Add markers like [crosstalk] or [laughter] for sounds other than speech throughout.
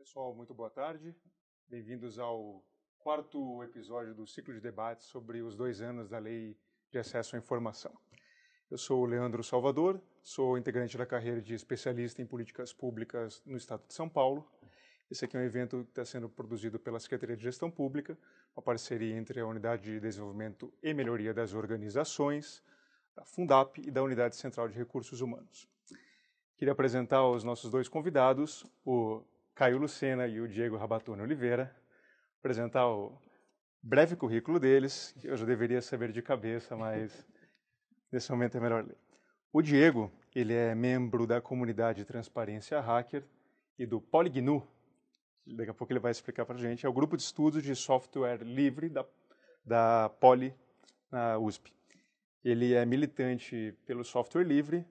Pessoal, muito boa tarde. Bem-vindos ao quarto episódio do ciclo de debates sobre os dois anos da Lei de Acesso à Informação. Eu sou o Leandro Salvador, sou integrante da carreira de especialista em políticas públicas no Estado de São Paulo. Esse aqui é um evento que está sendo produzido pela Secretaria de Gestão Pública, uma parceria entre a Unidade de Desenvolvimento e Melhoria das Organizações, da Fundap e da Unidade Central de Recursos Humanos. Queria apresentar os nossos dois convidados, o Caio Lucena e o Diego Rabatone Oliveira, apresentar o breve currículo deles, que eu já deveria saber de cabeça, mas [laughs] nesse momento é melhor ler. O Diego, ele é membro da comunidade Transparência Hacker e do PolyGNU, daqui a pouco ele vai explicar para a gente, é o grupo de estudos de software livre da, da Poly na USP. Ele é militante pelo software livre,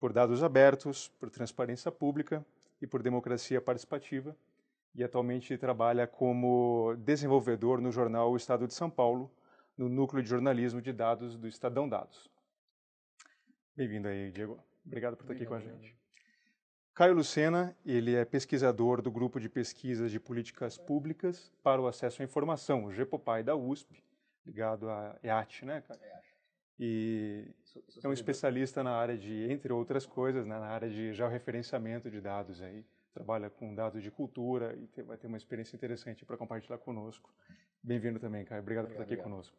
por dados abertos, por transparência pública e por democracia participativa e atualmente trabalha como desenvolvedor no jornal O Estado de São Paulo, no núcleo de jornalismo de dados do Estadão Dados. Bem-vindo aí, Diego. Obrigado por estar aqui com a gente. Caio Lucena, ele é pesquisador do Grupo de Pesquisas de Políticas Públicas para o Acesso à Informação, o GEPOPAI da USP, ligado à EAT, né, Caio? e é um especialista na área de, entre outras coisas, né, na área de georreferenciamento de dados aí. Trabalha com dados de cultura e vai ter uma experiência interessante para compartilhar conosco. Bem-vindo também, Caio. Obrigado, obrigado por estar aqui obrigado. conosco.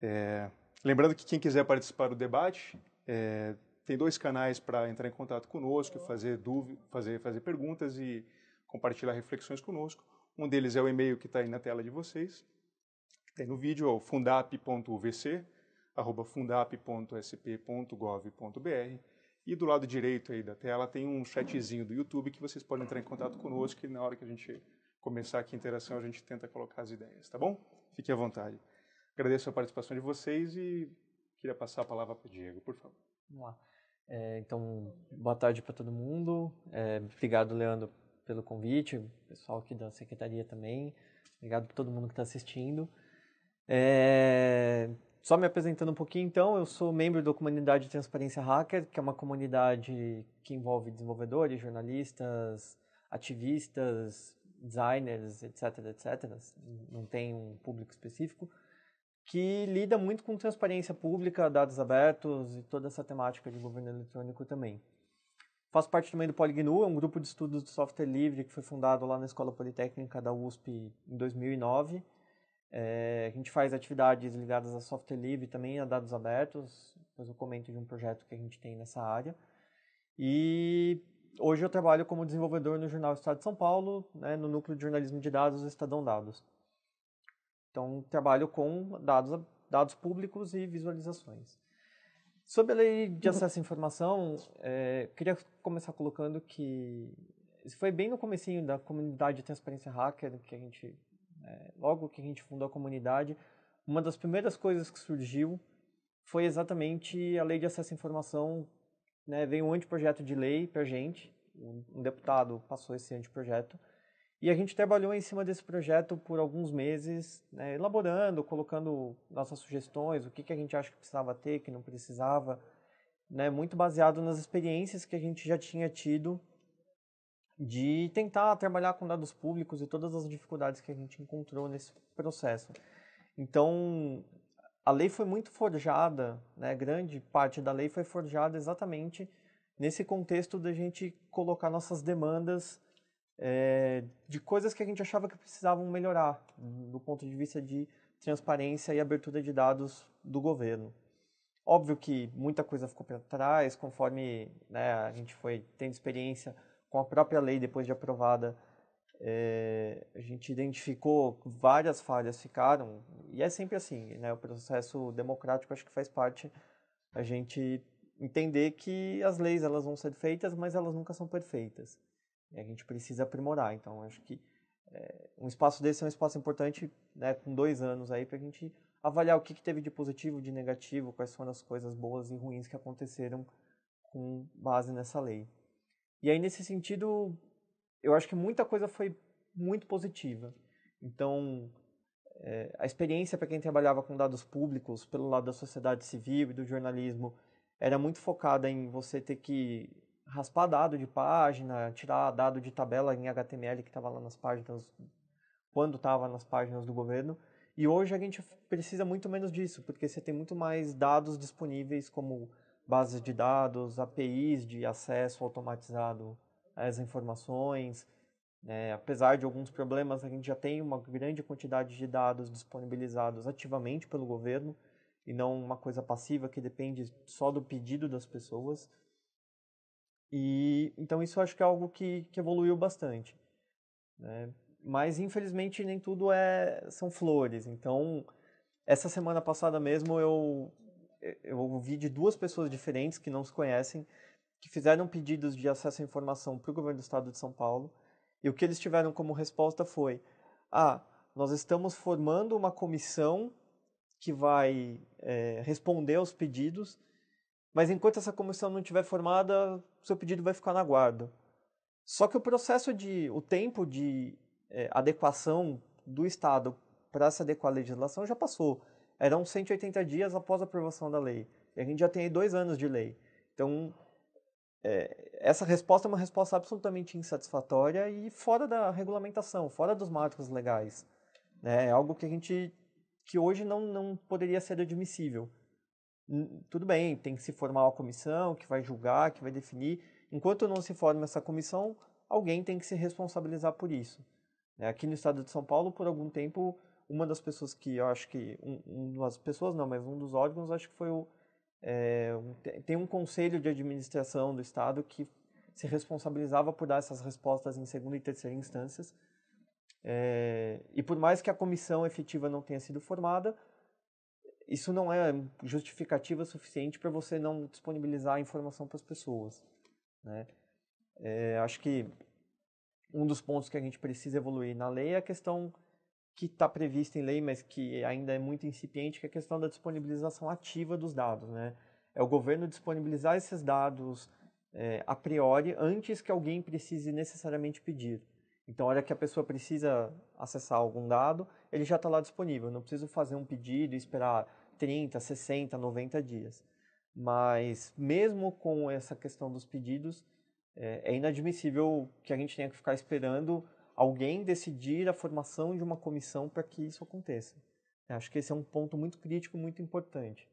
É, lembrando que quem quiser participar do debate, é, tem dois canais para entrar em contato conosco, fazer, dúvida, fazer, fazer perguntas e compartilhar reflexões conosco. Um deles é o e-mail que está aí na tela de vocês, que tem tá no vídeo, é o fundap.sp.gov.br. E do lado direito aí da tela tem um chatzinho do YouTube que vocês podem entrar em contato conosco e na hora que a gente começar aqui a interação a gente tenta colocar as ideias, tá bom? Fique à vontade. Agradeço a participação de vocês e queria passar a palavra para o Diego, por favor. Vamos lá. É, então, boa tarde para todo mundo. É, obrigado, Leandro, pelo convite, pessoal aqui da secretaria também. Obrigado para todo mundo que está assistindo. É, só me apresentando um pouquinho, então, eu sou membro da comunidade Transparência Hacker, que é uma comunidade que envolve desenvolvedores, jornalistas, ativistas, designers, etc, etc. Não tem um público específico que lida muito com transparência pública, dados abertos e toda essa temática de governo eletrônico também. Faço parte também do PolyGNU, é um grupo de estudos de software livre que foi fundado lá na Escola Politécnica da USP em 2009 é, a gente faz atividades ligadas a software livre também, a dados abertos. Depois eu comento de um projeto que a gente tem nessa área. E hoje eu trabalho como desenvolvedor no jornal Estado de São Paulo, né, no núcleo de jornalismo de dados Estadão Dados. Então, trabalho com dados, dados públicos e visualizações. Sobre a lei de uhum. acesso à informação, é, queria começar colocando que isso foi bem no comecinho da comunidade de Transparência Hacker que a gente é, logo que a gente fundou a comunidade, uma das primeiras coisas que surgiu foi exatamente a lei de acesso à informação. Né? Veio um anteprojeto de lei para gente, um deputado passou esse anteprojeto, e a gente trabalhou em cima desse projeto por alguns meses, né? elaborando, colocando nossas sugestões, o que, que a gente acha que precisava ter, que não precisava, né? muito baseado nas experiências que a gente já tinha tido de tentar trabalhar com dados públicos e todas as dificuldades que a gente encontrou nesse processo. Então, a lei foi muito forjada, né, grande parte da lei foi forjada exatamente nesse contexto da gente colocar nossas demandas é, de coisas que a gente achava que precisavam melhorar do ponto de vista de transparência e abertura de dados do governo. Óbvio que muita coisa ficou para trás conforme né, a gente foi tendo experiência com a própria lei depois de aprovada, é, a gente identificou várias falhas ficaram e é sempre assim, né? O processo democrático acho que faz parte a gente entender que as leis elas vão ser feitas, mas elas nunca são perfeitas. E a gente precisa aprimorar. Então acho que é, um espaço desse é um espaço importante, né? Com dois anos aí para a gente avaliar o que, que teve de positivo, de negativo, quais foram as coisas boas e ruins que aconteceram com base nessa lei. E aí, nesse sentido, eu acho que muita coisa foi muito positiva. Então, é, a experiência para quem trabalhava com dados públicos, pelo lado da sociedade civil e do jornalismo, era muito focada em você ter que raspar dado de página, tirar dado de tabela em HTML que estava lá nas páginas, quando estava nas páginas do governo. E hoje a gente precisa muito menos disso, porque você tem muito mais dados disponíveis como bases de dados, APIs de acesso automatizado às informações. Né? apesar de alguns problemas, a gente já tem uma grande quantidade de dados disponibilizados ativamente pelo governo e não uma coisa passiva que depende só do pedido das pessoas. E então isso acho que é algo que, que evoluiu bastante. Né? Mas infelizmente nem tudo é são flores. Então essa semana passada mesmo eu é, eu ouvi de duas pessoas diferentes que não se conhecem, que fizeram pedidos de acesso à informação para o governo do estado de São Paulo, e o que eles tiveram como resposta foi: ah, nós estamos formando uma comissão que vai é, responder aos pedidos, mas enquanto essa comissão não estiver formada, seu pedido vai ficar na guarda. Só que o processo de, o tempo de é, adequação do Estado para se adequar à legislação já passou. É, eram 180 dias após a aprovação da lei. E a gente já tem aí dois anos de lei. Então, é, essa resposta é uma resposta absolutamente insatisfatória e fora da regulamentação, fora dos marcos legais. Né? É algo que a gente, que hoje não, não poderia ser admissível. Tudo bem, tem que se formar uma comissão que vai julgar, que vai definir. Enquanto não se forma essa comissão, alguém tem que se responsabilizar por isso. Né? Aqui no estado de São Paulo, por algum tempo, uma das pessoas que eu acho que. Um, um das pessoas não, mas um dos órgãos, acho que foi o. É, tem um conselho de administração do Estado que se responsabilizava por dar essas respostas em segunda e terceira instâncias. É, e por mais que a comissão efetiva não tenha sido formada, isso não é justificativa suficiente para você não disponibilizar a informação para as pessoas. Né? É, acho que um dos pontos que a gente precisa evoluir na lei é a questão que está prevista em lei, mas que ainda é muito incipiente, que é a questão da disponibilização ativa dos dados. Né? É o governo disponibilizar esses dados é, a priori, antes que alguém precise necessariamente pedir. Então, a hora que a pessoa precisa acessar algum dado, ele já está lá disponível. Eu não preciso fazer um pedido e esperar 30, 60, 90 dias. Mas, mesmo com essa questão dos pedidos, é, é inadmissível que a gente tenha que ficar esperando alguém decidir a formação de uma comissão para que isso aconteça. Eu acho que esse é um ponto muito crítico, muito importante.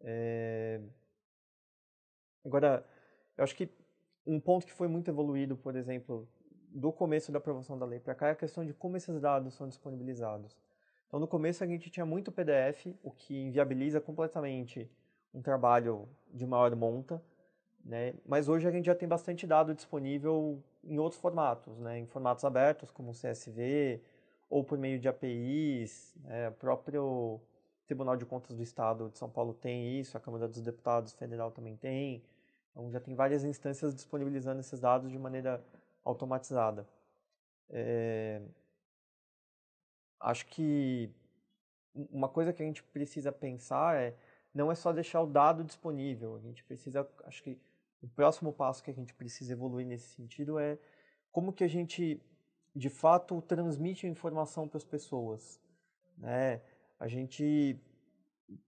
É... Agora, eu acho que um ponto que foi muito evoluído, por exemplo, do começo da aprovação da lei para cá é a questão de como esses dados são disponibilizados. Então, no começo a gente tinha muito PDF, o que inviabiliza completamente um trabalho de maior monta, né? Mas hoje a gente já tem bastante dado disponível em outros formatos, né? em formatos abertos como o CSV ou por meio de APIs, né? o próprio Tribunal de Contas do Estado de São Paulo tem isso, a Câmara dos Deputados Federal também tem, então já tem várias instâncias disponibilizando esses dados de maneira automatizada. É... Acho que uma coisa que a gente precisa pensar é não é só deixar o dado disponível, a gente precisa, acho que o próximo passo que a gente precisa evoluir nesse sentido é como que a gente, de fato, transmite a informação para as pessoas. Né? A gente,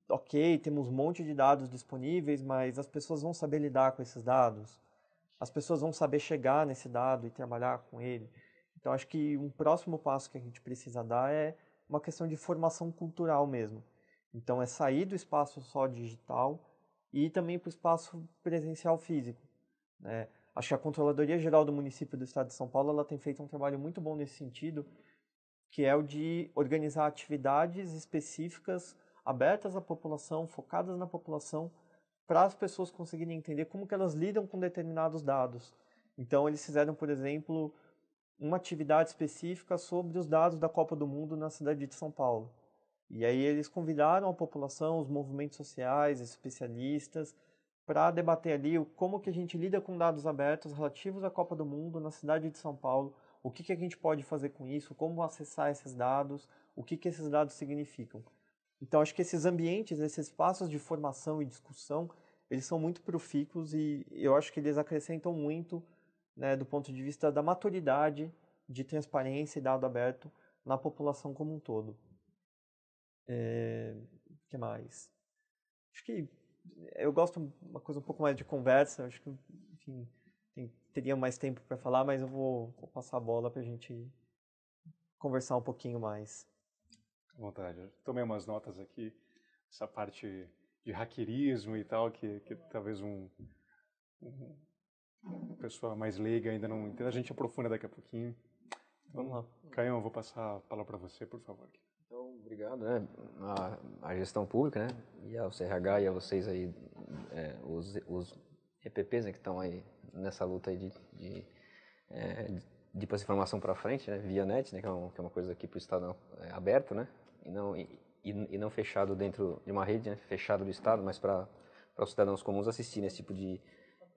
ok, temos um monte de dados disponíveis, mas as pessoas vão saber lidar com esses dados. As pessoas vão saber chegar nesse dado e trabalhar com ele. Então, acho que um próximo passo que a gente precisa dar é uma questão de formação cultural mesmo. Então, é sair do espaço só digital e também para o espaço presencial físico. Né? Acho que a Controladoria Geral do município do Estado de São Paulo ela tem feito um trabalho muito bom nesse sentido, que é o de organizar atividades específicas abertas à população, focadas na população, para as pessoas conseguirem entender como que elas lidam com determinados dados. Então eles fizeram, por exemplo, uma atividade específica sobre os dados da Copa do Mundo na cidade de São Paulo. E aí eles convidaram a população, os movimentos sociais, especialistas, para debater ali como que a gente lida com dados abertos relativos à Copa do Mundo na cidade de São Paulo, o que, que a gente pode fazer com isso, como acessar esses dados, o que, que esses dados significam. Então acho que esses ambientes, esses espaços de formação e discussão, eles são muito profícuos e eu acho que eles acrescentam muito né, do ponto de vista da maturidade de transparência e dado aberto na população como um todo. É, que mais? Acho que eu gosto uma coisa um pouco mais de conversa. Acho que, enfim, tem, teria mais tempo para falar, mas eu vou, vou passar a bola para a gente conversar um pouquinho mais. À vontade. Eu tomei umas notas aqui. Essa parte de hackerismo e tal, que, que talvez um, um pessoa mais leiga ainda não entenda. A gente aprofunda daqui a pouquinho. Vamos lá. Caio eu vou passar a palavra para você, por favor. Obrigado, né? A, a, gestão pública, né? E ao CRH e a vocês aí, é, os, os EPPs né, que estão aí nessa luta aí de, de, é, de passar informação para frente, né? Via net, né? Que é, um, que é uma coisa aqui para o Estado é, aberto, né? E não, e, e, não fechado dentro de uma rede, né? Fechado do Estado, mas para os cidadãos comuns assistirem esse tipo de,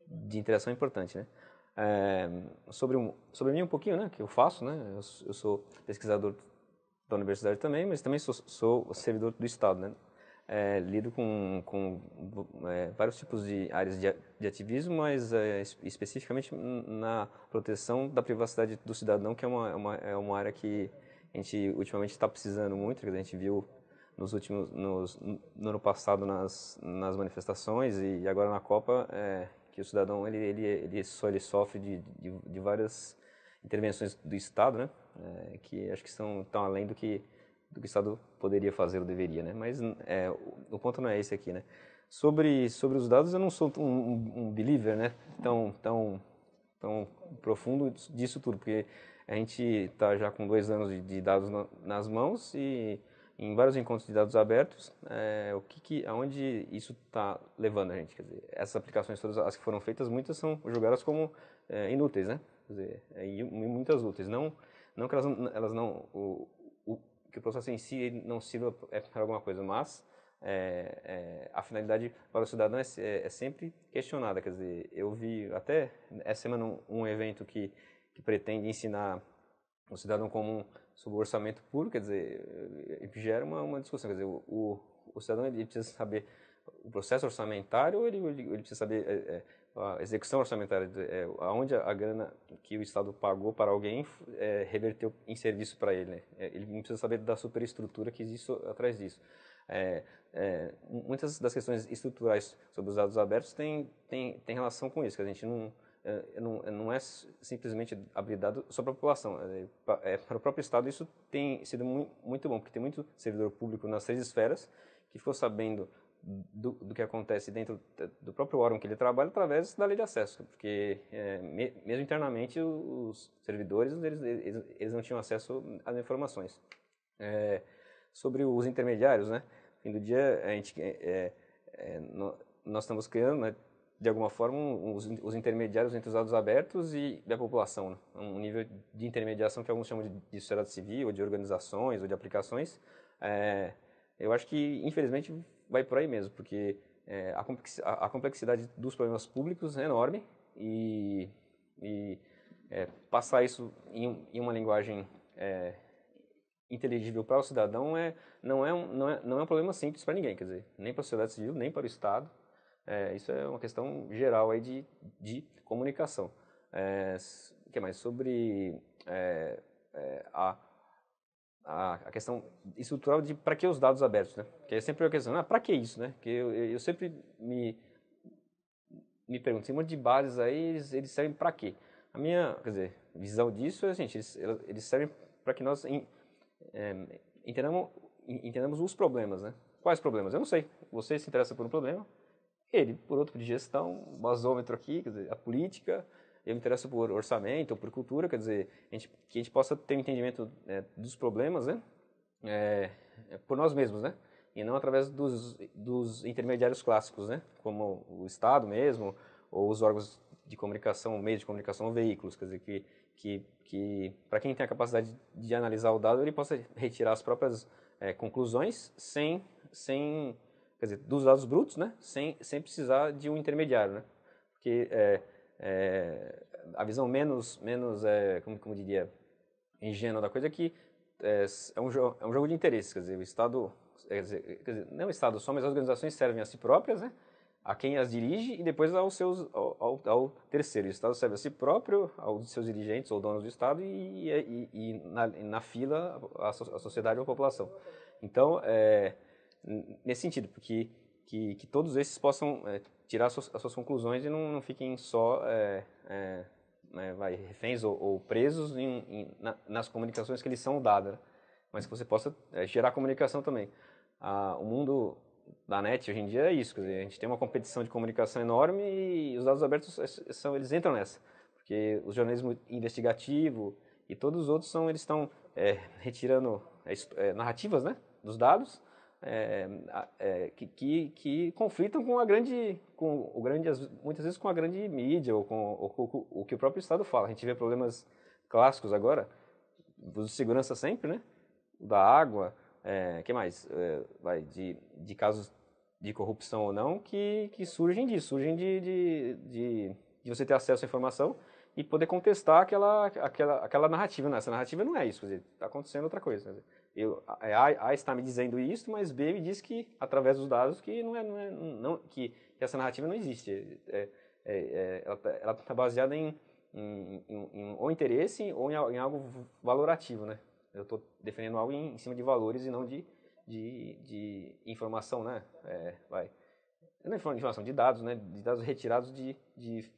de interação importante, né? É, sobre, um, sobre mim um pouquinho, né? Que eu faço, né? Eu, eu sou pesquisador da universidade também, mas também sou, sou servidor do Estado, né? É, lido com, com é, vários tipos de áreas de, de ativismo, mas é, especificamente na proteção da privacidade do cidadão, que é uma, é uma é uma área que a gente ultimamente está precisando muito, que a gente viu nos últimos nos, no ano passado nas, nas manifestações e agora na Copa, é, que o cidadão ele, ele, ele só ele sofre de, de, de várias intervenções do Estado, né? É, que acho que são tão além do que do que o Estado poderia fazer ou deveria, né? Mas é, o, o ponto não é esse aqui, né? Sobre sobre os dados, eu não sou um, um, um believer, né? Tão tão tão profundo disso tudo, porque a gente está já com dois anos de, de dados nas mãos e em vários encontros de dados abertos, é, o que, que, aonde isso está levando a gente? Quer dizer, essas aplicações todas, as que foram feitas, muitas são julgadas como é, inúteis, né? dizer, é, em muitas outras Não, não que elas, elas não, o, o, que o processo em si não sirva é para alguma coisa, mas é, é, a finalidade para o cidadão é, é, é, sempre questionada. Quer dizer, eu vi até essa semana um, um evento que, que, pretende ensinar o cidadão comum sobre o orçamento puro, quer dizer, eh, gera uma, uma discussão. Quer dizer, o, o, o cidadão ele precisa saber o processo orçamentário, ele, ele, ele precisa saber a execução orçamentária, é, aonde a, a grana que o Estado pagou para alguém é, reverteu em serviço para ele. Né? É, ele não precisa saber da superestrutura que existe atrás disso. É, é, muitas das questões estruturais sobre os dados abertos têm tem, tem relação com isso, que a gente não, não, é, não é, é simplesmente abrir dados só para a população. para o próprio Estado isso tem sido muito bom, porque tem muito servidor público nas três esferas que ficou sabendo do, do, que acontece dentro do próprio órgão que ele trabalha através da lei de acesso, porque é, me, mesmo internamente os servidores eles, eles, eles, não tinham acesso às informações. É, sobre os intermediários, né? No fim do dia a gente é, é, é nós estamos criando, né, de alguma forma, os, os, intermediários entre os dados abertos e da população, né? um nível de intermediação que alguns chamam de, de sociedade civil, ou de organizações, ou de aplicações. É, eu acho que infelizmente vai por aí mesmo, porque é, a, complexidade dos problemas públicos é enorme e, e é, passar isso em, em uma linguagem é, inteligível para o cidadão é, não, é um, não, é, não é um problema simples para ninguém, quer dizer, nem para a sociedade civil, nem para o Estado. É, isso é uma questão geral aí de, de comunicação. É, o que mais? Sobre é, a a, a questão estrutural de para que os dados abertos, né? Que é sempre a questão, ah, para que isso, né? Que eu, eu sempre me me pergunto, tem um monte de bases aí, eles, eles servem para quê? A minha, quer dizer, visão disso é gente, eles, eles servem para que nós em, é, entendamos entendamos os problemas, né? Quais problemas? Eu não sei. Você se interessa por um problema, ele por outro de gestão, o basômetro aqui, quer dizer, a política, eu me interesso por orçamento ou por cultura, quer dizer, a gente, que a gente possa ter um entendimento é, dos problemas, né? É, é, por nós mesmos, né? E não através dos, dos intermediários clássicos, né? Como o Estado mesmo, ou os órgãos de comunicação, meios de comunicação ou veículos, quer dizer, que, que, que para quem tem a capacidade de analisar o dado, ele possa retirar as próprias é, conclusões sem, sem, quer dizer, dos dados brutos, né? Sem, sem precisar de um intermediário, né? Porque é, é, a visão menos, menos é, como, como diria, ingênua da coisa é que é, é, um, é um jogo de interesses, quer dizer, o Estado, quer dizer, quer dizer, não o Estado só, mas as organizações servem a si próprias, né? a quem as dirige e depois aos seus, ao, ao, ao terceiro. O Estado serve a si próprio, aos seus dirigentes ou donos do Estado e, e, e na, na, fila a, so, a, sociedade ou a população. Então, é, nesse sentido, porque que, que todos esses possam é, tirar as suas, as suas, conclusões e não, não fiquem só é, é, né, vai, reféns ou, ou presos em, em, na, nas comunicações que eles são dadas, né, mas que você possa é, gerar comunicação também. Ah, o mundo da net hoje em dia é isso, dizer, a gente tem uma competição de comunicação enorme e os dados abertos é, são eles entram nessa, porque o jornalismo investigativo e todos os outros são eles estão é, retirando narrativas, né, dos dados é, é, que, que, que, conflitam com a grande, com o grande, muitas vezes com a grande mídia ou com, ou, com o que o próprio Estado fala. A gente vê problemas clássicos agora, de segurança sempre, né? Da água, é, que mais? É, vai, de, de casos de corrupção ou não que, que surgem disso, surgem de, de, de, de você ter acesso à informação e poder contestar aquela, aquela, aquela narrativa. Não, essa narrativa não é isso, está acontecendo outra coisa eu, é, A, a está me dizendo isso, mas B me diz que, através dos dados, que, não é, não é, não, que, que essa narrativa não existe. É, é, é ela está tá baseada em, em, em, em, ou interesse ou em, algo valorativo, né? Eu estou defendendo algo em, cima de valores e não de, de, de informação, né? É, vai. Não é informação, de dados, né? De dados retirados de, de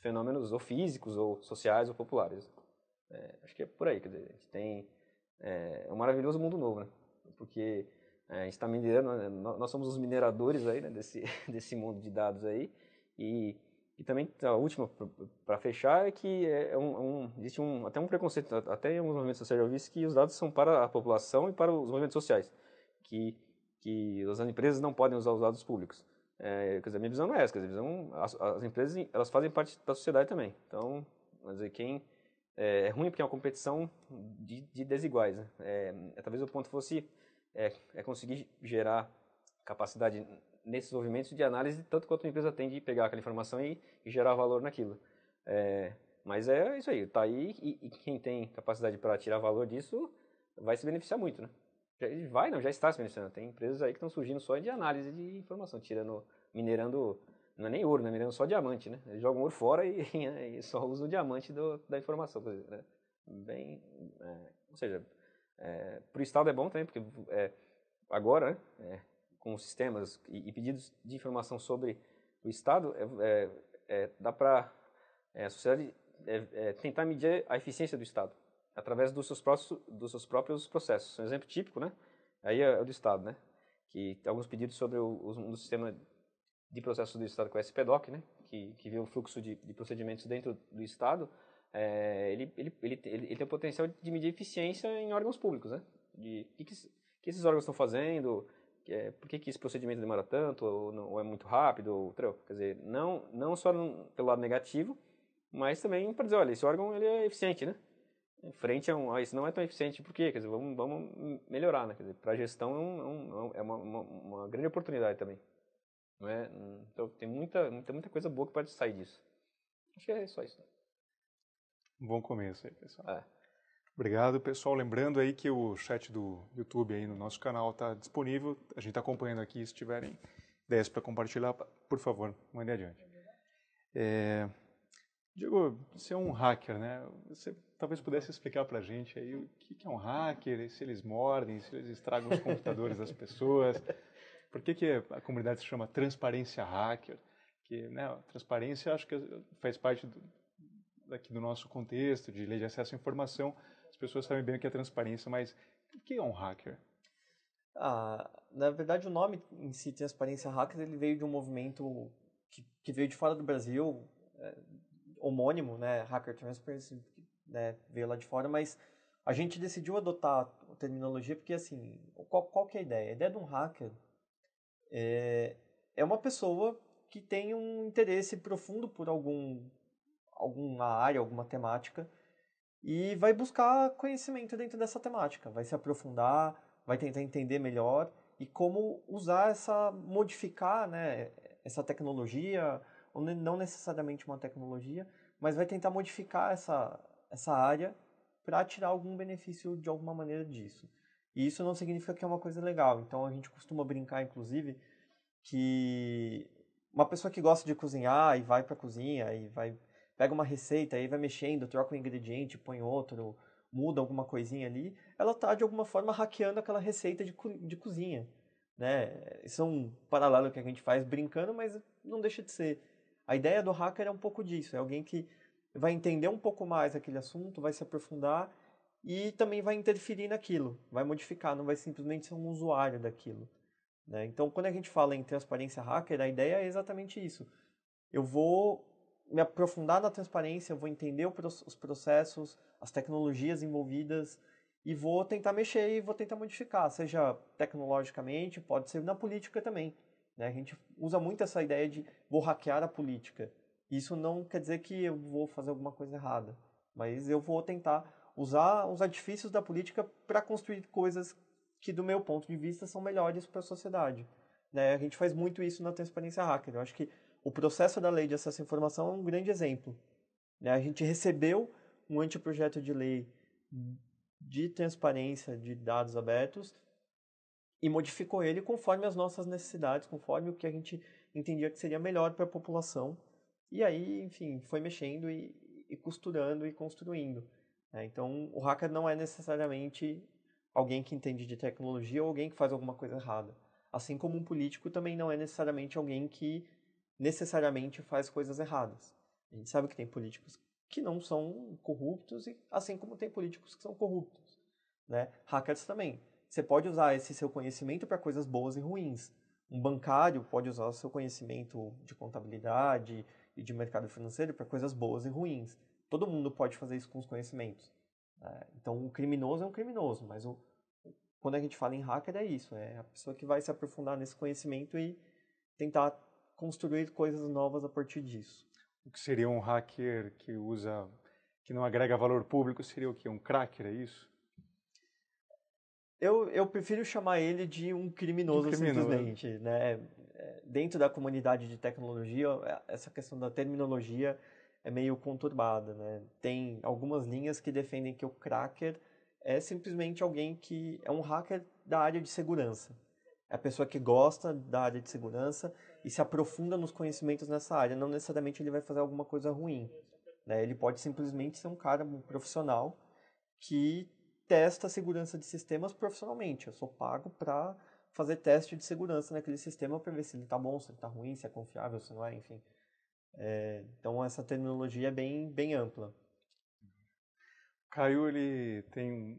fenômenos ou físicos ou sociais ou populares. acho que é por aí, quer dizer, a gente tem é, é, um maravilhoso mundo novo, né? Porque é, a gente está minerando, né? nós somos os mineradores aí, né? Desse, [laughs] desse mundo de dados aí. E, e também a última para fechar é que é, é um, um, existe um, até um preconceito, até em alguns movimentos sociais eu vi que os dados são para a população e para os movimentos sociais, que, que as empresas não podem usar os dados públicos. É, quer dizer, a minha visão não é essa, quer dizer, visão, as, as, empresas elas fazem parte da sociedade também. Então, quer dizer, quem é, é, ruim porque é uma competição de, de desiguais. Né? É, é, talvez o ponto fosse é, é, conseguir gerar capacidade nesses movimentos de análise, tanto quanto a empresa tem de pegar aquela informação e, e gerar valor naquilo. É, mas é isso aí, tá aí e, e quem tem capacidade para tirar valor disso vai se beneficiar muito, né? Já, vai, não, já está se beneficiando. Tem empresas aí que estão surgindo só de análise de informação, tirando, minerando não é nem ouro, né? mirando é só diamante, né? Eles jogam ouro fora e, [laughs] e só usam o diamante do, da informação. Né? Bem, é, ou seja, é, para o Estado é bom também, porque é, agora, né, é, com sistemas e, e, pedidos de informação sobre o Estado, é, dá para a sociedade tentar medir a eficiência do Estado através dos seus, próprios, dos seus próprios processos. Um exemplo típico, né? Aí é o do Estado, né? Que alguns pedidos sobre o, o, sistema de processos do Estado, com o SPDOC, né? que, que vê o fluxo de, de procedimentos dentro do Estado, é, ele, ele, ele, ele, tem o potencial de medir eficiência em órgãos públicos. Né? De o que, que, esses órgãos estão fazendo, é, por que, que esse procedimento demora tanto, ou, ou é muito rápido, ou, quer dizer, não, não só no, pelo lado negativo, mas também para dizer, olha, esse órgão ele é eficiente, né? frente a um, ah, isso não é tão eficiente, por quê? Quer dizer, vamos, vamos melhorar, né? Quer dizer, para a gestão é, é, um, é uma, uma, uma, grande oportunidade também. Não é? Então tem muita, muita, muita coisa boa que pode sair disso. Acho que é só isso. Um né? bom começo aí, pessoal. É. Obrigado, pessoal. Lembrando aí que o chat do YouTube aí no nosso canal está disponível. A gente está acompanhando aqui. Se tiverem ideias para compartilhar, por favor, mande adiante. É... Diego, você é um hacker, né? Você talvez pudesse explicar para a gente aí o que é um hacker, se eles mordem, se eles estragam os computadores das pessoas. [laughs] Por que, que a comunidade se chama Transparência Hacker? Que, né, transparência acho que faz parte do, daqui do nosso contexto de lei de acesso à informação. As pessoas sabem bem o que é transparência, mas o que é um hacker? Ah, na verdade, o nome em si, Transparência Hacker, ele veio de um movimento que, que veio de fora do Brasil, é, homônimo, né, Hacker Transparency, né, veio lá de fora, mas a gente decidiu adotar a terminologia porque, assim, qual, qual que é a ideia? A ideia de um hacker é, é uma pessoa que tem um interesse profundo por algum, alguma área, alguma temática e vai buscar conhecimento dentro dessa temática, vai se aprofundar, vai tentar entender melhor e como usar essa, modificar né, essa tecnologia, ou não necessariamente uma tecnologia, mas vai tentar modificar essa, essa área para tirar algum benefício de alguma maneira disso. E isso não significa que é uma coisa legal. Então a gente costuma brincar, inclusive, que uma pessoa que gosta de cozinhar e vai para a cozinha e vai pega uma receita e vai mexendo, troca um ingrediente, põe outro, muda alguma coisinha ali, ela está de alguma forma hackeando aquela receita de, co de cozinha. Né? Isso é um paralelo que a gente faz brincando, mas não deixa de ser. A ideia do hacker é um pouco disso, é alguém que vai entender um pouco mais aquele assunto, vai se aprofundar e também vai interferir naquilo, vai modificar, não vai simplesmente ser um usuário daquilo. Né? Então, quando a gente fala em transparência hacker, a ideia é exatamente isso. Eu vou me aprofundar na transparência, vou entender os processos, as tecnologias envolvidas e vou tentar mexer e vou tentar modificar, seja tecnologicamente, pode ser na política também. Né? A gente usa muito essa ideia de vou hackear a política. Isso não quer dizer que eu vou fazer alguma coisa errada, mas eu vou tentar usar os artifícios da política para construir coisas que, do meu ponto de vista, são melhores para a sociedade. Né? A gente faz muito isso na transparência hacker. Eu acho que o processo da lei de acesso à informação é um grande exemplo. Né? A gente recebeu um anteprojeto de lei de transparência de dados abertos e modificou ele conforme as nossas necessidades, conforme o que a gente entendia que seria melhor para a população. E aí, enfim, foi mexendo e, e costurando e construindo. Né? Então, o hacker não é necessariamente alguém que entende de tecnologia ou alguém que faz alguma coisa errada. Assim como um político também não é necessariamente alguém que necessariamente faz coisas erradas. A gente sabe que tem políticos que não são corruptos, e assim como tem políticos que são corruptos. Né? Hackers também. Você pode usar esse seu conhecimento para coisas boas e ruins. Um bancário pode usar o seu conhecimento de contabilidade e de mercado financeiro para coisas boas e ruins todo mundo pode fazer isso com os conhecimentos. Né? Então, o criminoso é um criminoso, mas o, quando a gente fala em hacker é isso, é a pessoa que vai se aprofundar nesse conhecimento e tentar construir coisas novas a partir disso. O que seria um hacker que usa, que não agrega valor público, seria o que? Um cracker, é isso? Eu, eu prefiro chamar ele de um criminoso, um criminoso. simplesmente, né? É, dentro da comunidade de tecnologia, é, essa questão da terminologia é meio conturbada, né? Tem algumas linhas que defendem que o cracker é simplesmente alguém que é um hacker da área de segurança. É a pessoa que gosta da área de segurança e se aprofunda nos conhecimentos nessa área. Não necessariamente ele vai fazer alguma coisa ruim. Né? Ele pode simplesmente ser um cara um profissional que testa a segurança de sistemas profissionalmente. Eu sou pago para fazer teste de segurança naquele sistema para ver se ele está bom, se ele está ruim, se é confiável, se não é, enfim. É, então essa terminologia é bem, bem ampla. O Caio ele tem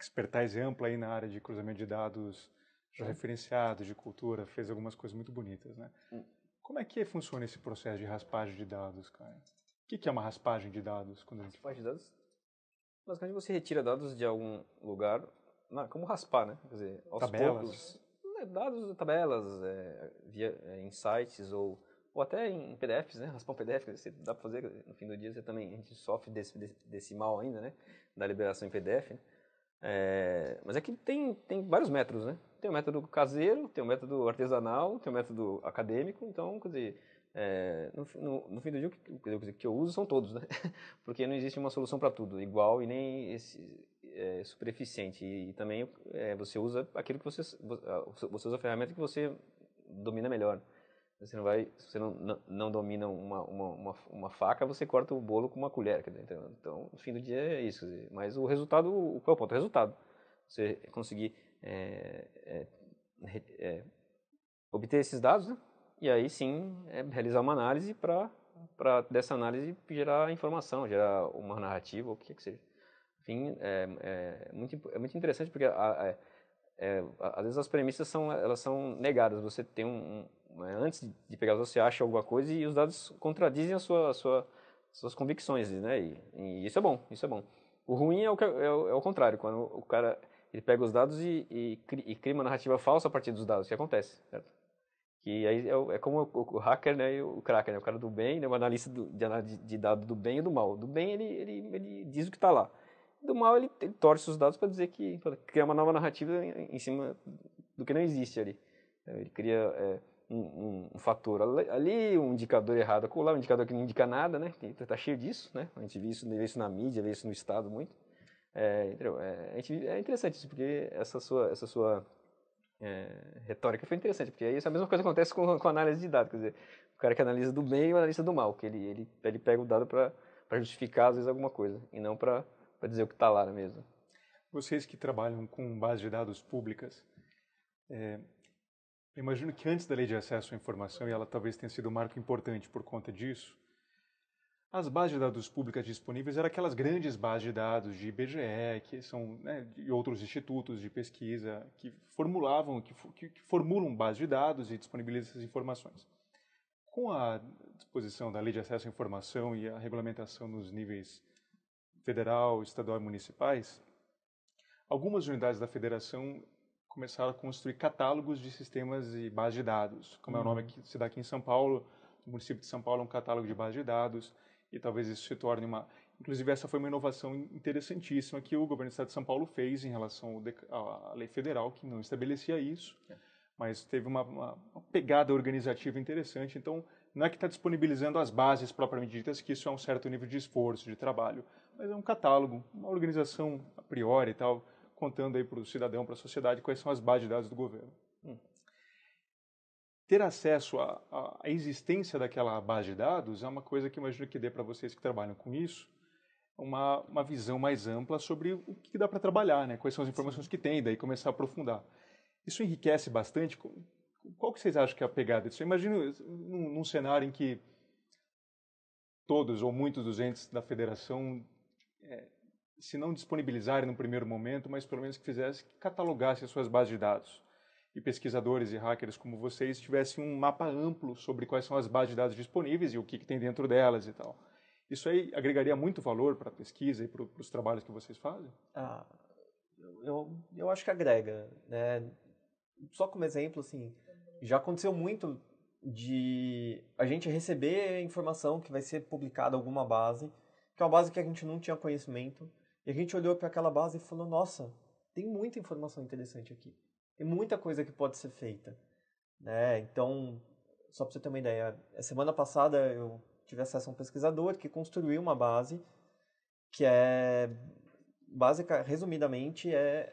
expertise ampla aí na área de cruzamento de dados já hum. referenciados, de cultura, fez algumas coisas muito bonitas, né? Hum. Como é que funciona esse processo de raspagem de dados, Caio? O que, que é uma raspagem de dados? Quando raspagem gente... de dados? Basicamente você retira dados de algum lugar, não, como raspar, né? Quer dizer, aos tabelas. Né, dados, tabelas, é, via é, insights ou ou até em PDFs, né? Raspão PDF, você dá para fazer, no fim do dia você também, a gente sofre desse, desse, desse mal ainda, né? Da liberação em PDF, né? É, mas é que tem, tem vários métodos, né? Tem o método caseiro, tem o método artesanal, tem o método acadêmico, então, quer dizer, é, no, no, no, fim do dia, o que, que, eu uso são todos, né? [laughs] Porque não existe uma solução para tudo, igual e nem esse, é, super eficiente. E, e também é, você usa aquilo que você, você usa a ferramenta que você domina melhor. Você não vai, se você não, não, não domina uma, uma, uma, uma, faca, você corta o bolo com uma colher. Então, então, no fim do dia é isso. Mas o resultado, qual é o ponto? O é resultado. Você conseguir é, é, é, obter esses dados, né? e aí sim é realizar uma análise para para dessa análise gerar informação, gerar uma narrativa, ou o que, é que seja. Enfim, é, é, muito, é muito interessante porque a, a, é, às vezes as premissas são elas são negadas. Você tem um, um né, antes de pegar você acha alguma coisa e os dados contradizem a sua, a sua suas convicções, né? E, e, isso é bom, isso é bom. O ruim é o, é, é o, é o contrário, quando o cara ele pega os dados e, e, e, cria uma narrativa falsa a partir dos dados, que acontece, certo? Que aí é, é como o, o, hacker, né, e o cracker, né, o cara do bem, né, o analista do, de, de dado do bem e do mal. Do bem ele, ele, ele diz o que está lá do mal ele, ele torce os dados para dizer que pra criar uma nova narrativa em, em cima do que não existe ali. Então, ele cria é, um, um, um, fator ali, um indicador errado acolá, um indicador que não indica nada, né? Está cheio disso, né? A gente vê isso, vê isso na mídia, vê isso no Estado muito. É, é, é interessante isso, porque essa sua, essa sua é, retórica foi interessante, porque aí essa mesma coisa acontece com, com análise de dados, quer dizer, o cara que analisa do bem e o analista do mal, que ele, ele, ele pega o dado para justificar, às vezes, alguma coisa, e não para para dizer o que está lá na mesa. Vocês que trabalham com base de dados públicas, é, imagino que antes da lei de acesso à informação, e ela talvez tenha sido um marco importante por conta disso, as bases de dados públicas disponíveis eram aquelas grandes bases de dados de IBGE, que são né, outros institutos de pesquisa que formulavam, que, que formulam bases de dados e disponibilizam essas informações. Com a disposição da Lei de Acesso à Informação e a regulamentação nos níveis federal, estadual e municipais, algumas unidades da federação começaram a construir catálogos de sistemas e bases de dados, como uhum. é o nome uhum. que se dá aqui em São Paulo, no município de São Paulo, é um catálogo de bases de dados, e talvez isso se torne uma. Inclusive, essa foi uma inovação interessantíssima que o governo do estado de São Paulo fez em relação à lei federal, que não estabelecia isso, é. mas teve uma, uma, pegada organizativa interessante. Então, não é que está disponibilizando as bases propriamente ditas, que isso é um certo nível de esforço, de trabalho, mas é um catálogo, uma organização a priori e tal, contando aí para o cidadão, para a sociedade, quais são as bases de dados do governo. Hum. Ter acesso à, existência daquela base de dados é uma coisa que imagino que dê para vocês que trabalham com isso uma, uma visão mais ampla sobre o que dá para trabalhar, né? quais são as informações que tem, daí começar a aprofundar. Isso enriquece bastante. Qual que vocês acham que é a pegada disso? imagino num, num cenário em que todos ou muitos dos entes da federação é, se não disponibilizarem no primeiro momento, mas pelo menos que fizesse, que catalogasse as suas bases de dados. E pesquisadores e hackers como vocês tivessem um mapa amplo sobre quais são as bases de dados disponíveis e o que, que tem dentro delas e tal. Isso aí agregaria muito valor para a pesquisa e para os trabalhos que vocês fazem? Ah, eu, eu acho que agrega. Né? Só como exemplo, assim, já aconteceu muito de a gente receber informação que vai ser publicada alguma base que é uma base que a gente não tinha conhecimento, e a gente olhou para aquela base e falou: nossa, tem muita informação interessante aqui, tem muita coisa que pode ser feita. Né? Então, só para você ter uma ideia, a semana passada eu tive acesso a um pesquisador que construiu uma base que é básica, resumidamente, é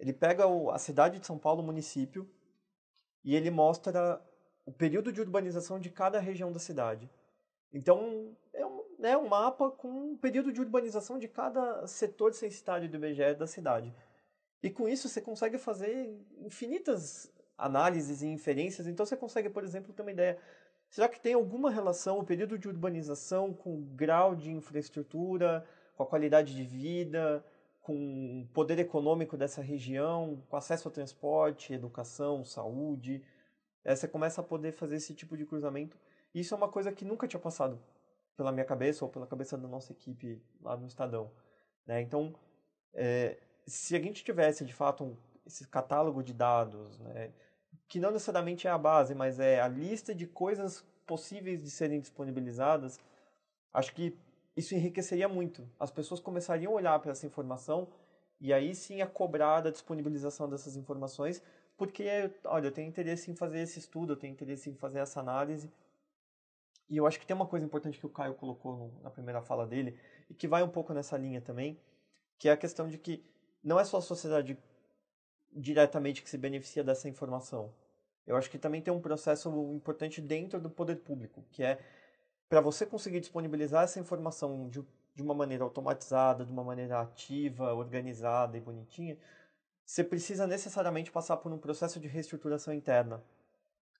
ele pega o, a cidade de São Paulo, o município, e ele mostra o período de urbanização de cada região da cidade. Então, é um né, um mapa com o período de urbanização de cada setor de censitário do IBGE da cidade. E com isso você consegue fazer infinitas análises e inferências. Então você consegue, por exemplo, ter uma ideia. Será que tem alguma relação o período de urbanização com o grau de infraestrutura, com a qualidade de vida, com o poder econômico dessa região, com acesso ao transporte, educação, saúde? Aí é, você começa a poder fazer esse tipo de cruzamento. Isso é uma coisa que nunca tinha passado pela minha cabeça ou pela cabeça da nossa equipe lá no Estadão. Né? Então, é, se a gente tivesse de fato um, esse catálogo de dados, né, que não necessariamente é a base, mas é a lista de coisas possíveis de serem disponibilizadas, acho que isso enriqueceria muito. As pessoas começariam a olhar para essa informação e aí sim é a cobrar da disponibilização dessas informações, porque, olha, eu tenho interesse em fazer esse estudo, eu tenho interesse em fazer essa análise, e eu acho que tem uma coisa importante que o Caio colocou no, na primeira fala dele, e que vai um pouco nessa linha também, que é a questão de que não é só a sociedade diretamente que se beneficia dessa informação. Eu acho que também tem um processo importante dentro do poder público, que é para você conseguir disponibilizar essa informação de, de uma maneira automatizada, de uma maneira ativa, organizada e bonitinha, você precisa necessariamente passar por um processo de reestruturação interna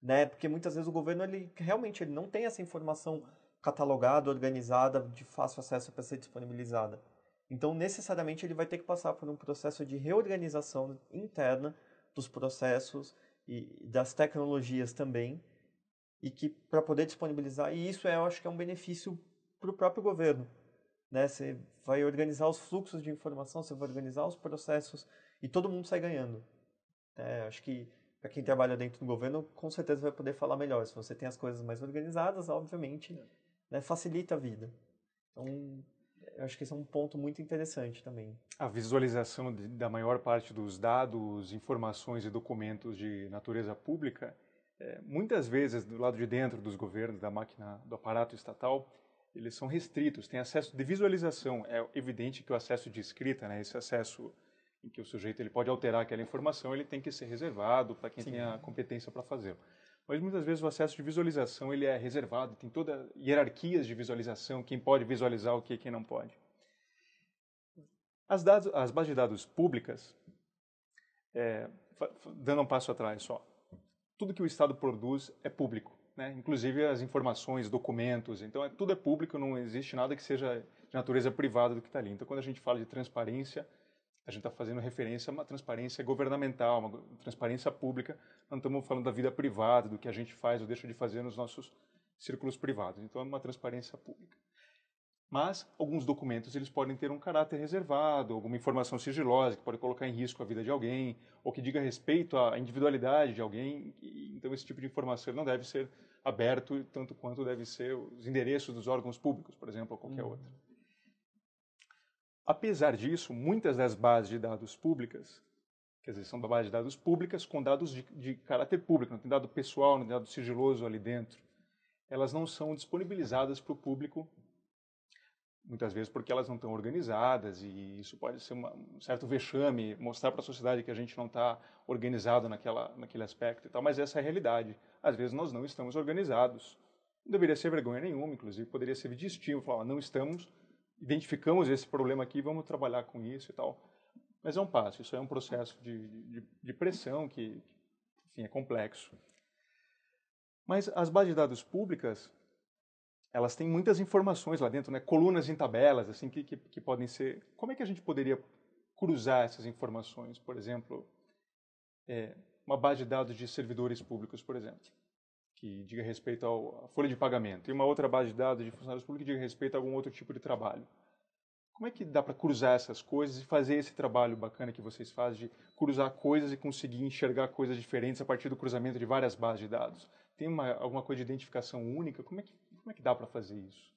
né? Porque muitas vezes o governo ele realmente ele não tem essa informação catalogada, organizada, de fácil acesso para ser disponibilizada. Então, necessariamente ele vai ter que passar por um processo de reorganização interna dos processos e das tecnologias também, e que para poder disponibilizar, e isso é, eu acho que é um benefício para o próprio governo. Né? Você vai organizar os fluxos de informação, você vai organizar os processos e todo mundo sai ganhando. É, acho que para quem trabalha dentro do governo, com certeza vai poder falar melhor. Se você tem as coisas mais organizadas, obviamente, é. né, facilita a vida. Então, eu acho que esse é um ponto muito interessante também. A visualização de, da maior parte dos dados, informações e documentos de natureza pública, é, muitas vezes do lado de dentro dos governos, da máquina, do aparato estatal, eles são restritos, têm acesso de visualização. É evidente que o acesso de escrita, né, esse acesso em que o sujeito ele pode alterar aquela informação, ele tem que ser reservado para quem Sim. tem a competência para fazê-lo. Mas muitas vezes o acesso de visualização ele é reservado, tem toda hierarquias de visualização, quem pode visualizar o que e quem não pode. As, dados, as bases de dados públicas, é, dando um passo atrás só, tudo que o Estado produz é público, né? inclusive as informações, documentos, então é, tudo é público, não existe nada que seja de natureza privada do que está ali. Então quando a gente fala de transparência, a gente está fazendo referência a uma transparência governamental, uma transparência pública. Não estamos falando da vida privada, do que a gente faz ou deixa de fazer nos nossos círculos privados. Então, é uma transparência pública. Mas alguns documentos eles podem ter um caráter reservado, alguma informação sigilosa que pode colocar em risco a vida de alguém, ou que diga respeito à individualidade de alguém. então esse tipo de informação não deve ser aberto tanto quanto deve ser os endereços dos órgãos públicos, por exemplo, ou qualquer hum. Apesar disso, muitas das bases de dados públicas, quer dizer, são bases de dados públicas com dados de, de caráter público, não tem dado pessoal, não tem dado sigiloso ali dentro, elas não são disponibilizadas para o público, muitas vezes porque elas não estão organizadas, e isso pode ser uma, um certo vexame, mostrar para a sociedade que a gente não está organizado naquela, naquele aspecto e tal, mas essa é a realidade. Às vezes nós não estamos organizados. Não deveria ser vergonha nenhuma, inclusive, poderia ser de estímulo, falar, não estamos identificamos esse problema aqui, vamos trabalhar com isso e tal. Mas é um passo, isso é um processo de, de, de pressão que, enfim, é complexo. Mas as bases de dados públicas, elas têm muitas informações lá dentro, né? Colunas em tabelas, assim, que, que, que podem ser... Como é que a gente poderia cruzar essas informações? Por exemplo, é, uma base de dados de servidores públicos, por exemplo que diga respeito à folha de pagamento e uma outra base de dados de funcionários públicos que diga respeito a algum outro tipo de trabalho. Como é que dá para cruzar essas coisas e fazer esse trabalho bacana que vocês fazem de cruzar coisas e conseguir enxergar coisas diferentes a partir do cruzamento de várias bases de dados? Tem uma, alguma coisa de identificação única? Como é que, como é que dá para fazer isso?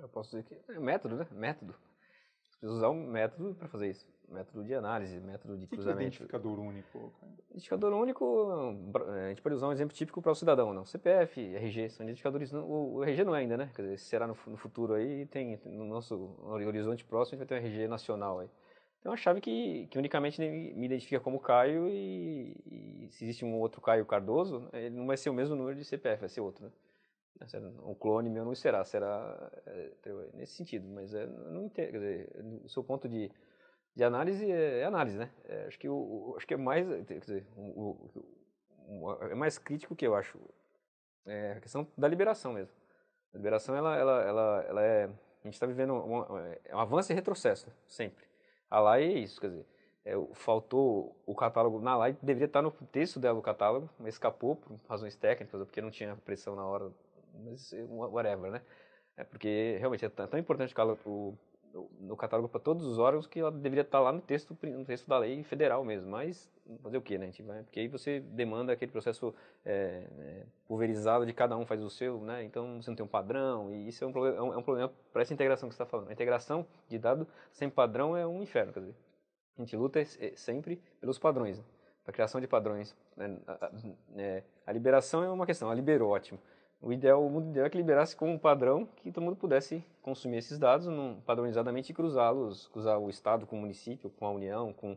Eu posso dizer que é método, né? Método. Você precisa usar um método para fazer isso método de análise, método de o que Que é identificador único? Identificador único, é, a gente pode usar um exemplo típico para o cidadão, não? Né? CPF, RG, são identificadores. O RG não é ainda, né? Quer dizer, será no, futuro aí, tem no nosso horizonte próximo, a gente vai ter um RG nacional aí. Então, é uma chave que, que unicamente me identifica como Caio e, e, se existe um outro Caio Cardoso, ele não vai ser o mesmo número de CPF, vai ser outro, né? Um é, clone meu não será, será é, nesse sentido, mas é, não entendo, quer dizer, o seu ponto de de análise é, é, análise, né? É, acho que o, acho que é mais, eh, quer dizer, o, o, o, é mais crítico que eu acho é a questão da liberação mesmo. A liberação ela ela ela, ela é a gente está vivendo uma, é um avanço e retrocesso né? sempre. A lei é isso, quer dizer, é, faltou o catálogo na lei deveria estar tá no texto dela o catálogo, mas escapou por razões técnicas ou porque não tinha pressão na hora, mas eh, whatever, né? É porque realmente é tão importante o no catálogo para todos os órgãos que ela deveria estar tá lá no texto, no texto da lei federal mesmo. Mas fazer o quê, né? A gente vai, porque aí você demanda aquele processo é, é, pulverizado de cada um faz o seu, né? Então você não tem um padrão e isso é um, é, é um, problema para essa integração que você está falando. A integração de dado sem padrão é um inferno, quer dizer. A gente luta é, sempre pelos padrões, né? a criação de padrões. Né? A, a, é, a, liberação é uma questão, a liberou, ótimo. O ideal, o mundo ideal é que liberasse como um padrão que todo mundo pudesse consumir esses dados num, padronizadamente e cruzá-los, cruzar o Estado com o município, com a União, com...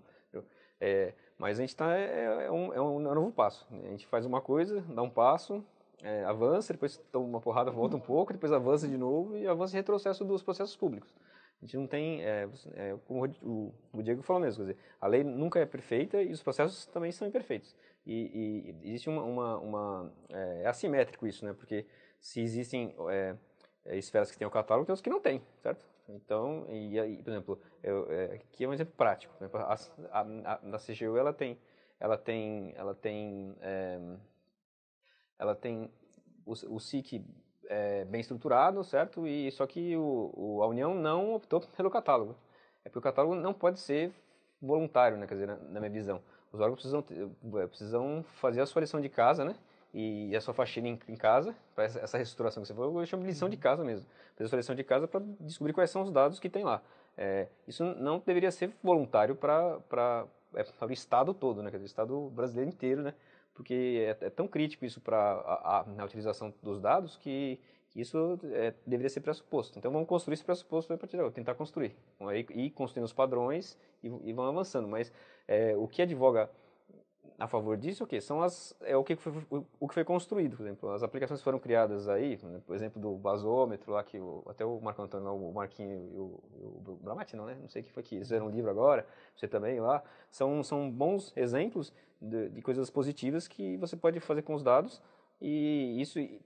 É, mas a gente está... É, é, um, é, um, novo passo. A gente faz uma coisa, dá um passo, é, avança, depois toma uma porrada, volta um pouco, depois avança de novo e avança e retrocesso dos processos públicos. A gente não tem, é, é, como o, o Diego falou mesmo, quer dizer, a lei nunca é perfeita e os processos também são imperfeitos e, e existe uma, uma, uma é, é assimétrico isso, né? Porque se existem é, é, esferas que têm o catálogo, tem os que não têm, certo? Então, e, e, por exemplo, eu, é, aqui é um exemplo prático. Por exemplo, a, a, a, na CGU ela tem, ela tem, ela tem, é, ela tem o, o SIC é, bem estruturado, certo? E só que o, o, a União não optou pelo catálogo. É porque o catálogo não pode ser voluntário, né? Quer dizer, na, na minha visão os órgãos precisam, eh, precisam fazer a sua lição de casa, né? E a sua faxina em, em casa, para essa, essa, restauração que você falou, eu chamo de lição de casa mesmo. Fazer a sua lição de casa para descobrir quais são os dados que tem lá. É, isso não deveria ser voluntário para é, o Estado todo, né? Dizer, o Estado brasileiro inteiro, né? Porque é, é tão crítico isso para a, a, a utilização dos dados que isso é, deveria ser pressuposto. Então vamos construir esse pressuposto a partir de agora, tentar construir. E construindo os padrões e, e vão avançando. Mas é, o que advoga a favor disso é o que são as é o que foi, o que foi construído por exemplo as aplicações foram criadas aí né, por exemplo do basômetro lá que o, até o Marco Antônio o Marquinho e o, o, o Bramati não né não sei o que foi que eles fizeram um livro agora você também lá são são bons exemplos de, de coisas positivas que você pode fazer com os dados e isso e,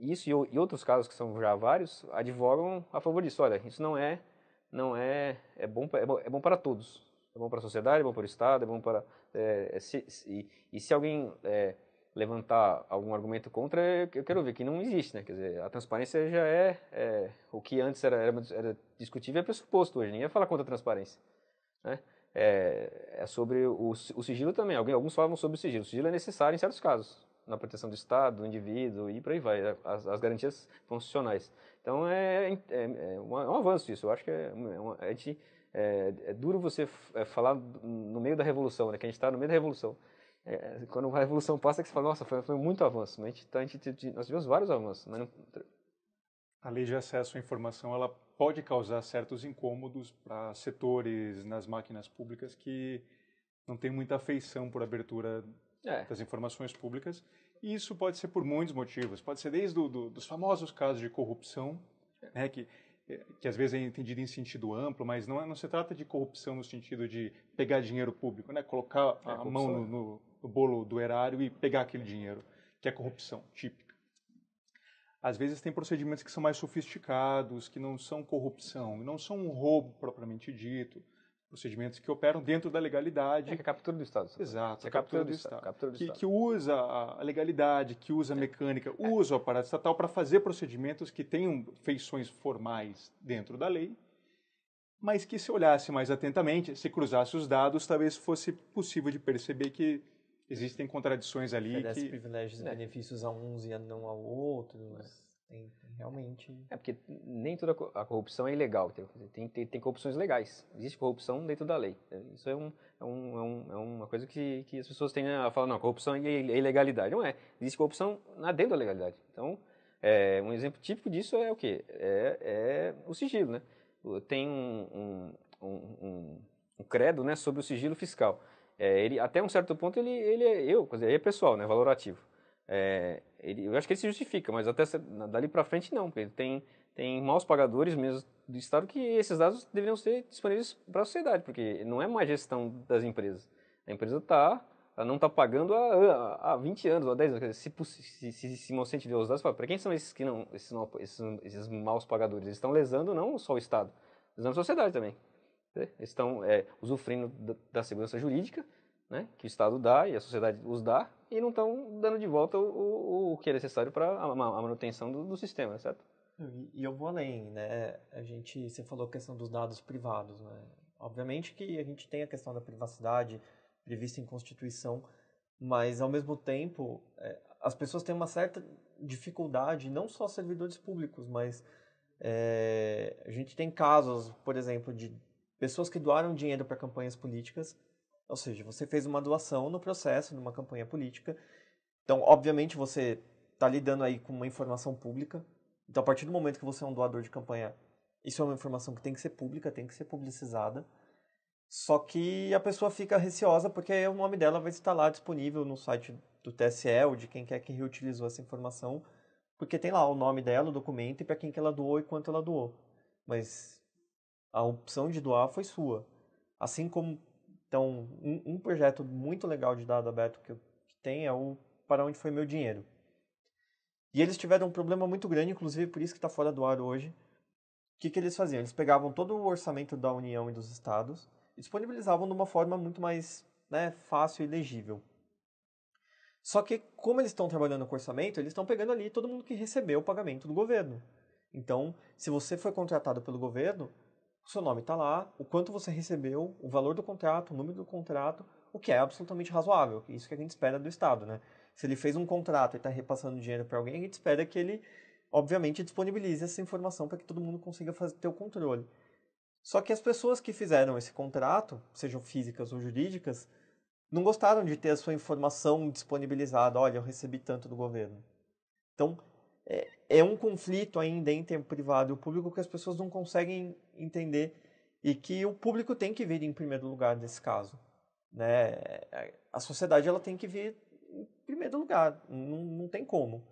isso e, outros casos que são já vários advogam a favor disso. Olha, isso não é não é é bom é bom, é bom para todos. É bom para a sociedade, é bom para o Estado, é bom para é, é se, se, e se alguém é, levantar algum argumento contra, eu quero ver que não existe, né? Quer dizer, a transparência já é, é o que antes era, era, era, discutível é pressuposto hoje. Ninguém ia falar contra a transparência, né? É, é sobre o, o sigilo também. Alguém, alguns falam sobre o sigilo. O sigilo é necessário em certos casos na proteção do Estado, do indivíduo e por aí vai, as, as garantias constitucionais. Então é, é, é, é, um, avanço isso, eu acho que é, é, é, é, duro você é, falar no meio da revolução, né, que a gente está no meio da revolução. quando a revolução passa, que você fala, nossa, foi, foi muito avanço, mas a gente, tá, a gente, nós tivemos vários avanços. Mas não... A lei de acesso à informação, ela pode causar certos incômodos para setores nas máquinas públicas que não têm muita afeição por abertura é. das informações públicas. E isso pode ser por muitos motivos. Pode ser desde do, do, dos famosos casos de corrupção, é. né, que, eh, que às vezes é entendido em sentido amplo, mas não, é, não se trata de corrupção no sentido de pegar dinheiro público, né, colocar é, a, a mão é. no, no, no bolo do erário e pegar aquele dinheiro, que é corrupção típica. Às vezes tem procedimentos que são mais sofisticados, que não são corrupção, não são um roubo propriamente dito, procedimentos que operam dentro da legalidade. É, que é a captura do Estado. Exato, é a captura, captura do, do, Estado. que, que, usa a legalidade, que usa a é. mecânica, é. usa o aparato estatal para fazer procedimentos que tenham feições formais dentro da lei, mas que se olhasse mais atentamente, se cruzasse os dados, talvez fosse possível de perceber que existem contradições ali. que... privilégios e é. benefícios a uns e não a outros. Né? Mas... Tem, tem realmente. É porque nem toda a corrupção é ilegal. Tem, tem, tem corrupções legais. Existe corrupção dentro da lei. É, isso é, é, um, é, um, é uma coisa que, que as pessoas têm a falar, não, corrupção é, é ilegalidade. Não é. Existe corrupção dentro da legalidade. Então, é, um exemplo típico disso é o quê? É, é o sigilo, né? Tem um, um, um, um credo né, sobre o sigilo fiscal. É, ele, até um certo ponto, ele, ele é eu, quer dizer, é pessoal, né, valorativo. É, ele, eu acho que ele se justifica, mas até dali para frente não, porque tem, tem maus pagadores mesmo do Estado que esses dados deveriam ser disponíveis para a sociedade, porque não é uma gestão das empresas. A empresa está ela não está pagando há, há 20 anos, há 10 anos. Se, se, se, se você os dados, para quem são esses que não, esses, não, esses, esses maus pagadores? Eles estão lesando não só o Estado, lesando a sociedade também. Eles estão é, usufruindo da, da segurança jurídica né, que o Estado dá e a sociedade os dá, e não estão dando de volta o, o, o que é necessário para a, a, manutenção do, do, sistema, certo? E eu vou além, né? A gente, você falou a questão dos dados privados, né? Obviamente que a gente tem a questão da privacidade prevista em Constituição, mas ao mesmo tempo é, as pessoas têm uma certa dificuldade, não só servidores públicos, mas é, a gente tem casos, por exemplo, de pessoas que doaram dinheiro para campanhas políticas ou seja, você fez uma doação no processo de uma campanha política. Então, obviamente, você está lidando aí com uma informação pública. Então, a partir do momento que você é um doador de campanha, isso é uma informação que tem que ser pública, tem que ser publicizada. Só que a pessoa fica receosa porque o nome dela vai estar lá disponível no site do TSE ou de quem quer que reutilizou essa informação, porque tem lá o nome dela, o documento e para quem que ela doou e quanto ela doou. Mas a opção de doar foi sua. Assim como então, um, um projeto muito legal de dado aberto que, eu, que tem é o Para Onde Foi Meu Dinheiro. E eles tiveram um problema muito grande, inclusive por isso que está fora do ar hoje. O que, que eles faziam? Eles pegavam todo o orçamento da União e dos estados e disponibilizavam de uma forma muito mais né, fácil e legível. Só que, como eles estão trabalhando com orçamento, eles estão pegando ali todo mundo que recebeu o pagamento do governo. Então, se você foi contratado pelo governo, seu nome está lá, o quanto você recebeu, o valor do contrato, o número do contrato, o que é absolutamente razoável, é isso que a gente espera do Estado, né? Se ele fez um contrato e está repassando dinheiro para alguém, a gente espera que ele, obviamente, disponibilize essa informação para que todo mundo consiga fazer, ter o controle. Só que as pessoas que fizeram esse contrato, sejam físicas ou jurídicas, não gostaram de ter a sua informação disponibilizada. Olha, eu recebi tanto do governo. Então, é, é um conflito ainda entre o privado e o público que as pessoas não conseguem entender e que o público tem que vir em primeiro lugar nesse caso, né? É, a sociedade ela tem que vir em primeiro lugar, não, não tem como.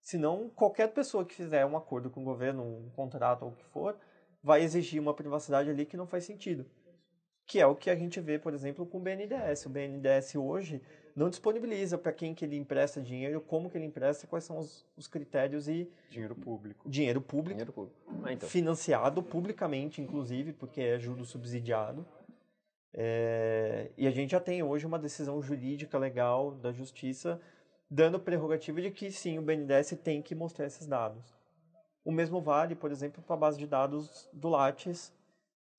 Senão qualquer pessoa que fizer um acordo com o governo, um contrato ou o que for, vai exigir uma privacidade ali que não faz sentido. Que é o que a gente vê, por exemplo, com o BNDES. O BNDES hoje não disponibiliza para quem que ele empresta dinheiro, como que ele empresta, quais são os, os critérios e... Dinheiro público. Dinheiro público. Dinheiro público. Ah, então. Financiado publicamente, inclusive, porque é juros subsidiado. É, e a gente já tem hoje uma decisão jurídica legal da justiça dando prerrogativa de que sim, o BNDES tem que mostrar esses dados. O mesmo vale, por exemplo, para a base de dados do Lattes,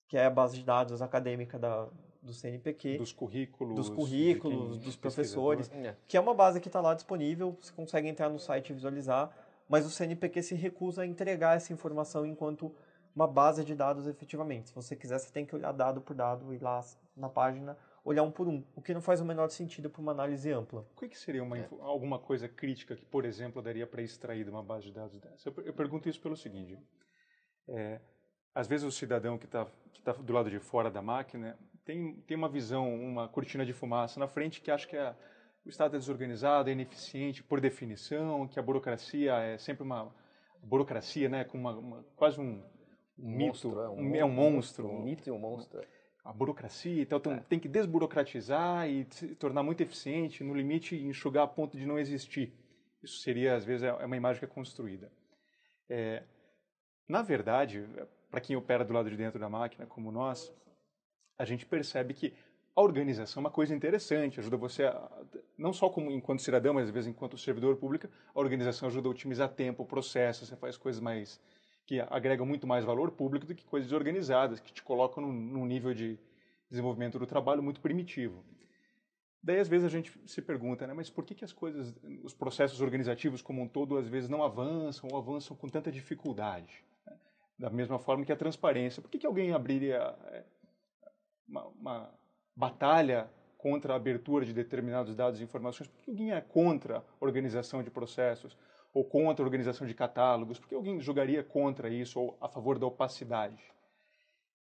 que é a base de dados acadêmica da, do CNPq. Dos currículos. Dos currículos, dos professores, é. que é uma base que está lá disponível, você consegue entrar no site e visualizar, mas o CNPq se recusa a entregar essa informação enquanto uma base de dados efetivamente. Se você quiser, você tem que olhar dado por dado, e lá na página, olhar um por um, o que não faz o menor sentido para uma análise ampla. O que seria uma, é. alguma coisa crítica que, por exemplo, daria para extrair de uma base de dados dessa? Eu, eu pergunto isso pelo seguinte, é, às vezes o cidadão que está que tá do lado de fora da máquina tem, tem uma visão, uma cortina de fumaça na frente que acha que é o Estado é desorganizado, é ineficiente por definição, que a burocracia é sempre uma burocracia, né, com uma, uma quase um, um monstro, mito, é um, um, é um monstro, um mito e um monstro. É. A burocracia e tal, então, é. tem que desburocratizar e se tornar muito eficiente, no limite enxugar a ponto de não existir. Isso seria, às vezes, é, é uma imagem que é construída. É, na verdade, para quem opera do lado de dentro da máquina, como nós, a gente percebe que a organização é uma coisa interessante, ajuda você, a, não só como enquanto cidadão, mas às vezes enquanto servidor público, a organização ajuda a otimizar tempo, processo, você faz coisas mais que agregam muito mais valor público do que coisas organizadas, que te colocam num, num nível de desenvolvimento do trabalho muito primitivo. Daí, às vezes, a gente se pergunta, né, mas por que, que as coisas, os processos organizativos como um todo, às vezes não avançam ou avançam com tanta dificuldade? Né? Da mesma forma que a transparência. Por que, que alguém abriria, é, uma, uma batalha contra a abertura de determinados dados e informações? Por que alguém é contra a organização de processos ou contra a organização de catálogos? Por que alguém julgaria contra isso ou a favor da opacidade?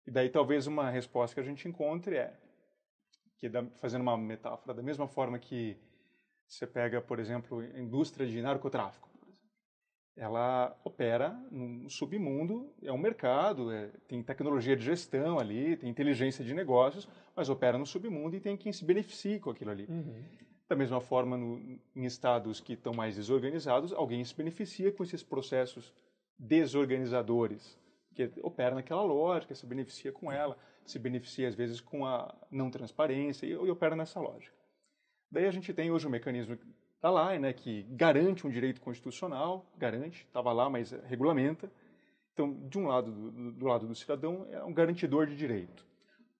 E daí talvez uma resposta que a gente encontre é que fazendo uma metáfora, da mesma forma que você pega, por exemplo, a indústria de narcotráfico ela opera num submundo, é um mercado, é, tem tecnologia de gestão ali, tem inteligência de negócios, mas opera no submundo e tem quem se beneficie com aquilo ali. Uhum. Da mesma forma, no, em estados que estão mais desorganizados, alguém se beneficia com esses processos desorganizadores, que opera naquela lógica, se beneficia com ela, se beneficia às vezes com a não transparência e, e opera nessa lógica. Daí a gente tem hoje o um mecanismo está lá, né, que garante um direito constitucional, garante, estava lá, mas regulamenta. Então, de um lado, do, do lado do cidadão, é um garantidor de direito.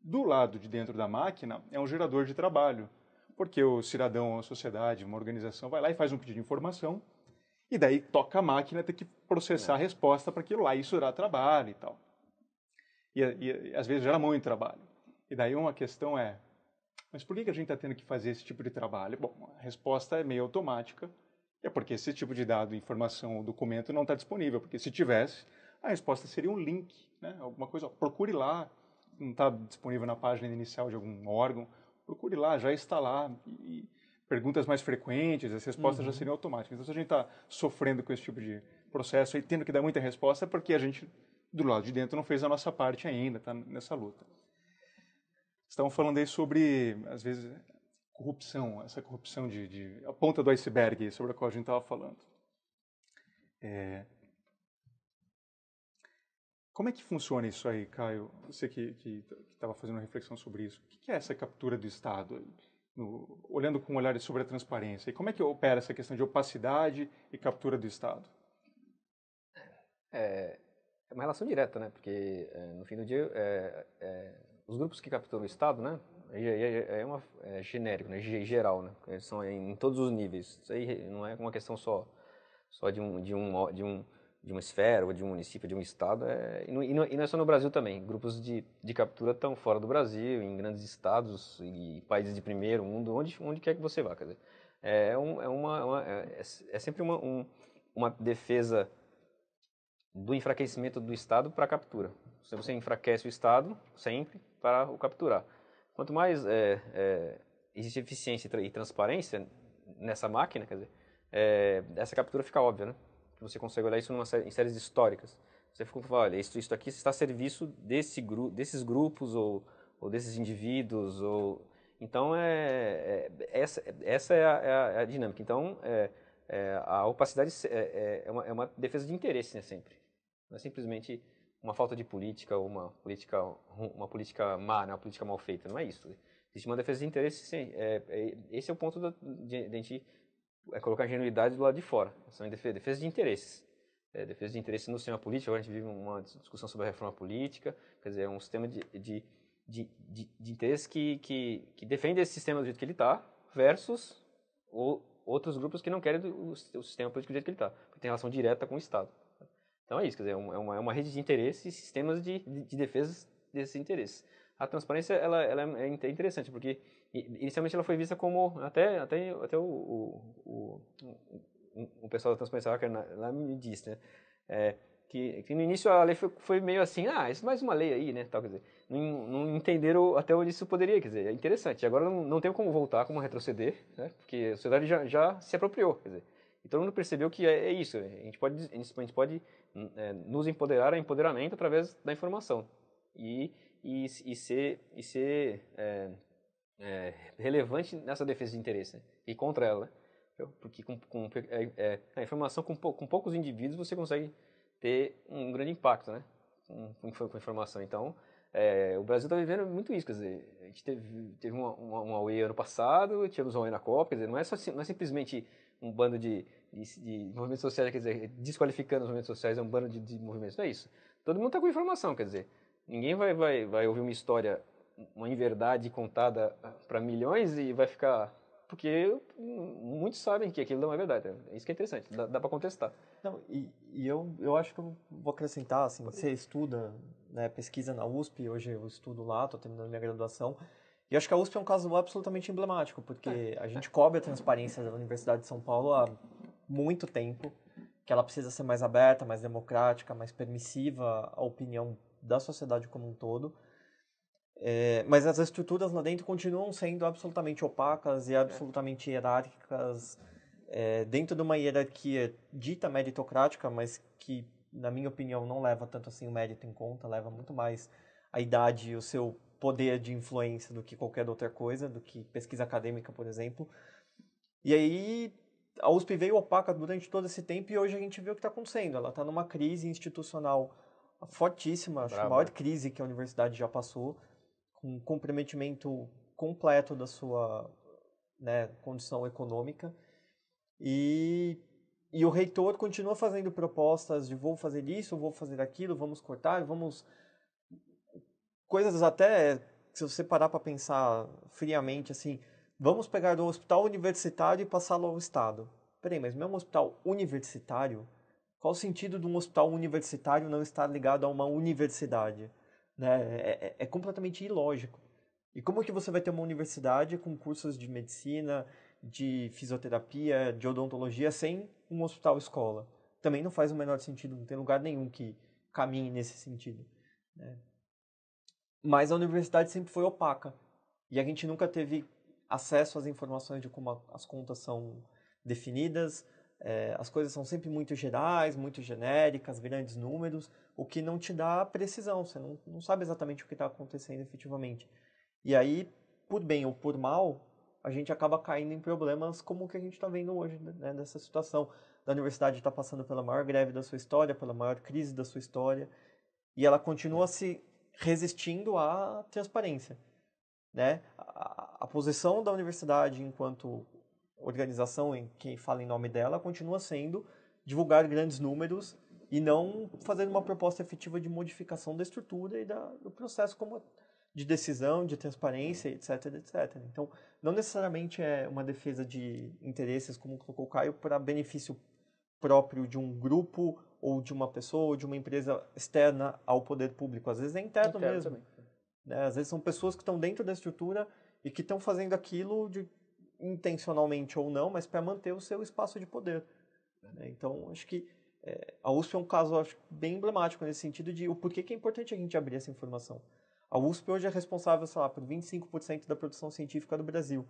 Do lado de dentro da máquina, é um gerador de trabalho, porque o cidadão, a sociedade, uma organização vai lá e faz um pedido de informação, e daí toca a máquina ter que processar a é. resposta para aquilo lá, e isso dá trabalho e tal. E, e, às vezes gera muito trabalho. E daí uma questão é, mas por que a gente está tendo que fazer esse tipo de trabalho? Bom, a resposta é meio automática, é porque esse tipo de dado, informação ou documento não está disponível, porque se tivesse, a resposta seria um link, né? alguma coisa, ó, procure lá, não está disponível na página inicial de algum órgão, procure lá, já está lá, e perguntas mais frequentes, as respostas uhum. já seriam automáticas. Então, se a gente está sofrendo com esse tipo de processo e tendo que dar muita resposta, é porque a gente, do lado de dentro, não fez a nossa parte ainda, está nessa luta estavam falando aí sobre, às vezes, corrupção, essa corrupção de, de a ponta do iceberg sobre a qual a gente estava falando. É... Como é que funciona isso aí, Caio? Você que estava fazendo uma reflexão sobre isso. O que, é essa captura do Estado? no, olhando com um olhar sobre a transparência. E como é que opera essa questão de opacidade e captura do Estado? É, é uma relação direta, né? Porque, é, no fim do dia, é, é os grupos que capturam o Estado, né? É, é, uma, é genérico, né? geral, né? Eles é são em todos os níveis. Isso aí não é uma questão só, só de, um, de, um, de, um, de uma esfera, ou de um município, de um estado. É, e, não, e não é só no Brasil também. Grupos de, de captura estão fora do Brasil, em grandes estados e países de primeiro mundo, onde, onde quer que você vá. Quer dizer, é, um, é, uma, uma é, é, é sempre uma, um, uma defesa do enfraquecimento do Estado para a captura. Se você enfraquece o Estado sempre para o capturar. Quanto mais é, é, existe eficiência e transparência nessa máquina, quer dizer, é, essa captura fica óbvia, né? Você consegue olhar isso série, em séries históricas. Você fica falando, olha, isso, isso aqui está a serviço desse gru, desses grupos ou, ou desses indivíduos ou então é, é, essa, essa é a, é a é dinâmica. Então é, é a opacidade é, uma, é, uma, defesa de interesse né, sempre. Não é simplesmente uma falta de política ou uma política, uma política má, né? uma política mal feita. Não é isso. Existe uma defesa de interesse, sim. É, é, esse é o ponto da, de, de, a gente é colocar a ingenuidade do lado de fora. São defesa, defesa de interesses. É, defesa de interesses no sistema político. Agora a gente vive uma discussão sobre a reforma política. Quer dizer, é um sistema de, de, de, de, de interesses que, que, que defende esse sistema do jeito que ele está versus o, outros grupos que não querem o, o sistema político do jeito que ele está. Porque tem relação direta com o Estado. Então é isso, quer dizer, é, é uma, é uma rede de interesses e sistemas de, de, defesa desses interesses. A transparência ela, ela, é, é interessante porque inicialmente ela foi vista como até até até o, o, o, o pessoal da transparência hacker lá me disse, né? É, que, que, no início a lei foi, foi, meio assim, ah, isso é mais uma lei aí, né, tal, quer dizer, não, não entenderam até onde isso poderia, quer dizer, é interessante, agora não, não tem como voltar, como retroceder, né, porque a sociedade já, já se apropriou, quer dizer, e então todo mundo percebeu que é, é isso, a gente pode, a gente pode é, nos empoderar é empoderamento através da informação e, e, e ser, e ser é, é, relevante nessa defesa de interesse né? e contra ela. Né? Porque com, com é, é, a informação com, com, poucos indivíduos você consegue ter um grande impacto né? com, com informação. Então, é, o Brasil está vivendo muito isso. Quer dizer, a gente teve, teve uma, uma, uma UE ano passado, tivemos uma UE na Copa. Quer dizer, não é, só, não é simplesmente um bando de, de, de movimentos sociais, quer dizer, desqualificando os movimentos sociais é um bando de, de movimentos, não é isso. Todo mundo está com informação, quer dizer, ninguém vai, vai, vai ouvir uma história, uma inverdade contada ah, para milhões e vai ficar porque muitos sabem que aquilo não é verdade. É isso que é interessante, dá, dá para contestar. Não, e, e, eu, eu acho que eu vou acrescentar, assim, você estuda, né, pesquisa na USP, hoje eu estudo lá, estou terminando minha graduação, e acho que a USP é um caso absolutamente emblemático, porque é. a gente cobre a transparência da Universidade de São Paulo há muito tempo, que ela precisa ser mais aberta, mais democrática, mais permissiva à opinião da sociedade como um todo. É, mas as estruturas lá dentro continuam sendo absolutamente opacas e absolutamente hierárquicas, é, dentro de uma hierarquia dita meritocrática, mas que, na minha opinião, não leva tanto assim o mérito em conta, leva muito mais a idade e o seu poder de influência do que qualquer outra coisa, do que pesquisa acadêmica, por exemplo. E aí a USP veio opaca durante todo esse tempo e hoje a gente vê o que está acontecendo. Ela está numa crise institucional fortíssima, acho a maior né? crise que a universidade já passou, com um comprometimento completo da sua né, condição econômica. E, e o reitor continua fazendo propostas de vou fazer isso, vou fazer aquilo, vamos cortar, vamos coisas até, se você parar para pensar friamente, assim, vamos pegar um hospital universitário e passá-lo ao Estado. Peraí, mas meu hospital universitário, qual o sentido de um hospital universitário não estar ligado a uma universidade? Né? É, é, é completamente ilógico. E como que você vai ter uma universidade com cursos de medicina, de fisioterapia, de odontologia sem um hospital escola. Também não faz o menor sentido, não tem lugar nenhum que caminhe nesse sentido. Né? Mas a universidade sempre foi opaca. E a gente nunca teve acesso às informações de como as contas são definidas. É, as coisas são sempre muito gerais, muito genéricas, grandes números, o que não te dá precisão. Você não, não sabe exatamente o que está acontecendo efetivamente. E aí, por bem ou por mal, a gente acaba caindo em problemas como o que a gente está vendo hoje, né, nessa né, situação. A universidade está passando pela maior greve da sua história, pela maior crise da sua história, e ela continua é. se resistindo à transparência. Né? A, a, posição da universidade enquanto organização em quem fala em nome dela continua sendo divulgar grandes números e não fazer uma proposta efetiva de modificação da estrutura e da, do processo como de decisão, de transparência, etc, uhum. etc. Então, não necessariamente é uma defesa de interesses, como colocou o Caio, para benefício próprio de um grupo ou de uma pessoa ou de uma empresa externa ao poder público. Às vezes é interno, interno mesmo. Né? Às vezes são pessoas que estão dentro da estrutura e que estão fazendo aquilo de, intencionalmente ou não, mas para manter o seu espaço de poder. Né? Então, acho que é, a USP é um caso acho, bem emblemático nesse sentido de o porquê que é importante a gente abrir essa informação. A USP hoje é responsável, sei lá, por 25% da produção científica do Brasil.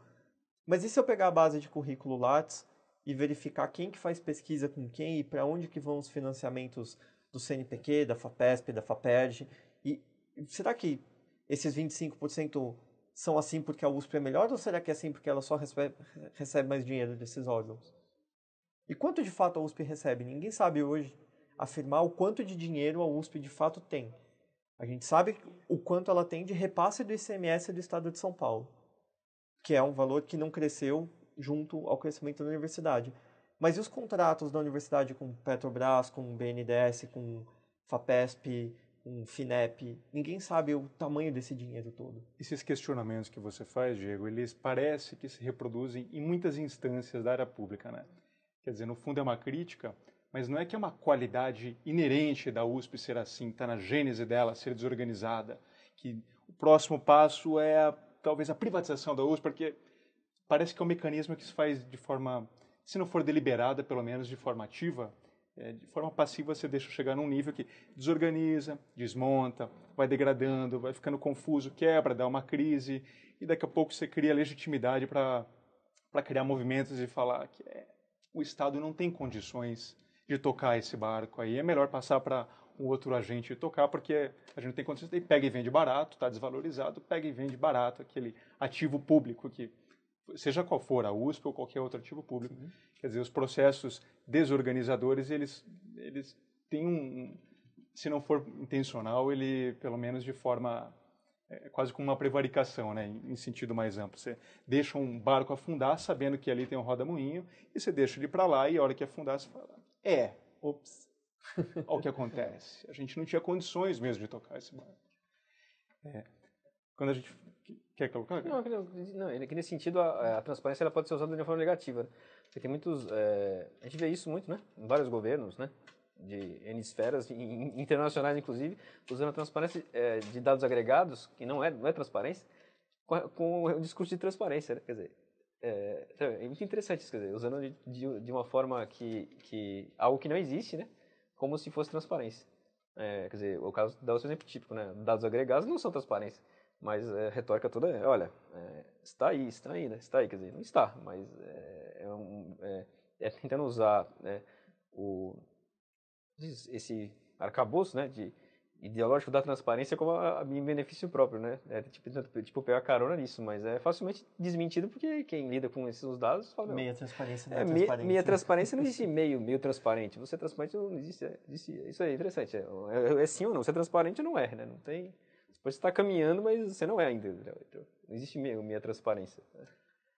Mas e se eu pegar a base de currículo Lattes e verificar quem que faz pesquisa com quem e para onde que vão os financiamentos do CNPq, da FAPESP, da FAPERJ. E será que esses 25% são assim porque a USP é melhor ou será que é assim porque ela só recebe, recebe mais dinheiro desses órgãos? E quanto de fato a USP recebe? Ninguém sabe hoje afirmar o quanto de dinheiro a USP de fato tem. A gente sabe o quanto ela tem de repasse do ICMS do Estado de São Paulo, que é um valor que não cresceu junto ao crescimento da universidade. Mas e os contratos da universidade com Petrobras, com BNDES, com FAPESP, com FINEP? Ninguém sabe o tamanho desse dinheiro todo. Esses questionamentos que você faz, Diego, eles parece que se reproduzem em muitas instâncias da área pública, né? Quer dizer, no fundo é uma crítica, mas não é que é uma qualidade inerente da USP ser assim, está na gênese dela, ser desorganizada, que o próximo passo é a, talvez a privatização da USP, porque parece que é um mecanismo que se faz de forma, se não for deliberada, pelo menos de forma ativa, é, de forma passiva você deixa chegar num nível que desorganiza, desmonta, vai degradando, vai ficando confuso, quebra, dá uma crise, e daqui a pouco você cria legitimidade para criar movimentos e falar que é, o Estado não tem condições de tocar esse barco aí, é melhor passar para um outro agente tocar, porque a gente tem condições, de pega e vende barato, está desvalorizado, pega e vende barato aquele ativo público que seja qual for, a USP ou qualquer outro ativo público. Uhum. Quer dizer, os processos desorganizadores, eles, eles têm um, se não for intencional, ele, pelo menos de forma é, quase como uma prevaricação, né, em, sentido mais amplo. Você deixa um barco afundar sabendo que ali tem um roda-moinho e você deixa ele para lá e a hora que afundar você fala, é, ops, olha [laughs] o que acontece. A gente não tinha condições mesmo de tocar esse barco. É. Quando a gente Quer colocar? Não, não, é que nesse sentido a, é, a, transparência ela pode ser usada de uma forma negativa. Né? Porque tem muitos. É, a gente vê isso muito, né? Em vários governos, né? De N esferas, internacionais inclusive, usando a transparência é, de dados agregados, que não é, não é transparência, com, com o discurso de transparência, né? Quer dizer, é, então, é muito interessante isso, quer dizer, usando de, de, de, uma forma que, que. algo que não existe, né? Como se fosse transparência. É, quer dizer, o caso dá o seu exemplo típico, né? Dados agregados não são transparência. Mas a é, retórica toda é, olha, é, está aí, está aí, né? Está aí, quer dizer, não está, mas é, é, um, é, é tentando usar né, o, esse arcabouço né, de ideológico da transparência como a, a, em benefício próprio, né? É, tipo, tipo, pegar carona nisso, mas é facilmente desmentido porque quem lida com esses dados fala... Meia transparência não é, é transparência. Meia, né? transparência não existe meio, meio transparente. Você é transparente não existe. É, existe isso é interessante. É, é, é sim ou não. Você é transparente ou não é, né? Não tem... Você pode tá estar caminhando, mas você não é ainda então, Não existe minha, minha transparência.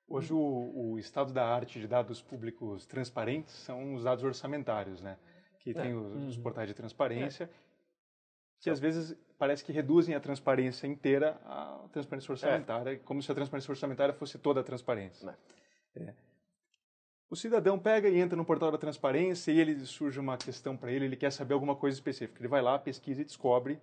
Hoje o, o, estado da arte de dados públicos transparentes são os dados orçamentários, né? Que é. tem os, os, uhum. portais de transparência, é. que às vezes parece que reduzem a transparência inteira à transparência é. orçamentária, é. como se a transparência orçamentária fosse toda a transparência. É. É. O cidadão pega e entra no portal da transparência e ele surge uma questão para ele, ele quer saber alguma coisa específica. Ele vai lá, pesquisa e descobre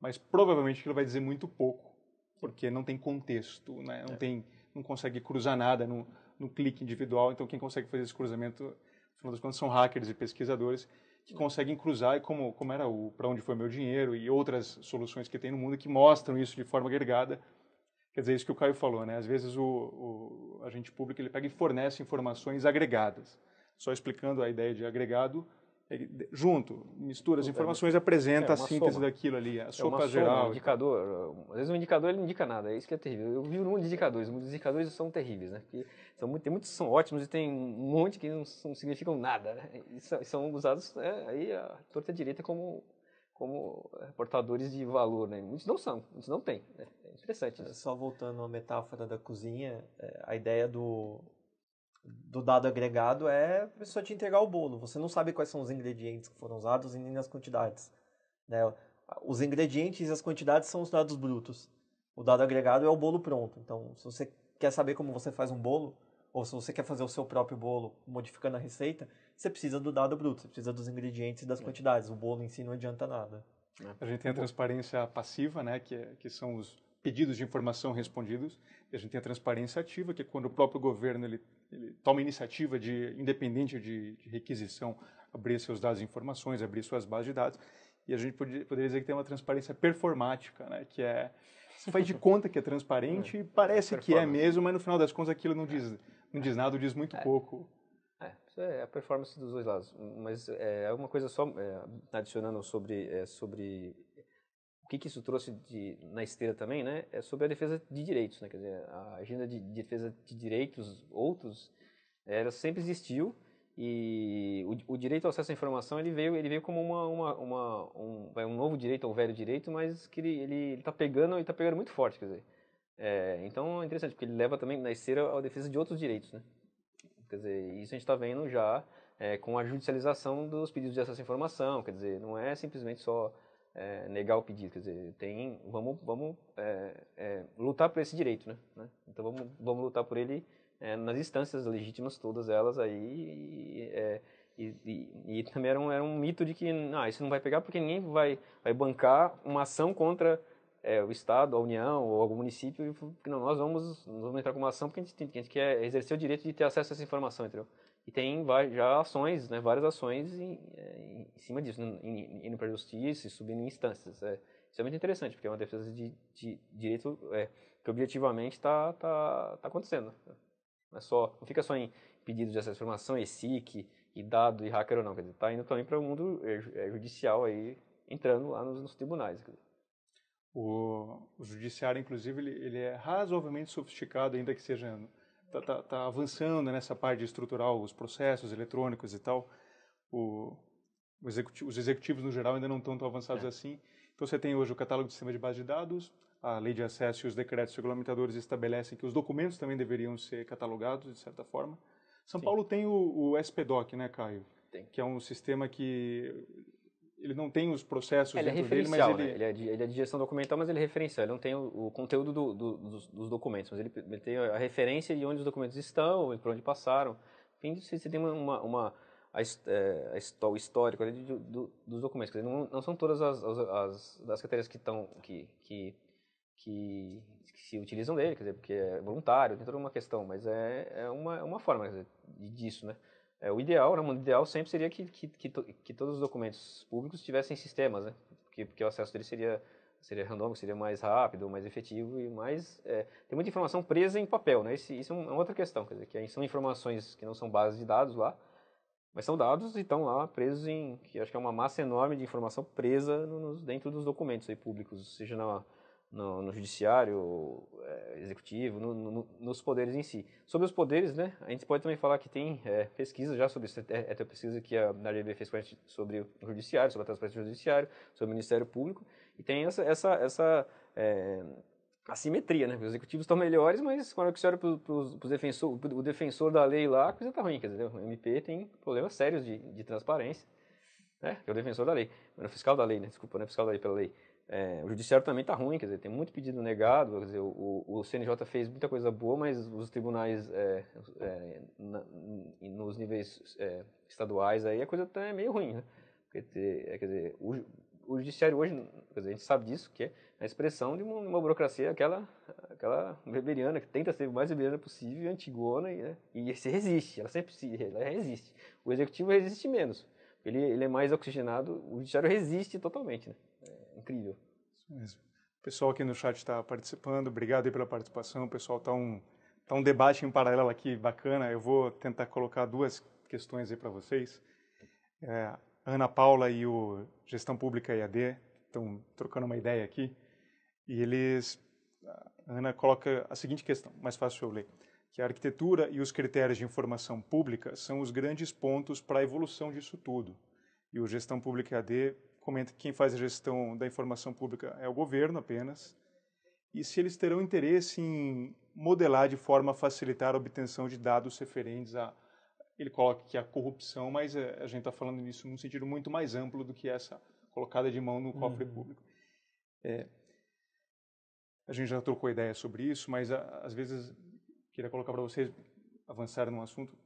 mas provavelmente aquilo vai dizer muito pouco, porque não tem contexto, né? não, é. tem, não consegue cruzar nada no, no, clique individual. Então, quem consegue fazer esse cruzamento, afinal das contas, são hackers e pesquisadores que conseguem cruzar e como, como era o para onde foi meu dinheiro e outras soluções que tem no mundo que mostram isso de forma agregada. Quer dizer, isso que o Caio falou, né? Às vezes o, o agente público ele pega e fornece informações agregadas. Só explicando a ideia de agregado, é junto, mistura as é informações, apresenta é a síntese soma. daquilo ali, a sopa é uma geral. um indicador, às vezes um indicador ele não indica nada, é isso que é terrível. Eu vi um mundo de indicadores, os indicadores são terríveis, né? Porque são muito, tem muitos são ótimos e tem um monte que não, não significam nada, né? E são, e são usados é, aí a torta direita como como portadores de valor, né? Muitos não são, muitos não têm. Né? É interessante. É, isso. Só voltando à metáfora da cozinha, a ideia do do dado agregado é a pessoa te entregar o bolo. Você não sabe quais são os ingredientes que foram usados e nem as quantidades. Né? Os ingredientes e as quantidades são os dados brutos. O dado agregado é o bolo pronto. Então, se você quer saber como você faz um bolo, ou se você quer fazer o seu próprio bolo modificando a receita, você precisa do dado bruto, você precisa dos ingredientes e das é. quantidades. O bolo em si não adianta nada. A gente tem a transparência passiva, né, que, é, que são os pedidos de informação respondidos, e a gente tem a transparência ativa, que é quando o próprio governo ele ele toma iniciativa de, independente de, de, requisição, abrir seus dados e informações, abrir suas bases de dados. E a gente podia, poderia dizer que tem uma transparência performática, né? que é, você faz de [laughs] conta que é transparente, é, parece é que é mesmo, mas no final das contas aquilo não é. diz, não diz nada, diz muito é. pouco. É, é, a performance dos dois lados. Mas é uma coisa só adicionando sobre, sobre o que, que isso trouxe de, na esteira também, né? É sobre a defesa de direitos, né? Quer dizer, a agenda de, de defesa de direitos outros, era sempre existiu e o, o, direito ao acesso à informação ele veio ele veio como uma, uma, uma um, um novo direito ou um velho direito, mas que ele ele, está pegando e está pegando muito forte, quer dizer. É, então é interessante porque ele leva também na esteira a defesa de outros direitos, né? Quer dizer, isso a gente está vendo já é, com a judicialização dos pedidos de acesso à informação, quer dizer, não é simplesmente só é, negar o pedido, quer dizer, tem, vamos, vamos é, é, lutar por esse direito, né? né? Então vamos, vamos lutar por ele é, nas instâncias legítimas todas elas aí é, e, e, e, também era um, era um mito de que não, isso não vai pegar porque ninguém vai, vai bancar uma ação contra é, o Estado, a União ou algum município, e, tipo, não, nós vamos, nós vamos entrar com uma ação porque a gente, a gente quer exercer o direito de ter acesso a essa informação, entendeu? E tem já ações, né, várias ações em, é, em, cima disso, indo para a justiça e subindo instâncias. É, isso é muito interessante, porque é uma defesa de, de direito é, que objetivamente está tá, tá acontecendo. Não, é só, não fica só em pedidos de acesso à informação, SIC, e dado e hacker ou não. está indo também para o mundo é, é, judicial aí, entrando lá nos, nos tribunais. O, o, judiciário, inclusive, ele, ele, é razoavelmente sofisticado, ainda que seja tá, tá, tá avançando nessa parte estrutural, os processos eletrônicos e tal. O, o executivo, os executivos no geral ainda não estão tão avançados é. assim. Então você tem hoje o catálogo de sistema de base de dados, a lei de acesso e os decretos regulamentadores estabelecem que os documentos também deveriam ser catalogados de certa forma. São Sim. Paulo tem o, o SPDOC, né, Caio? Tem. Que é um sistema que ele não tem os processos ele é dentro é dele, mas ele... Né? Ele, é de, ele é de gestão documental, mas ele é referencial, ele não tem o, o conteúdo do, do, dos, dos, documentos, mas ele, ele, tem a referência de onde os documentos estão, por onde passaram. Enfim, você tem uma, uma a, é, o histórico ali do, do, dos documentos. Quer dizer, não, não são todas as, as, as que estão que, que, que, se utilizam dele, quer dizer, porque é voluntário, tem toda uma questão, mas é, é uma, é uma forma dizer, disso, né? É, o ideal, né, o ideal sempre seria que, que, que, to, que, todos os documentos públicos tivessem sistemas, né? Porque, porque o acesso dele seria, seria randômico, seria mais rápido, mais efetivo e mais... É, tem muita informação presa em papel, né? Esse, isso é, é uma outra questão, quer dizer, que são informações que não são bases de dados lá, mas são dados e estão lá presos em... que acho que é uma massa enorme de informação presa no, no, dentro dos documentos aí públicos, seja na no, no judiciário, é, executivo, no, no, nos poderes em si. Sobre os poderes, né, a gente pode também falar que tem é, pesquisa já sobre isso, é, é pesquisa que a NARB fez sobre o judiciário, sobre a transparência do judiciário, sobre o Ministério Público, e tem essa, essa, essa é, assimetria, né, os executivos estão melhores, mas quando você olha para o defensor, o defensor da lei lá, a coisa está ruim, quer dizer, o MP tem problemas sérios de, de transparência, né, que é o defensor da lei, o é fiscal da lei, né, desculpa, não é fiscal da lei, pela lei, é, o judiciário também está ruim, quer dizer, tem muito pedido negado, quer dizer, o, o CNJ fez muita coisa boa, mas os tribunais é, é, na, nos níveis é, estaduais aí a coisa tá é meio ruim, né? Porque, é, quer dizer, o, o judiciário hoje, quer dizer, a gente sabe disso, que é a expressão de uma, uma burocracia, aquela, aquela weberiana, que tenta ser o mais weberiana possível, antigona, e, né? e se resiste, ela sempre se, ela resiste. O executivo resiste menos, ele, ele é mais oxigenado, o judiciário resiste totalmente, né? incrível. Isso mesmo. O pessoal aqui no chat está participando, obrigado aí pela participação. O pessoal está um, tá um debate em paralelo aqui bacana. Eu vou tentar colocar duas questões aí para vocês. É, Ana Paula e o Gestão Pública AD estão trocando uma ideia aqui. E eles. A Ana coloca a seguinte questão, mais fácil eu ler que a arquitetura e os critérios de informação pública são os grandes pontos para a evolução disso tudo. E o Gestão Pública AD comenta que quem faz a gestão da informação pública é o governo apenas, e se eles terão interesse em modelar de forma a facilitar a obtenção de dados referentes a. Ele coloca que a corrupção, mas é, a gente está falando nisso num sentido muito mais amplo do que essa colocada de mão no cofre uhum. público. É, a gente já trocou ideia sobre isso, mas a, às vezes queria colocar para vocês avançar num assunto.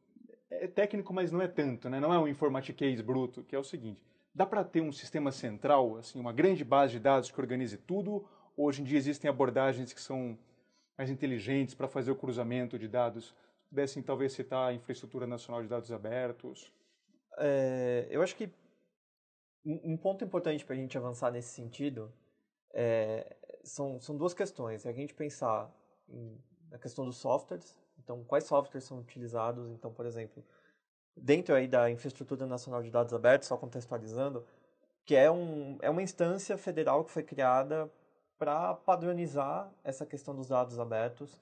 É, é técnico, mas não é tanto, né? Não é um informatic case bruto, que é o seguinte: Dá para ter um sistema central, assim, uma grande base de dados que organize tudo? Hoje em dia existem abordagens que são mais inteligentes para fazer o cruzamento de dados. Pudessem talvez citar a infraestrutura nacional de dados abertos. É, eu acho que um ponto importante para a gente avançar nesse sentido é, são, são duas questões. É a gente pensar em, na questão dos softwares, então quais softwares são utilizados. Então, por exemplo, dentro aí da Infraestrutura Nacional de Dados Abertos, só contextualizando, que é, um, é uma instância federal que foi criada para padronizar essa questão dos dados abertos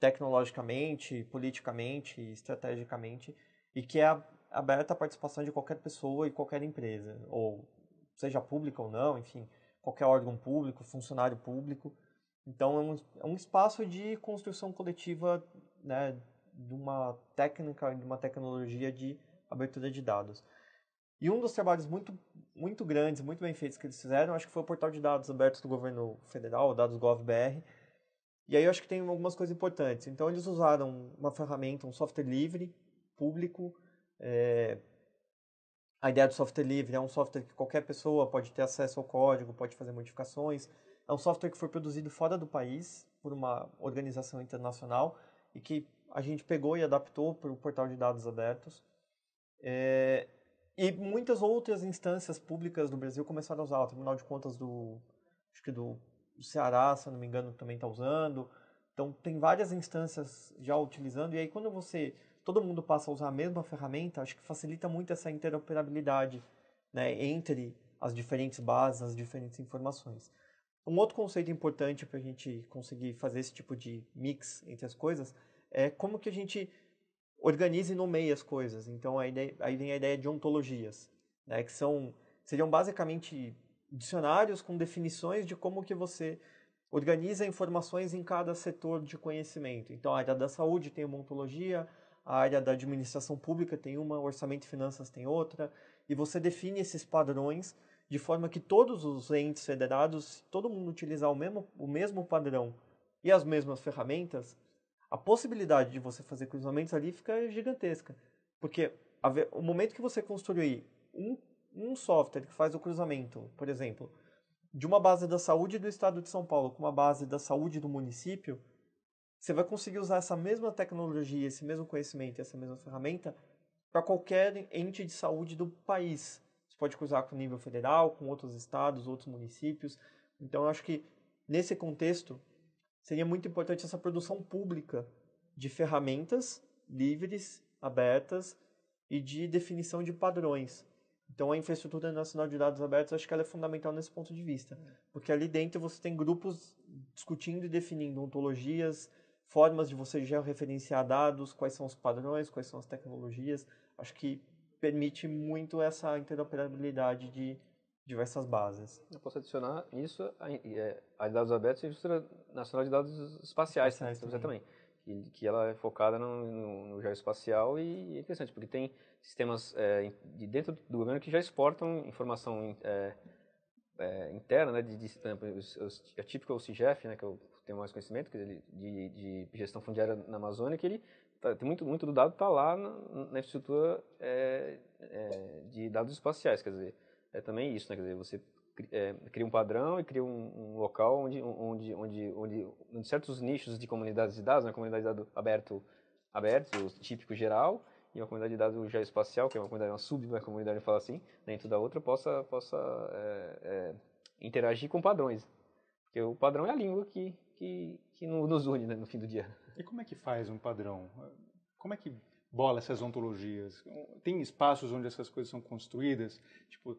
tecnologicamente, politicamente, estrategicamente, e que é aberta à participação de qualquer pessoa e qualquer empresa, ou seja pública ou não, enfim, qualquer órgão público, funcionário público. Então, é um, é um espaço de construção coletiva né, de uma técnica, de uma tecnologia de abertura de dados. E um dos trabalhos muito, muito grandes, muito bem feitos que eles fizeram, acho que foi o portal de dados abertos do governo federal, dados.gov.br. E aí eu acho que tem algumas coisas importantes. Então eles usaram uma ferramenta, um software livre, público. É... A ideia do software livre é um software que qualquer pessoa pode ter acesso ao código, pode fazer modificações. É um software que foi produzido fora do país por uma organização internacional e que a gente pegou e adaptou para o portal de dados abertos. É, e muitas outras instâncias públicas do Brasil começaram a usar. O Tribunal de Contas do, acho que do, do Ceará, se não me engano, também está usando. Então, tem várias instâncias já utilizando. E aí, quando você todo mundo passa a usar a mesma ferramenta, acho que facilita muito essa interoperabilidade né, entre as diferentes bases, as diferentes informações. Um outro conceito importante para a gente conseguir fazer esse tipo de mix entre as coisas é como que a gente organiza e nomeia as coisas. Então aí vem a ideia de ontologias, né, que são seriam basicamente dicionários com definições de como que você organiza informações em cada setor de conhecimento. Então a área da saúde tem uma ontologia, a área da administração pública tem uma, orçamento e finanças tem outra, e você define esses padrões de forma que todos os entes federados, todo mundo utilizar o mesmo, o mesmo padrão e as mesmas ferramentas, a possibilidade de você fazer cruzamentos ali fica gigantesca. Porque o momento que você construir um, um software que faz o cruzamento, por exemplo, de uma base da saúde do estado de São Paulo com uma base da saúde do município, você vai conseguir usar essa mesma tecnologia, esse mesmo conhecimento, essa mesma ferramenta para qualquer ente de saúde do país. Você pode cruzar com nível federal, com outros estados, outros municípios. Então, eu acho que nesse contexto, seria muito importante essa produção pública de ferramentas livres, abertas e de definição de padrões. Então, a infraestrutura nacional de dados abertos, acho que ela é fundamental nesse ponto de vista, hum. porque ali dentro você tem grupos discutindo e definindo ontologias, formas de você georreferenciar dados, quais são os padrões, quais são as tecnologias. Acho que permite muito essa interoperabilidade de diversas bases. Eu posso adicionar isso a, é, a dados abertos e a indústria nacional de dados espaciais, espaciais também. também. Que, que, ela é focada no, no, no geoespacial e é interessante, porque tem sistemas é, de dentro do governo que já exportam informação é, é, interna, né, de, de, a típica OCGEF, né, que eu é tenho mais conhecimento, que ele, de, de gestão fundiária na Amazônia, que ele tá, tem muito, muito do dado está lá na, na infraestrutura é, de dados espaciais, quer dizer, é também isso, né? Quer dizer, você é, cria um padrão e cria um, um local onde, onde, onde, onde, onde, certos nichos de comunidades de dados, né? comunidade de dados aberto, aberto, típico geral, e uma comunidade de dados geoespacial, que é uma comunidade, uma sub-comunidade, fala assim, dentro da outra, possa, possa é, é, interagir com padrões. Porque o padrão é a língua que, que, que nos une né? no fim do dia. E como é que faz um padrão? Como é que bola essas ontologias? Tem espaços onde essas coisas são construídas? Tipo,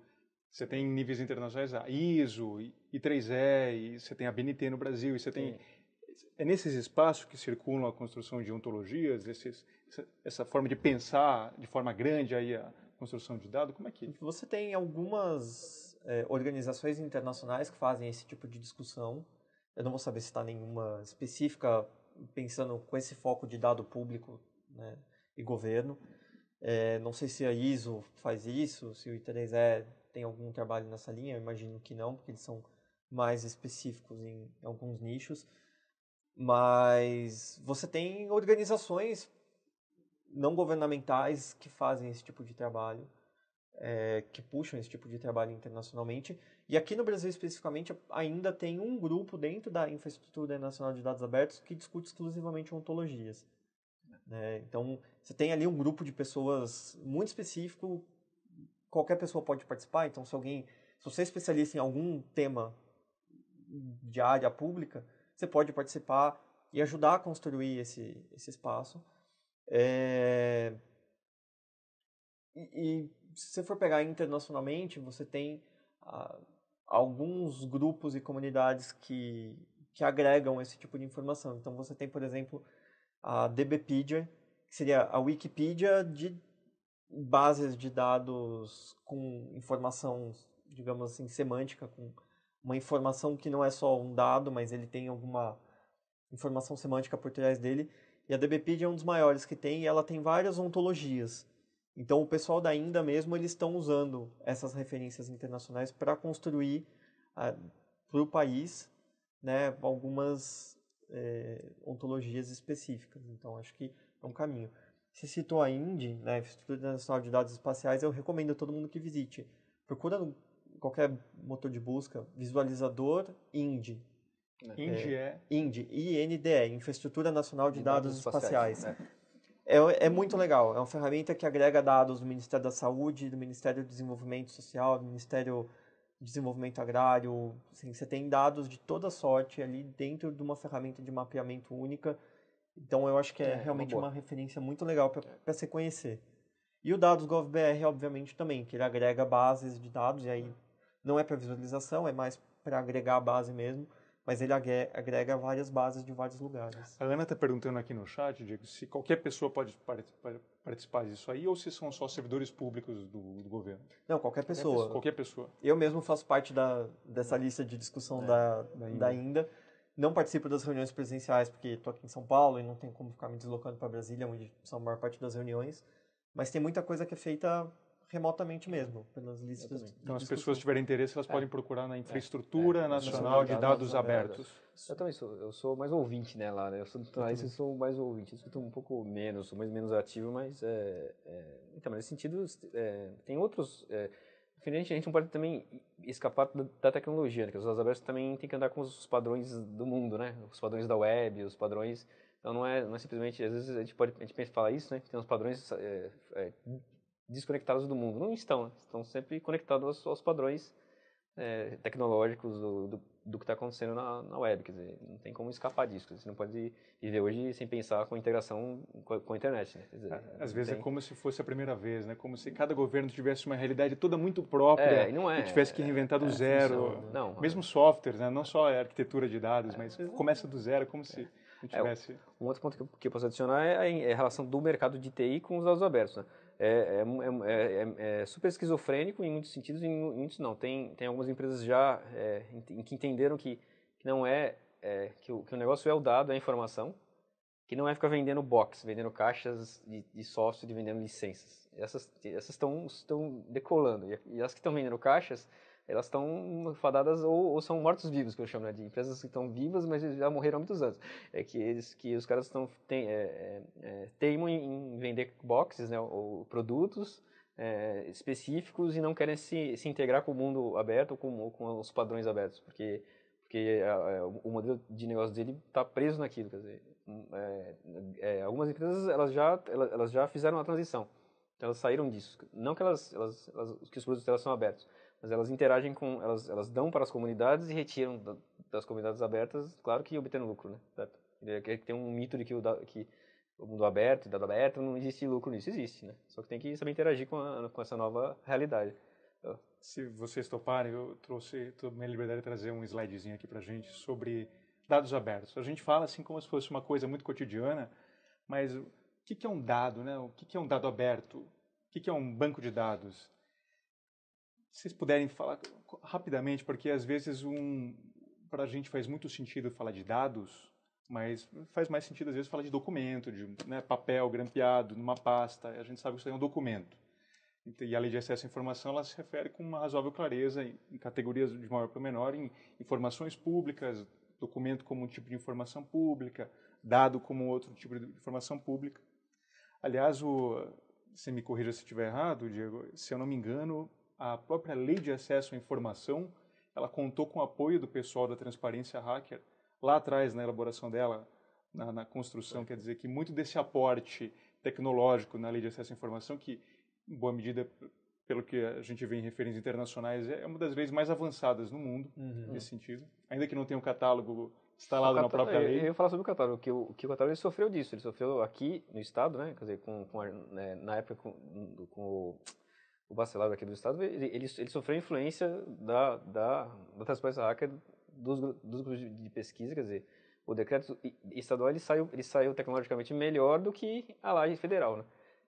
você tem níveis internacionais, a ah, ISO, I3E, você tem a BNT no Brasil, e você tem... É nesses espaços que circulam a construção de ontologias, esses, essa, forma de pensar de forma grande aí a construção de dado, como é que... Você tem algumas é, organizações internacionais que fazem esse tipo de discussão, eu não vou saber se está nenhuma específica pensando com esse foco de dado público né, e governo. É, não sei se a ISO faz isso, se o I3E tem algum trabalho nessa linha, eu imagino que não, porque eles são mais específicos em alguns nichos. Mas você tem organizações não governamentais que fazem esse tipo de trabalho, é, que puxam esse tipo de trabalho internacionalmente. E aqui no Brasil, especificamente, ainda tem um grupo dentro da Infraestrutura Nacional de Dados Abertos que discute exclusivamente ontologias. Né? Então, você tem ali um grupo de pessoas muito específico qualquer pessoa pode participar, então se alguém, se você é especialista em algum tema de área pública, você pode participar e ajudar a construir esse, esse espaço. É... E, e, se você for pegar internacionalmente, você tem ah, alguns grupos e comunidades que, que agregam esse tipo de informação. Então você tem, por exemplo, a DBpedia, que seria a Wikipedia de bases de dados com informação, digamos assim, semântica, com uma informação que não é só um dado, mas ele tem alguma informação semântica por trás dele. E a DBPID é um dos maiores que tem e ela tem várias ontologias. Então, o pessoal da Inda mesmo, eles estão usando essas referências internacionais para construir para o país né, algumas eh, ontologias específicas. Então, acho que é um caminho. Você citou a INDE, né, Instituto Nacional de Dados Espaciais, eu recomendo a todo mundo que visite. Procura no qualquer motor de busca, visualizador INDE. É. INDE é, é? n INDE, e Infraestrutura Nacional de, de Dados, Dados, Espaciais. espaciais. É. é, é muito legal, é uma ferramenta que agrega dados do Ministério da Saúde, do Ministério do Desenvolvimento Social, do Ministério do Desenvolvimento Agrário, assim, você tem dados de toda sorte ali dentro de uma ferramenta de mapeamento única, então eu acho que é, é realmente uma, uma, referência muito legal para se é. conhecer. E o dados GovBR, obviamente, também, que ele agrega bases de dados, e aí uhum. não é para visualização, é mais para agregar a base mesmo, mas ele agrega várias bases de vários lugares. A Ana está perguntando aqui no chat, Diego, se qualquer pessoa pode participar disso aí ou se são só servidores públicos do, do governo? Não, qualquer pessoa. qualquer pessoa. Qualquer pessoa. Eu mesmo faço parte da, dessa uhum. lista de discussão é, da, da, Da Inda não participo das reuniões presenciais porque estou aqui em São Paulo e não tem como ficar me deslocando para Brasília, onde são a maior parte das reuniões, mas tem muita coisa que é feita remotamente mesmo, pelas listas. então, as pessoas tiverem interesse, elas é. podem procurar na é. infraestrutura é. É. nacional de dados, abertos. Eu também sou, eu sou mais ouvinte, né, lá, né? Eu sou jornalista, eu, eu sou mais ouvinte, eu escuto um pouco menos, sou mais menos ativo, mas é, é, então, nesse sentido, tem outros Infelizmente, a gente não pode também escapar da tecnologia, né? que as asas abertas também tem que andar com os padrões do mundo, né? Os padrões da web, os padrões... Então, não é, não é simplesmente... Às vezes, a gente pode a gente pensa, fala isso, né? Que tem uns padrões é, é, desconectados do mundo. Não estão, né? Estão sempre conectados aos, aos padrões é, tecnológicos do, do do que está acontecendo na, na web, quer dizer, não tem como escapar disso. Você não pode viver hoje sem pensar com a integração com a, com a internet. Né? Dizer, é, Às vezes é tem... é como se fosse a primeira vez, né? Como se cada governo tivesse uma realidade toda muito própria é, não é, e tivesse que é, reinventar do é, zero. Não, não, Mesmo softwares, né? Não só a arquitetura de dados, mas começa do zero, como se não tivesse... um outro ponto que eu, posso adicionar é a, relação do mercado de TI com os dados abertos, né? É é, é, é, é, super esquizofrênico em muitos sentidos e em muitos não. Tem, tem algumas empresas já é, que entenderam que, que não é, que, o, que o negócio é o dado, é a informação, que não é ficar vendendo box, vendendo caixas de, de software e vendendo licenças. Essas estão decolando. E, e as que estão vendendo caixas elas estão fadadas ou, ou são mortos-vivos, que eu chamo, né? de empresas que estão vivas, mas já morreram há muitos anos. É que, eles, que os caras estão tem, é, é, é, teimam em vender boxes né? ou produtos é, específicos e não querem se, se integrar com o mundo aberto com, com os padrões abertos, porque, porque a, é, a, é, o modelo de negócio dele está preso naquilo. Quer dizer, hum, algumas empresas elas já, elas, elas já fizeram a transição. Então elas saíram disso. Não que elas, elas, elas, que os produtos delas são abertos, mas elas interagem com, elas, elas dão para as comunidades e retiram da, das comunidades abertas, claro que obtendo lucro, né? Certo? É tem um mito de que o, que o mundo aberto, dado aberto, não existe lucro nisso, existe, né? Só que tem que saber interagir com, a, com essa nova realidade. Então, se vocês toparem, eu trouxe, tomei a liberdade de trazer um slidezinho aqui para gente sobre dados abertos. A gente fala assim como se fosse uma coisa muito cotidiana, mas o que, é um dado, né? O que, é um dado aberto? O que é um banco de dados? vocês puderem falar rapidamente, porque às vezes um, para a gente faz muito sentido falar de dados, mas faz mais sentido às vezes falar de documento, de né, papel grampeado numa pasta. A gente sabe que isso é um documento. E a lei de acesso à informação ela se refere com uma razoável clareza em categorias de maior para menor, em informações públicas, documento como um tipo de informação pública, dado como outro tipo de informação pública. Aliás, o, você me corrija se estiver errado, Diego, se eu não me engano, a própria lei de acesso à informação, ela contou com o apoio do pessoal da Transparência Hacker lá atrás na elaboração dela, na, na construção, é. quer dizer que muito desse aporte tecnológico na lei de acesso à informação, que em boa medida, pelo que a gente vê em referências internacionais, é uma das leis mais avançadas no mundo uhum. nesse sentido, ainda que não tenha um catálogo instalado na própria lei. Eu ia falar sobre o catálogo, que o, que o catálogo sofreu disso, ele sofreu aqui no Estado, né, quer dizer, com, com né, na época com, com o o Bacelar aqui do Estado, ele, ele, ele sofreu influência da, da, da transparência hacker dos, dos grupos de, de, pesquisa, quer dizer, o decreto estadual ele saiu, ele saiu tecnologicamente melhor do que a laje federal, né?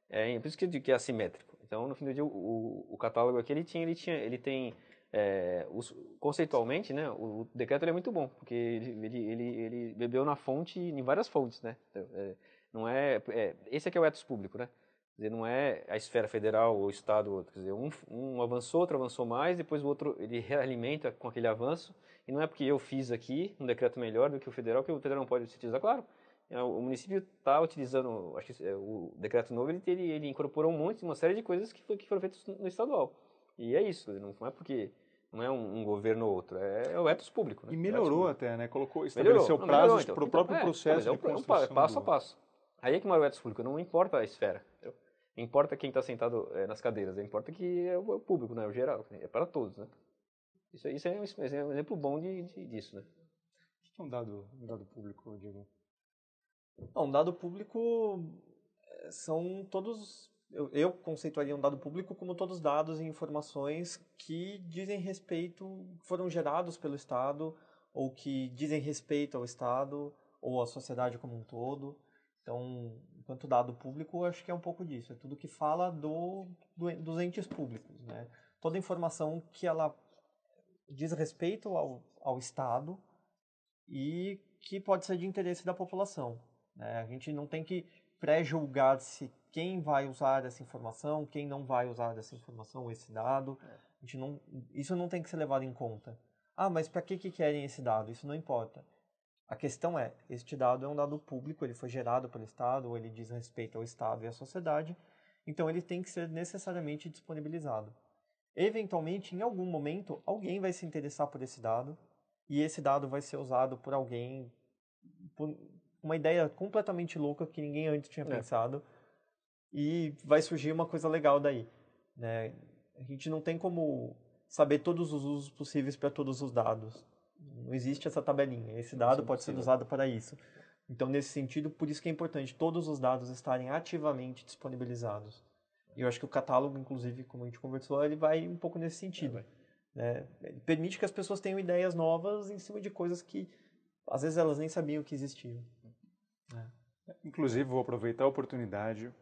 É por isso que que é assimétrico. Então, no fim do dia, o, o, o catálogo aqui ele tinha, ele tinha, ele tem é, os, conceitualmente, né? O, o decreto é muito bom porque ele, ele, ele, ele, bebeu na fonte, em várias fontes, né? Então, é, não é, é esse aqui é o etos público, né? Quer dizer, não é a esfera federal ou o estado ou outro. Quer dizer, um, um, avançou, outro avançou mais, depois o outro ele realimenta com aquele avanço. E não é porque eu fiz aqui um decreto melhor do que o federal que o federal não pode ser utilizar. Claro, é, o município está utilizando, acho que é, o decreto novo ele, ele, ele incorporou um monte, uma série de coisas que, foi, que foram feitas no estadual. E é isso, não é porque não é um, um governo ou outro, é, é o etos público. Né? E melhorou até, né? Colocou, estabeleceu prazos então. é, para o próprio processo é, é, um, é passo do... a passo. Aí é que mora o etos público, não importa a esfera importa quem está sentado é, nas cadeiras, importa que é o, é o, público, né? O geral, é para todos, né? Isso, isso, é, um, é um exemplo bom de, de, disso, né? O que é um dado, um dado público, Diego? Não, um dado público eh, são todos... Eu, eu conceituaria um dado público como todos os dados e informações que dizem respeito, foram gerados pelo Estado ou que dizem respeito ao Estado ou à sociedade como um todo então, enquanto dado público, acho que é um pouco disso. É tudo que fala do, do, dos entes públicos, né? Toda informação que ela diz respeito ao, ao Estado e que pode ser de interesse da população. Né? A gente não tem que pré-julgar se quem vai usar essa informação, quem não vai usar essa informação, esse dado. É. A gente não, isso não tem que ser levado em conta. Ah, mas para que, que querem esse dado? Isso não importa. A questão é, este dado é um dado público, ele foi gerado pelo Estado, ou ele diz respeito ao Estado e à sociedade, então ele tem que ser necessariamente disponibilizado. Eventualmente, em algum momento, alguém vai se interessar por esse dado, e esse dado vai ser usado por alguém, por uma ideia completamente louca que ninguém antes tinha é. pensado, e vai surgir uma coisa legal daí. Né? A gente não tem como saber todos os usos possíveis para todos os dados. Não existe essa tabelinha. Esse dado pode ser usado para isso. Então, nesse sentido, por isso que é importante todos os dados estarem ativamente disponibilizados. E eu acho que o catálogo, inclusive, como a gente conversou, ele vai um pouco nesse sentido. É, né? Ele permite que as pessoas tenham ideias novas em cima de coisas que às vezes elas nem sabiam que existiam. É. Inclusive, vou aproveitar a oportunidade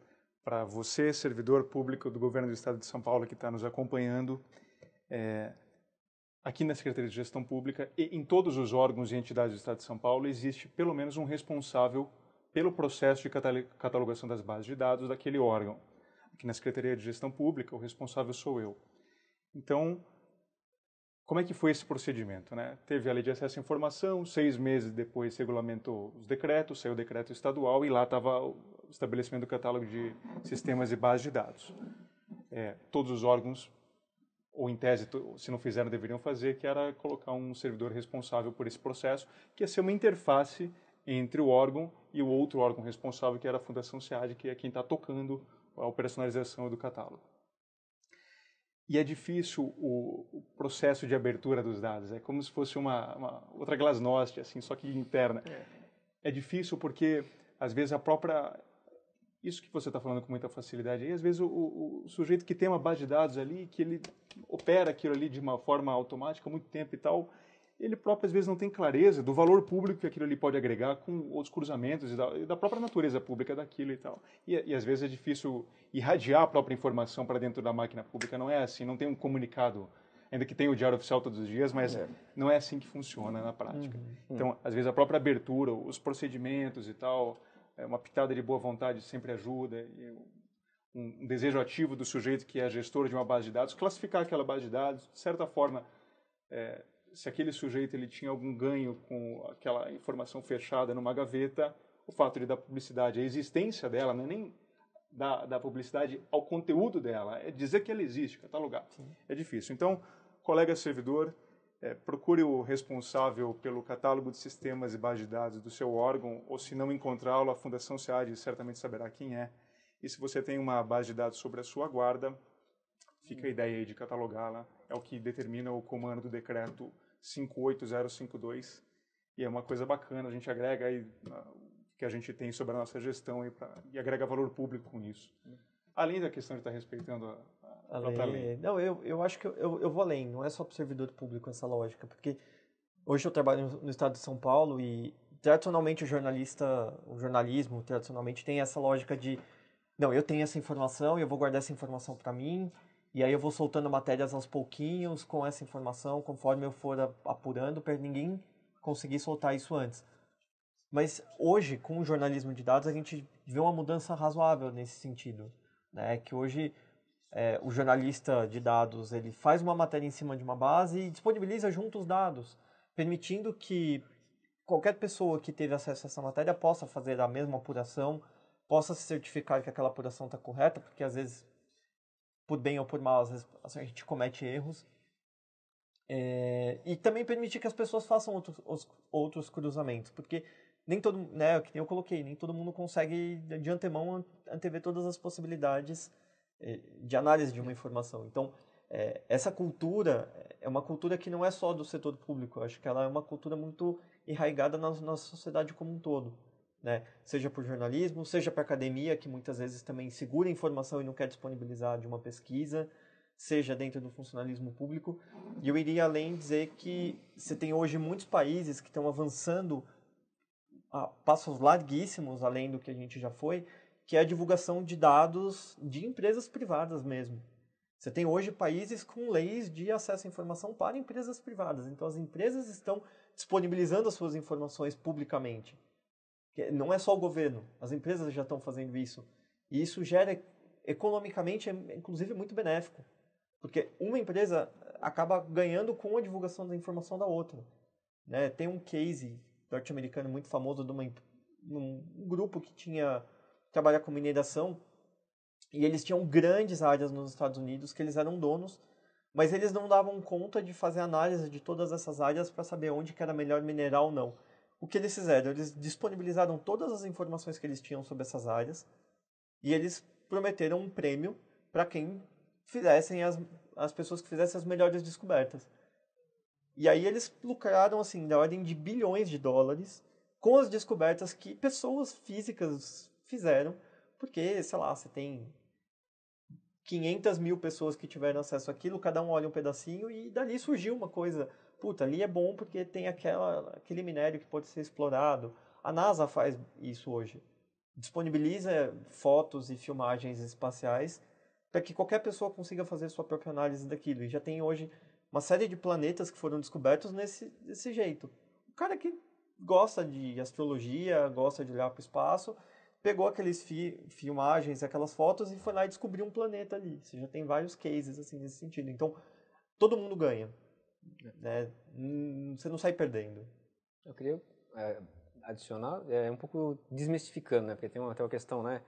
para você, servidor público do governo do estado de São Paulo que está nos acompanhando, é, aqui na Secretaria de Gestão Pública e em todos os órgãos e entidades do Estado de São Paulo existe pelo menos um responsável pelo processo de catalogação das bases de dados daquele órgão. Aqui na Secretaria de Gestão Pública, o responsável sou eu. Então, como é que foi esse procedimento? Né? Teve a Lei de Acesso à Informação, seis meses depois regulamentou os decretos, saiu o decreto estadual e lá estava o estabelecimento do catálogo de sistemas e bases de dados. É, todos os órgãos ou em tese, se não fizeram, deveriam fazer, que era colocar um servidor responsável por esse processo, que ia ser uma interface entre o órgão e o outro órgão responsável, que era a Fundação SEAD, que é quem está tocando a operacionalização do catálogo. E é difícil o, processo de abertura dos dados, é como se fosse uma, uma outra glasnost, assim, só que interna. É. é difícil porque, às vezes, a própria isso que você está falando com muita facilidade. E às vezes o, o, sujeito que tem uma base de dados ali, que ele opera aquilo ali de uma forma automática há muito tempo e tal, ele próprio às vezes não tem clareza do valor público que aquilo ali pode agregar com outros cruzamentos e da, e da própria natureza pública daquilo e tal. E, e, às vezes é difícil irradiar a própria informação para dentro da máquina pública. Não é assim, não tem um comunicado ainda que tenha o diário oficial todos os dias, mas é. não é assim que funciona na prática. Uhum. uhum. Então, às vezes a própria abertura, os procedimentos e tal, é uma pitada de boa vontade sempre ajuda, e um desejo ativo do sujeito que é gestor de uma base de dados, classificar aquela base de dados, de certa forma, é, se aquele sujeito ele tinha algum ganho com aquela informação fechada numa gaveta, o fato de dar publicidade à existência dela, não é nem da, da publicidade ao conteúdo dela, é dizer que ela existe, que está Sim. É difícil. Então, colega servidor, é, procure o responsável pelo catálogo de sistemas e bases de dados do seu órgão, ou se não encontrá-lo, a Fundação SEAD certamente saberá quem é. E se você tem uma base de dados sobre a sua guarda, fica a ideia aí de catalogá-la. É o que determina o comando do decreto 58052. E é uma coisa bacana, a gente agrega aí ah, que a gente tem sobre a nossa gestão aí pra, e agrega valor público com isso. Além da questão de estar tá respeitando a, Além, não, eu, eu acho que eu, eu vou além, não é só para o servidor público essa lógica, porque hoje eu trabalho no estado de São Paulo e tradicionalmente o jornalista, o jornalismo tradicionalmente tem essa lógica de não, eu tenho essa informação, e eu vou guardar essa informação para mim, e aí eu vou soltando matérias aos pouquinhos com essa informação, conforme eu for apurando, para ninguém conseguir soltar isso antes. Mas hoje, com o jornalismo de dados, a gente vê uma mudança razoável nesse sentido, né? Que hoje é, o jornalista de dados ele faz uma matéria em cima de uma base e disponibiliza junto os dados, permitindo que qualquer pessoa que teve acesso a essa matéria possa fazer a mesma apuração, possa se certificar que aquela apuração está correta, porque às vezes, por bem ou por mal, às vezes assim, a gente comete erros. É, e também permitir que as pessoas façam outros, outros cruzamentos, porque nem todo, né, que eu coloquei, nem todo mundo consegue de antemão antever todas as possibilidades é, de análise de uma informação. Então, é, essa cultura é uma cultura que não é só do setor público, eu acho que ela é uma cultura muito enraizada na nossa sociedade como um todo. Né? Seja por jornalismo, seja para academia, que muitas vezes também segura informação e não quer disponibilizar de uma pesquisa, seja dentro do funcionalismo público. E eu iria além dizer que você tem hoje muitos países que estão avançando a passos larguíssimos além do que a gente já foi, que é a divulgação de dados de empresas privadas mesmo. Você tem hoje países com leis de acesso à informação para empresas privadas. Então, as empresas estão disponibilizando as suas informações publicamente. Não é só o governo, as empresas já estão fazendo isso. E isso gera, economicamente, inclusive, muito benéfico. Porque uma empresa acaba ganhando com a divulgação da informação da outra. Né? Tem um case norte-americano muito famoso de uma, um grupo que tinha trabalhar com mineração, e eles tinham grandes áreas nos Estados Unidos que eles eram donos, mas eles não davam conta de fazer análise de todas essas áreas para saber onde que era melhor mineral ou não. O que eles fizeram? Eles disponibilizaram todas as informações que eles tinham sobre essas áreas e eles prometeram um prêmio para quem fizessem as, as pessoas que fizessem as melhores descobertas. E aí eles lucraram assim da ordem de bilhões de dólares com as descobertas que pessoas físicas fizeram, porque, sei lá, você tem 500 mil pessoas que tiveram acesso àquilo, cada um olha um pedacinho e dali surgiu uma coisa. Puta, ali é bom porque tem aquela, aquele minério que pode ser explorado. A NASA faz isso hoje. Disponibiliza fotos e filmagens espaciais para que qualquer pessoa consiga fazer sua própria análise daquilo. E já tem hoje uma série de planetas que foram descobertos nesse desse jeito. O cara que gosta de astrologia, gosta de olhar para o espaço, pegou aqueles fi filmagens, aquelas fotos e foi lá e descobriu um planeta ali. Você já tem vários cases assim nesse sentido. Então, todo mundo ganha. Né? Hum, você não sai perdendo. Eu queria é, adicionar, é um pouco desmistificando, né? Porque tem até uma questão, né?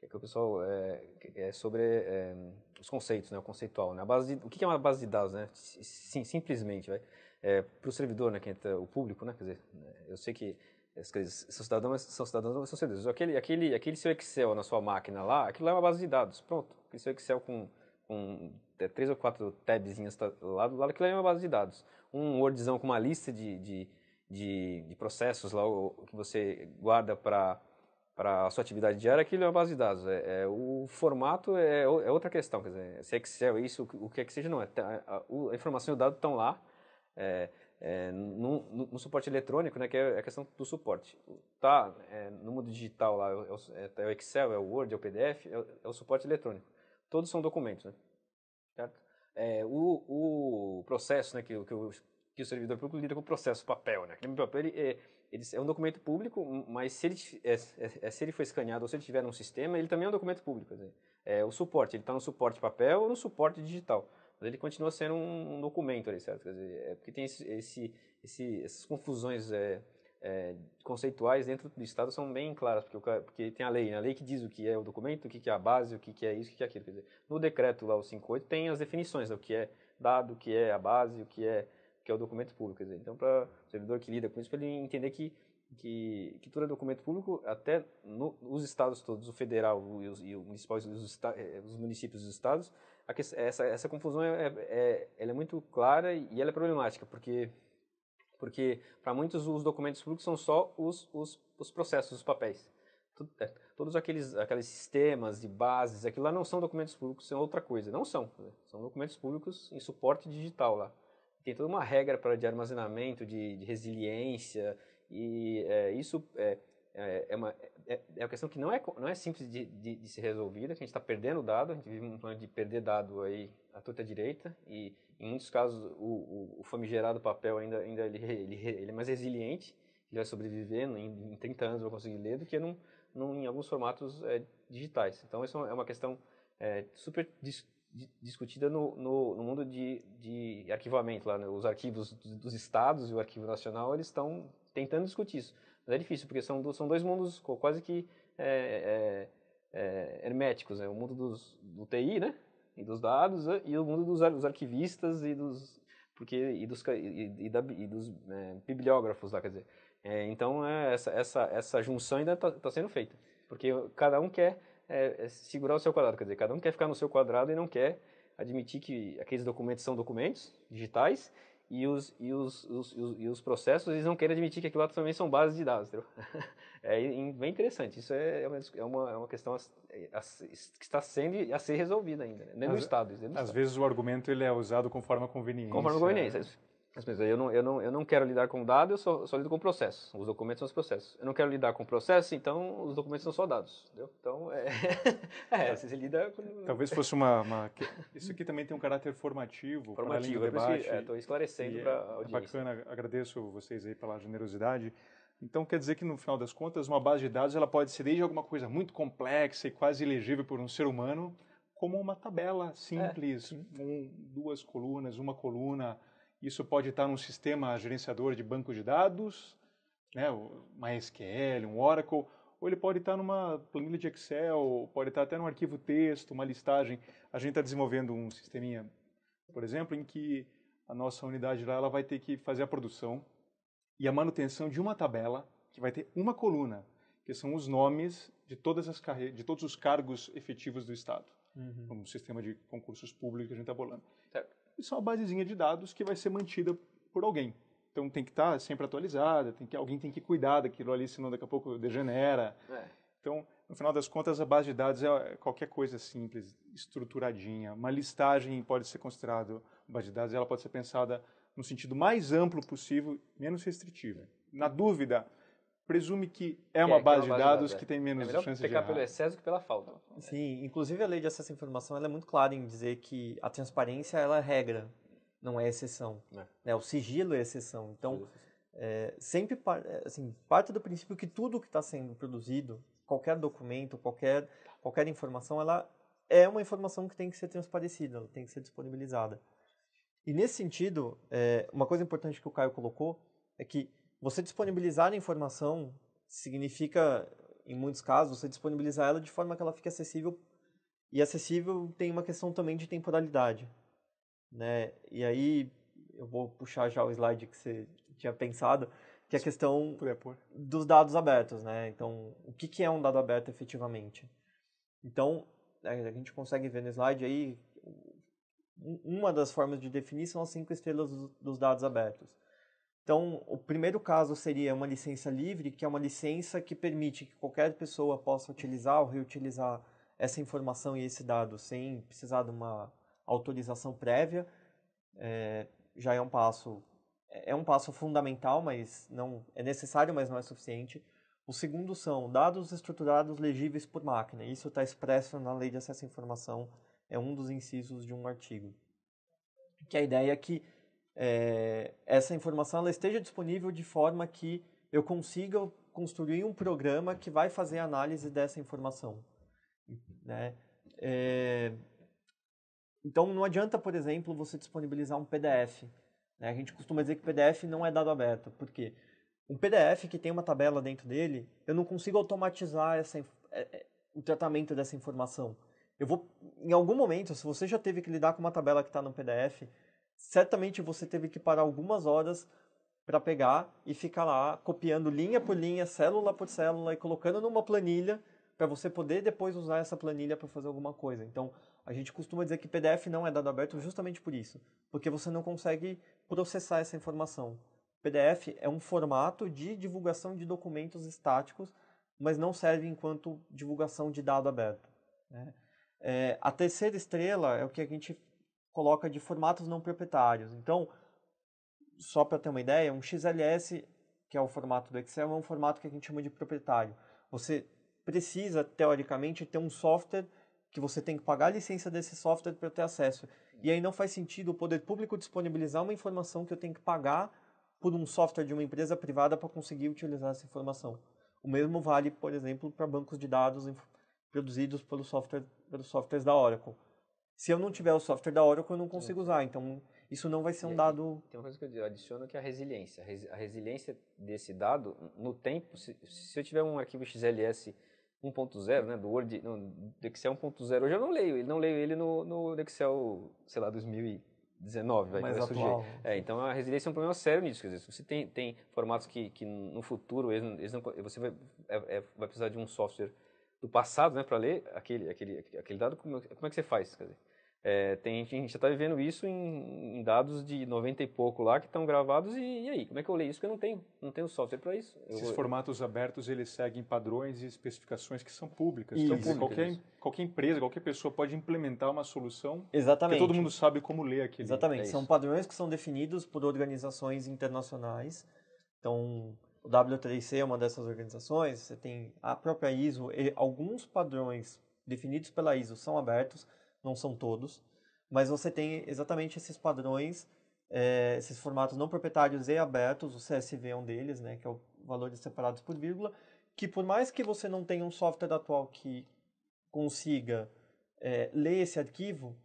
Que é o pessoal é, é sobre é, os conceitos, né? O conceitual, né? A base de, o que é uma base de dados, né? Sim, simplesmente, vai. É, Para o servidor, né? Que entra, é o público, né? Quer dizer, né? eu sei que são cidadãos, são cidadãos, mas são cidadãos. Então, aquele, aquele, aquele seu Excel na sua máquina lá, aquilo lá é uma base de dados, pronto. Aquele seu Excel com, com é, três ou quatro tabzinhas lá tá, do lado, aquilo lá é uma base de dados. Um Wordzão com uma lista de, de, de, de processos lá que você guarda para para a sua atividade diária, aquilo é uma base de dados. É, é o formato é, é, é outra questão, quer dizer, se é Excel, é isso, o que é que seja, não. É, tá, a, a, a informação e o dado estão lá, é, é, no, no, no, suporte eletrônico, né, que é, é a questão do suporte. Tá é, no mundo digital lá, é, é, é, tá, é, o Excel, é o Word, é o PDF, é, o suporte eletrônico. Todos são documentos, né? Certo? O, o, processo, né, que, que, o, que o servidor público lida com o processo, papel, né? Aquele papel, ele, ele, é um documento público, mas se ele, se ele for escaneado ou se ele tiver num sistema, ele também é um documento público. É o suporte, ele está no suporte papel ou no suporte digital mas ele continua sendo um, um documento ali, certo? Quer dizer, é porque tem esse, esse, esse essas confusões é, é, conceituais dentro do Estado são bem claras, porque, o, porque tem a lei, né? a lei que diz o que é o documento, o que, que é a base, o que, que é isso, o que, que é aquilo. Quer dizer, no decreto lá, o 58, tem as definições do né? o que é dado, o que é a base, o que é, o que é o documento público. Quer dizer, então, para o servidor que lida com isso, para ele entender que, que, que tudo é documento público, até no, os estados todos, o federal e os, e o municipal, os, é, os municípios e os estados, essa, essa confusão é, é, é, ela é muito clara e ela é problemática, porque porque para muitos os documentos públicos são só os, os, os processos, os papéis. Tudo, é, todos aqueles, aqueles sistemas e bases, aquilo lá não são documentos públicos, são outra coisa. Não são, né? são documentos públicos em suporte digital lá. Tem toda uma regra para de armazenamento, de, de resiliência, e é, isso é, é, é, uma, é, é uma questão que não é, não é simples de, de, de ser resolvida, a gente está perdendo dado, a gente vive um plano de perder dado aí à torta direita, e em muitos casos o, o, famigerado papel ainda, ainda ele, ele, ele é mais resiliente, ele vai sobreviver em, em 30 anos, vai conseguir ler, do que num, num, em alguns formatos é, digitais. Então, isso é uma questão é, super dis, discutida no, no, no, mundo de, de arquivamento, lá, né? os arquivos dos estados e o arquivo nacional, eles estão tentando discutir isso mas é difícil, porque são, são dois mundos quase que é, é, é, herméticos. Né? O mundo dos, do TI, né? E dos dados, e o mundo dos, dos arquivistas e dos, porque, e dos, e, e da, e dos é, bibliógrafos lá, quer dizer. É, então, essa, essa, essa junção ainda está tá sendo feita. Porque cada um quer é, é segurar o seu quadrado. Quer dizer, cada um quer ficar no seu quadrado e não quer admitir que aqueles documentos são documentos digitais e os, e os, os, os, e os processos eles não querem admitir que aquilo lá também são bases de dados. [laughs] É bem interessante. Isso é, é uma, é uma, é uma questão é, que está sendo a ser resolvida ainda, né? nem no Estado. Às vezes o argumento ele é usado conforme a conveniência. Conforme a conveniência. É. Mas eu não, eu, não, eu não quero lidar com dados, eu só, só lido com processos. Os documentos são os processos. Eu não quero lidar com processos, então os documentos são só dados. Entendeu? Então, é, [laughs] é, você lida com... Talvez fosse uma, uma, Isso aqui também tem um caráter formativo, formativo para além do é debate. Estou é, esclarecendo para a é audiência. É bacana, agradeço vocês aí pela generosidade. Então quer dizer que no final das contas uma base de dados ela pode ser desde alguma coisa muito complexa e quase ilegível por um ser humano, como uma tabela simples, é. um, duas colunas, uma coluna, isso pode estar num sistema gerenciador de banco de dados, né, um MySQL, um Oracle, ou ele pode estar numa planilha de Excel, pode estar até num arquivo texto, uma listagem. A gente está desenvolvendo um sisteminha, por exemplo, em que a nossa unidade lá ela vai ter que fazer a produção e a manutenção de uma tabela que vai ter uma coluna, que são os nomes de todas as de todos os cargos efetivos do Estado. Uhum. Um sistema de concursos públicos que a gente está bolando. Certo. Isso é uma basezinha de dados que vai ser mantida por alguém. Então tem que estar tá sempre atualizada, tem que, alguém tem que cuidar daquilo ali, senão daqui a pouco degenera. É. Então, no final das contas, a base de dados é, é qualquer coisa simples, estruturadinha. Uma listagem pode ser considerada base de dados, ela pode ser pensada no sentido mais amplo possível, menos restritivo. Na dúvida, presume que é uma, é, base, é uma base de dados que é. tem menos é chances de pecar pelo excesso é que pela falta. Né? Sim, inclusive a lei de acesso à informação é muito clara em dizer que a transparência ela é regra, não é exceção. É. Né? O sigilo é exceção. Então, sempre assim, parte do princípio que tudo que está sendo produzido, qualquer documento, qualquer, qualquer informação, ela é uma informação que tem que ser transparecida, ela tem que ser disponibilizada. E nesse sentido, uma coisa importante que o Caio colocou é que você disponibilizar a informação significa, em muitos casos, você disponibilizar ela de forma que ela fique acessível. E acessível tem uma questão também de temporalidade. Né? E aí, eu vou puxar já o slide que você tinha pensado, que é a questão dos dados abertos, né? Então, o que, que é um dado aberto efetivamente? Então, é, a gente consegue ver no slide aí, uma das formas de definir são as cinco estrelas dos dados abertos. Então, o primeiro caso seria uma licença livre, que é uma licença que permite que qualquer pessoa possa utilizar ou reutilizar essa informação e esse dado sem precisar de uma autorização prévia. É, já é um passo é um passo fundamental, mas não é necessário, mas não é suficiente. O segundo são dados estruturados legíveis por máquina. Isso está expresso na Lei de Acesso à Informação, é um dos incisos de um artigo. Que a ideia é que é, essa informação ela esteja disponível de forma que eu consiga construir um programa que vai fazer a análise dessa informação. Né? É, então, não adianta, por exemplo, você disponibilizar um PDF. Né? A gente costuma dizer que PDF não é dado aberto. Por quê? Um PDF que tem uma tabela dentro dele, eu não consigo automatizar essa, eh, o tratamento dessa informação. Eu vou, em algum momento, se você já teve que lidar com uma tabela que está no PDF, certamente você teve que parar algumas horas para pegar e ficar lá copiando linha por linha, célula por célula e colocando numa planilha para você poder depois usar essa planilha para fazer alguma coisa. Então, a gente costuma dizer que PDF não é dado aberto justamente por isso, porque você não consegue processar essa informação. PDF é um formato de divulgação de documentos estáticos, mas não serve enquanto divulgação de dado aberto. Né? É, a terceira estrela é o que a gente coloca de formatos não proprietários. Então, só para ter uma ideia, um XLS, que é o formato do Excel, é um formato que a gente chama de proprietário. Você precisa, teoricamente, ter um software que você tem que pagar a licença desse software para ter acesso. E aí não faz sentido o poder público disponibilizar uma informação que eu tenho que pagar por um software de uma empresa privada para conseguir utilizar essa informação. O mesmo vale, por exemplo, para bancos de dados produzidos pelo software, pelos softwares da Oracle se eu não tiver o software da Oracle, eu não consigo usar. Então, isso não vai ser um dado. Tem uma coisa que eu digo, adiciono que é a resiliência. A resiliência desse dado, no tempo, se, se eu tiver um arquivo XLS 1.0, né, do Word, no do Excel 1.0, hoje eu não leio, ele não leio ele no, no Excel, sei lá, 2019, vai, Mais vai surgir. É, então a resiliência é um problema sério nisso, quer dizer, você tem, tem formatos que, que no futuro eles, eles não, você vai, é, é, vai precisar de um software do passado, né, para ler aquele, aquele, aquele dado, como, é, como é que você faz, quer dizer? É, tem, a gente já está vivendo isso em, em, dados de 90 e pouco lá que estão gravados e, e, aí, como é que eu leio isso que eu não tenho? Não tenho software para isso. Esses eu, formatos abertos, eles seguem padrões e especificações que são públicas. Então, isso, então, públicas. Qualquer, qualquer empresa, qualquer pessoa pode implementar uma solução Exatamente. que todo mundo sabe como ler aquilo. Exatamente, é são padrões que são definidos por organizações internacionais. Então, o W3C é uma dessas organizações, você tem a própria ISO, e alguns padrões definidos pela ISO são abertos, não são todos, mas você tem exatamente esses padrões, é, esses formatos não proprietários e abertos, o CSV é um deles, né, que é o de separados por vírgula, que por mais que você não tenha um software atual que consiga é, ler esse arquivo,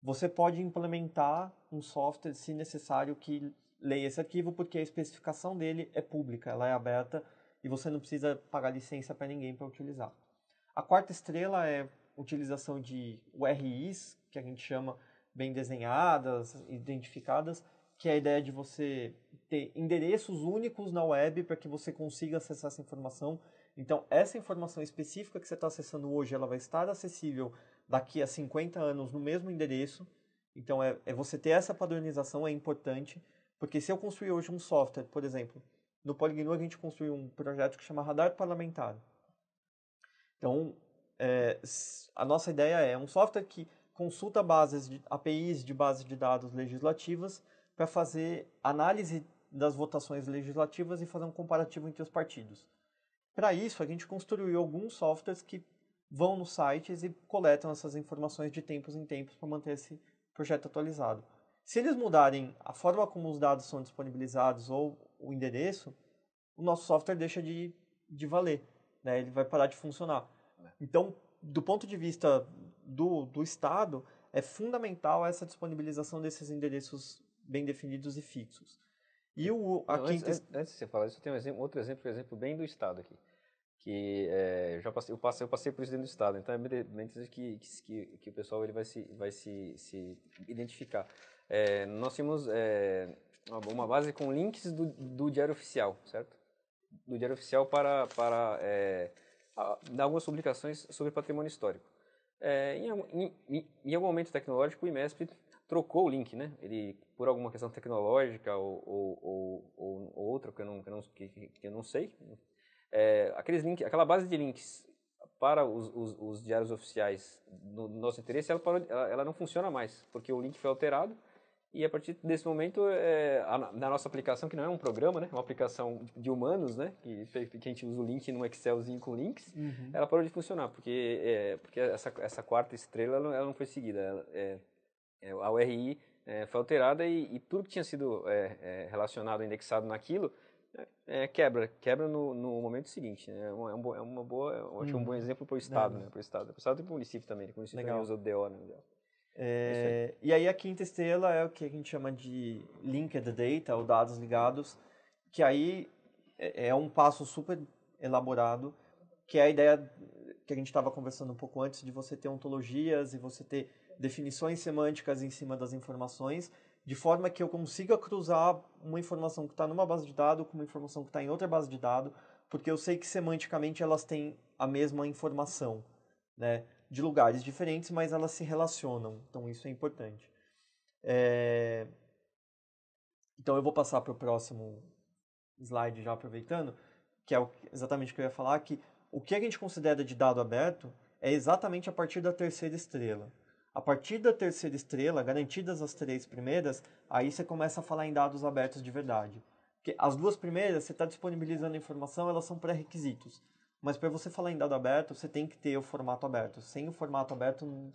você pode implementar um software, se necessário, que leia esse arquivo, porque a especificação dele é pública, ela é aberta e você não precisa pagar licença para ninguém para utilizar. A quarta estrela é utilização de URIs, que a gente chama bem desenhadas, identificadas, que é a ideia de você ter endereços únicos na web para que você consiga acessar essa informação. Então, essa informação específica que você está acessando hoje, ela vai estar acessível daqui a 50 anos no mesmo endereço. Então, é, é você ter essa padronização é importante, porque se eu construir hoje um software, por exemplo, no Polignu a gente construiu um projeto que chama Radar Parlamentar. Então, é, a nossa ideia é um software que consulta bases de, APIs de bases de dados legislativas para fazer análise das votações legislativas e fazer um comparativo entre os partidos. Para isso, a gente construiu alguns softwares que vão nos sites e coletam essas informações de tempos em tempos para manter esse projeto atualizado. Se eles mudarem a forma como os dados são disponibilizados ou o endereço, o nosso software deixa de, de valer, né? ele vai parar de funcionar. Né? Então, do ponto de vista do, do Estado, é fundamental essa disponibilização desses endereços bem definidos e fixos. E o, a Não, quinta... antes, antes de você falar isso, eu tenho um exemplo, outro exemplo, é um exemplo bem do Estado aqui. Que é, eu, já passei, eu, passei, eu passei por isso dentro do Estado, então é bem interessante que, que, que o pessoal ele vai, se, vai se, se identificar. É, nós tínhamos é, uma base com links do, do Diário Oficial, certo? Do Diário Oficial para, para é, de algumas publicações sobre patrimônio histórico. É, em, em, em, algum momento tecnológico, o IMESP trocou o link, né? Ele, por alguma questão tecnológica ou, ou, ou, ou outra que eu não, que eu não, que, que eu não sei, é, aqueles link, aquela base de links para os, os, os diários oficiais do no nosso interesse, ela, parou, ela, ela não funciona mais, porque o link foi alterado e a partir desse momento, é, a, na nossa aplicação, que não é um programa, né? É uma aplicação de humanos, né? Que, que a gente usa o link num Excelzinho com links, uhum. ela parou de funcionar, porque, é, porque essa, essa quarta estrela ela, ela não foi seguida. Ela, é, é a URI é, foi alterada e, e, tudo que tinha sido é, relacionado, indexado naquilo, quebra, quebra no, no momento seguinte. Né? É, é uma boa, acho um bom uhum. exemplo para o Estado, né? Para o Estado, para o Estado e para o município também. O município Legal. também usa o DO, né? É, é, e aí a quinta estrela é o que a gente chama de linked data, ou dados ligados, que aí é, é um passo super elaborado, que é a ideia que a gente estava conversando um pouco antes de você ter ontologias e você ter definições semânticas em cima das informações, de forma que eu consiga cruzar uma informação que está numa base de dados com uma informação que está em outra base de dados, porque eu sei que semanticamente elas têm a mesma informação, né? de lugares diferentes, mas elas se relacionam, então isso é importante. É... Então eu vou passar para o próximo slide já aproveitando, que é exatamente o que eu ia falar, que o que a gente considera de dado aberto é exatamente a partir da terceira estrela. A partir da terceira estrela, garantidas as três primeiras, aí você começa a falar em dados abertos de verdade. Porque as duas primeiras, você está disponibilizando a informação, elas são pré-requisitos. Mas para você falar em dado aberto, você tem que ter o formato aberto. Sem o formato aberto,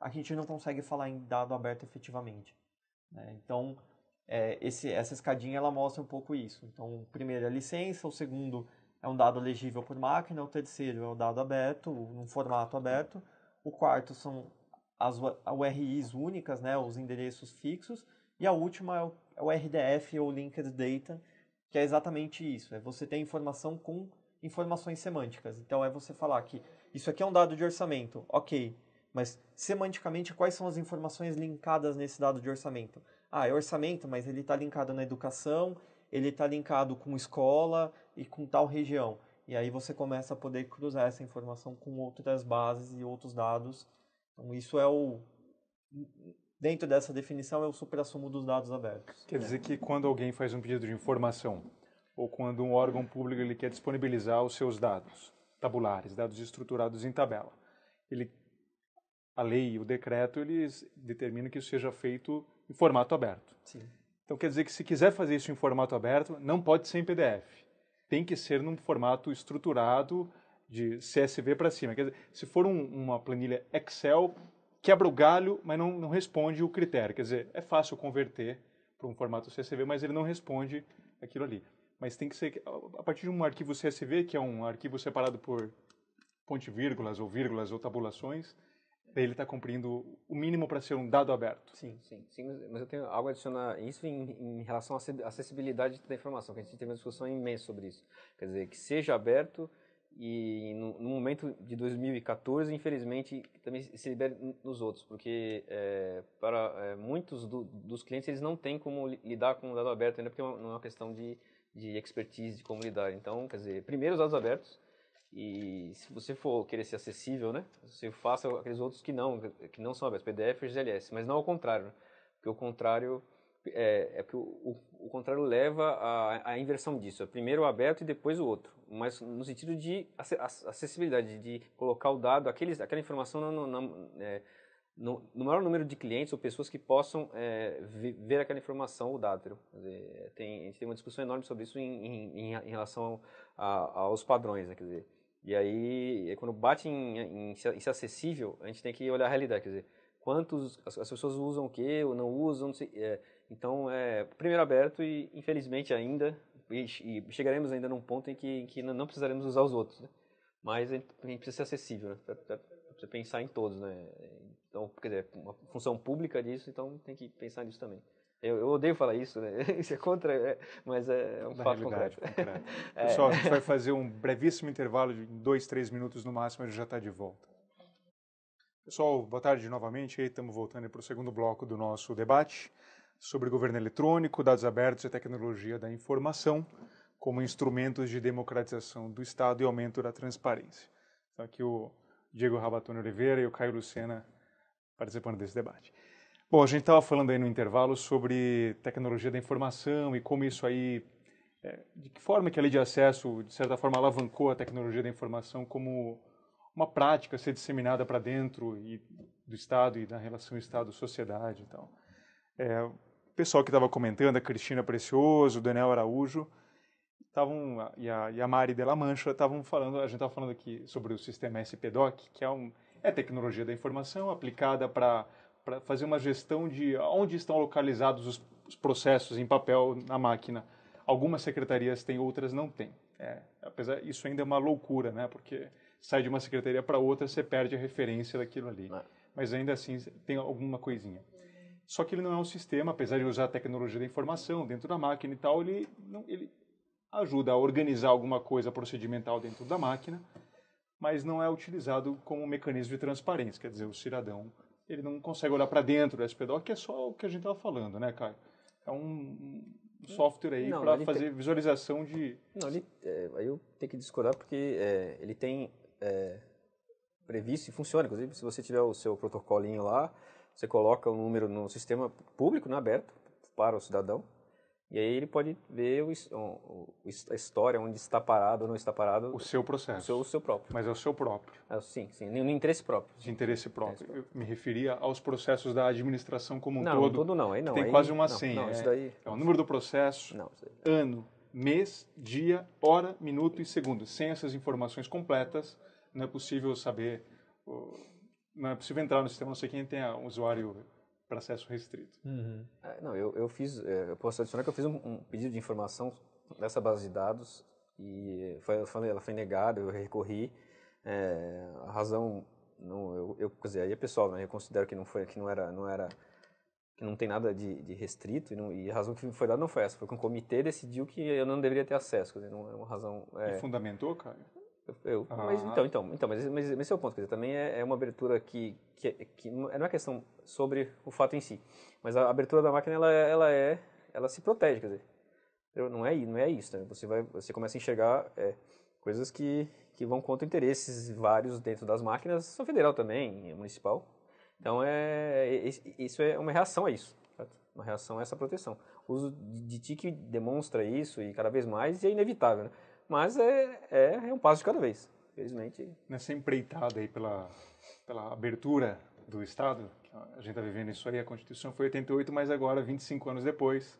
a gente não consegue falar em dado aberto efetivamente. Né? Então, é, esse, essa escadinha ela mostra um pouco isso. Então, o primeiro é a licença, o segundo é um dado legível por máquina, o terceiro é um dado aberto, um formato aberto, o quarto são as URIs únicas, né, os endereços fixos, e a última é o, é o RDF ou Linked Data, que é exatamente isso, é você ter a informação com informações semânticas. Então é você falar que isso aqui é um dado de orçamento, ok, mas semanticamente quais são as informações linkadas nesse dado de orçamento? Ah, é orçamento, mas ele está linkado na educação, ele está linkado com escola e com tal região. E aí você começa a poder cruzar essa informação com outras bases e outros dados. Então isso é o dentro dessa definição é o suprassumo dos dados abertos. Quer dizer que quando alguém faz um pedido de informação ou quando um órgão público ele quer disponibilizar os seus dados tabulares, dados estruturados em tabela. Ele, a lei, o decreto, eles determinam que isso seja feito em formato aberto. Sim. Então quer dizer que se quiser fazer isso em formato aberto, não pode ser em PDF. Tem que ser num formato estruturado de CSV para cima. Quer dizer, se for um, uma planilha Excel, quebra o galho, mas não, não responde o critério. Quer dizer, é fácil converter para um formato CSV, mas ele não responde aquilo ali mas tem que ser a partir de um arquivo CSV, que é um arquivo separado por ponte vírgulas ou vírgulas ou tabulações, ele está cumprindo o mínimo para ser um dado aberto. Sim, sim, sim, mas eu tenho algo a adicionar isso em, em, relação à acessibilidade da informação, que a gente teve uma discussão imensa sobre isso. Quer dizer, que seja aberto e no, no momento de 2014, infelizmente, também se libere nos outros, porque é, para é, muitos do, dos clientes eles não têm como lidar com o dado aberto ainda, porque é não é uma questão de de expertise de comunidade. Então, quer dizer, primeiro os dados abertos e se você for querer ser acessível, né, você faça aqueles outros que não, que não são abertos, PDF, GLS, mas não ao contrário, porque o contrário é, é que o, o, o, contrário leva à, à inversão disso, é primeiro o aberto e depois o outro, mas no sentido de acessibilidade, de colocar o dado, aqueles, aquela informação na, na, na é, no, no, maior número de clientes ou pessoas que possam é, ver aquela informação, o dado. Dizer, tem, a gente tem uma discussão enorme sobre isso em, em, em relação a, a, aos padrões, né? quer dizer, e aí, é quando bate em, em, em ser acessível, a gente tem que olhar a realidade, quer dizer, quantos, as, as pessoas usam o que ou não usam, não sei, é, então, é, primeiro aberto e, infelizmente, ainda, e, e chegaremos ainda num ponto em que, em que não precisaremos usar os outros, né? mas a gente, a gente precisa ser acessível, né? precisa pensar em todos, né? Então, quer dizer, uma função pública disso, então tem que pensar nisso também. Eu, eu, odeio falar isso, né? [laughs] Isso é contra, é, mas é, um da fato concreto. concreto. [laughs] é. Pessoal, a gente vai fazer um brevíssimo intervalo de dois, três minutos no máximo, a gente já está de volta. Pessoal, boa tarde novamente. Estamos voltando para o segundo bloco do nosso debate sobre governo eletrônico, dados abertos e tecnologia da informação como instrumentos de democratização do Estado e aumento da transparência. Então, aqui o Diego Rabatone Oliveira e o Caio Lucena participando desse debate. Bom, a gente estava falando aí no intervalo sobre tecnologia da informação e como isso aí, é, de que forma que a lei de acesso, de certa forma, alavancou a tecnologia da informação como uma prática a ser disseminada para dentro e, do Estado e da relação Estado-sociedade e tal. É, o pessoal que estava comentando, a Cristina Precioso, o Daniel Araújo, tavam, e, a, e a Mari Della Mancha estavam falando, a gente estava falando aqui sobre o sistema SPDOC, que é um é tecnologia da informação aplicada para fazer uma gestão de onde estão localizados os, os, processos em papel na máquina. Algumas secretarias têm, outras não têm. É, apesar isso ainda é uma loucura, né? Porque sai de uma secretaria para outra, você perde a referência daquilo ali. É. Mas ainda assim tem alguma coisinha. Só que ele não é um sistema, apesar de usar a tecnologia da informação dentro da máquina e tal, ele, não, ele ajuda a organizar alguma coisa procedimental dentro da máquina, mas não é utilizado como um mecanismo de transparência. Quer dizer, o cidadão ele não consegue olhar para dentro do SPDOC, que é só o que a gente estava falando, né, Caio? É um software aí para fazer visualização de... Não, ele, é, aí eu tenho que discordar porque é, ele tem é, previsto e funciona. Inclusive, se você tiver o seu protocolinho lá, você coloca o número no sistema público, né, aberto, para o cidadão, e aí ele pode ver o, o, a história, onde está parado ou não está parado. O seu processo. O seu, o seu próprio. Mas é o seu próprio. É, sim, sim. No interesse próprio. De interesse próprio. Interesse próprio. me referia aos processos da administração como um não, todo. Não, todo não. Aí não. Tem aí, quase uma não, senha. Não, é, isso daí... é o número do processo, não, ano, mês, dia, hora, minuto e segundo. Sem essas informações completas, não é possível saber... Não é possível entrar no sistema, não sei quem tem um usuário para acesso restrito. Uhum. É, não, eu, eu fiz, é, eu posso adicionar que eu fiz um, um pedido de informação nessa base de dados e foi, falei, ela foi negada, eu recorri. É, a razão, não, eu, eu, quer dizer, aí é pessoal, né? Eu considero que não foi, que não era, não era, que não tem nada de, de restrito e, não, e, a razão que foi dada não foi essa, foi que um comitê decidiu que eu não deveria ter acesso, quer dizer, não é uma razão. É, e fundamentou, cara. Eu, ah. Mas então, então, então mas, mas, mas esse é o ponto. Quer dizer, também é, é uma abertura que, que, que, é, não é questão sobre o fato em si, mas a abertura da máquina ela, ela é ela se protege, quer dizer, não é não é isso. Né? Você vai você começa a enxergar é, coisas que que vão contra interesses vários dentro das máquinas, são federal também, municipal. Então é, é, é isso é uma reação a isso, certo? uma reação a essa proteção. O uso de TIC demonstra isso e cada vez mais e é inevitável. Né? mas é, é, é um passo de cada vez, felizmente. Nessa empreitada aí pela, pela abertura do Estado, a gente está vivendo isso aí, a Constituição foi 88, mas agora, 25 anos depois,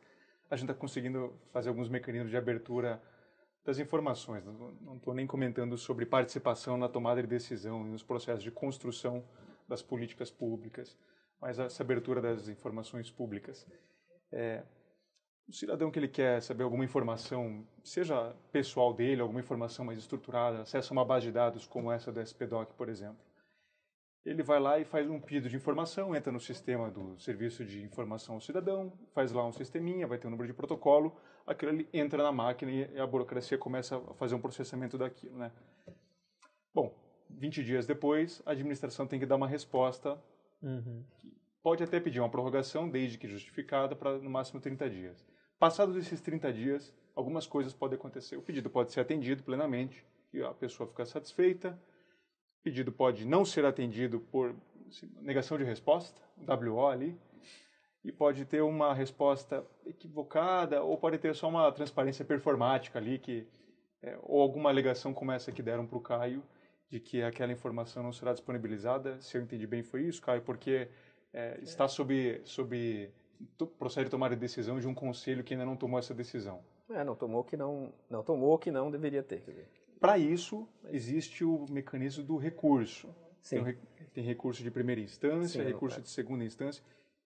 a gente está conseguindo fazer alguns mecanismos de abertura das informações. Não estou nem comentando sobre participação na tomada de decisão e nos processos de construção das políticas públicas, mas essa abertura das informações públicas. É, o cidadão que ele quer saber alguma informação, seja pessoal dele, alguma informação mais estruturada, acessa uma base de dados como essa da SPDOC, por exemplo, ele vai lá e faz um pedido de informação, entra no sistema do Serviço de Informação ao Cidadão, faz lá um sisteminha, vai ter um número de protocolo, aquilo ele entra na máquina e a burocracia começa a fazer um processamento daquilo, né? Bom, 20 dias depois, a administração tem que dar uma resposta, uhum. pode até pedir uma prorrogação, desde que justificada, para no máximo 30 dias. Passados esses 30 dias, algumas coisas podem acontecer. O pedido pode ser atendido plenamente e a pessoa fica satisfeita. O pedido pode não ser atendido por assim, negação de resposta, WO ali, e pode ter uma resposta equivocada ou pode ter só uma transparência performática ali que é, ou alguma alegação como essa que deram para o Caio de que aquela informação não será disponibilizada. Se eu entendi bem, foi isso, Caio, porque é, está sob, sob procede tomar a decisão de um conselho que ainda não tomou essa decisão? É, não tomou que não, não tomou que não deveria ter. Para isso existe o mecanismo do recurso. Tem, re, tem, recurso de primeira instância, Sim, é recurso de segunda instância,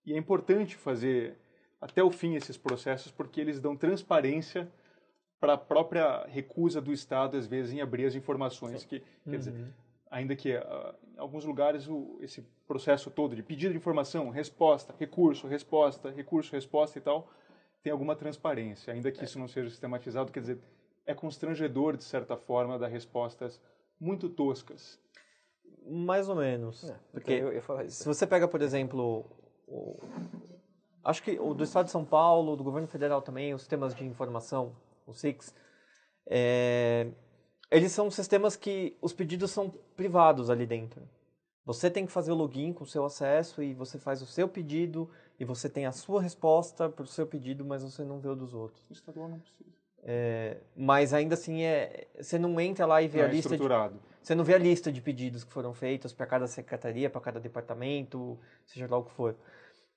e é importante fazer até o fim esses processos porque eles dão transparência para a própria recusa do Estado às vezes em abrir as informações Sim. que, quer uhum. dizer, ainda que uh, em alguns lugares o, esse processo todo de pedido de informação, resposta, recurso, resposta, recurso, resposta e tal, tem alguma transparência, ainda que é. isso não seja sistematizado, quer dizer, é constrangedor, de certa forma, dar respostas muito toscas. Mais ou menos. É, então porque eu, eu se você pega, por exemplo, o, acho que o do Estado de São Paulo, do governo federal também, os sistemas de informação, o SIX, é, eles são sistemas que os pedidos são privados ali dentro. Você tem que fazer o login com o seu acesso e você faz o seu pedido e você tem a sua resposta para o seu pedido, mas você não vê o dos outros. O estadual não precisa. É, mas ainda assim, é, você não entra lá e vê não, é a é lista. De, você não vê a lista de pedidos que foram feitos para cada secretaria, para cada departamento, seja lá o que for.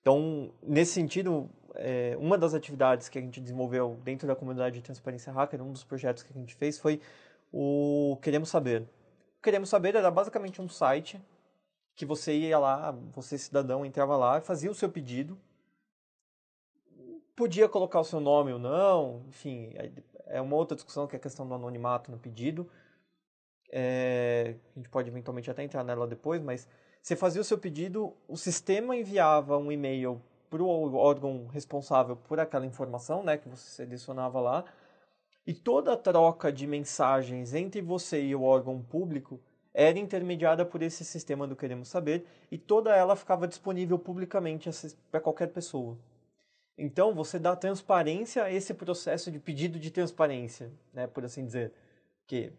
Então, nesse sentido, é, uma das atividades que a gente desenvolveu dentro da comunidade de transparência hacker, um dos projetos que a gente fez foi o Queremos Saber. O Queremos Saber era basicamente um site que você ia lá, você cidadão entrava lá, fazia o seu pedido, podia colocar o seu nome ou não, enfim, é uma outra discussão que é a questão do anonimato no pedido. É, a gente pode eventualmente até entrar nela depois, mas você fazia o seu pedido, o sistema enviava um e-mail para o órgão responsável por aquela informação, né, que você selecionava lá, e toda troca de mensagens entre você e o órgão público era intermediada por esse sistema do Queremos Saber e toda ela ficava disponível publicamente para qualquer pessoa. Então você dá transparência a esse processo de pedido de transparência, né, por assim dizer. Que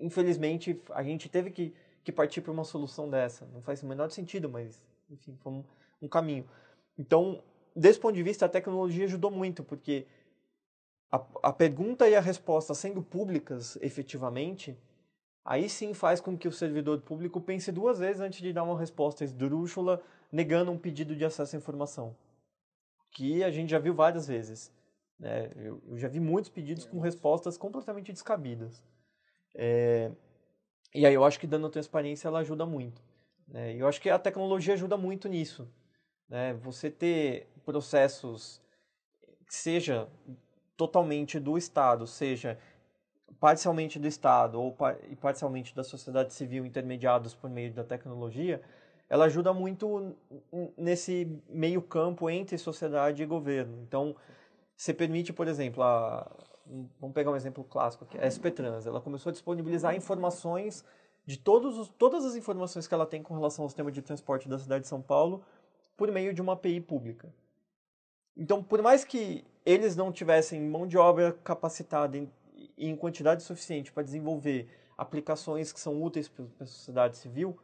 infelizmente a gente teve que, que partir para uma solução dessa. Não faz o menor sentido, mas enfim, foi um, um caminho. Então, desse ponto de vista, a tecnologia ajudou muito, porque a, a pergunta e a resposta sendo públicas efetivamente, aí sim faz com que o servidor público pense duas vezes antes de dar uma resposta esdrúxula negando um pedido de acesso à informação, que a gente já viu várias vezes. Né? Eu, eu já vi muitos pedidos com respostas completamente descabidas. É, e aí eu acho que dando transparência ela ajuda muito. Né? Eu acho que a tecnologia ajuda muito nisso. Né? Você ter processos que seja totalmente do Estado, seja parcialmente do Estado ou par e parcialmente da sociedade civil intermediados por meio da tecnologia, ela ajuda muito nesse meio campo entre sociedade e governo. Então, você permite, por exemplo, a, vamos pegar um exemplo clássico aqui, a SP Trans, ela começou a disponibilizar informações de todos os, todas as informações que ela tem com relação ao sistema de transporte da cidade de São Paulo por meio de uma API pública. Então, por mais que eles não tivessem mão de obra capacitada em, em quantidade suficiente para desenvolver aplicações que são úteis para a sociedade civil,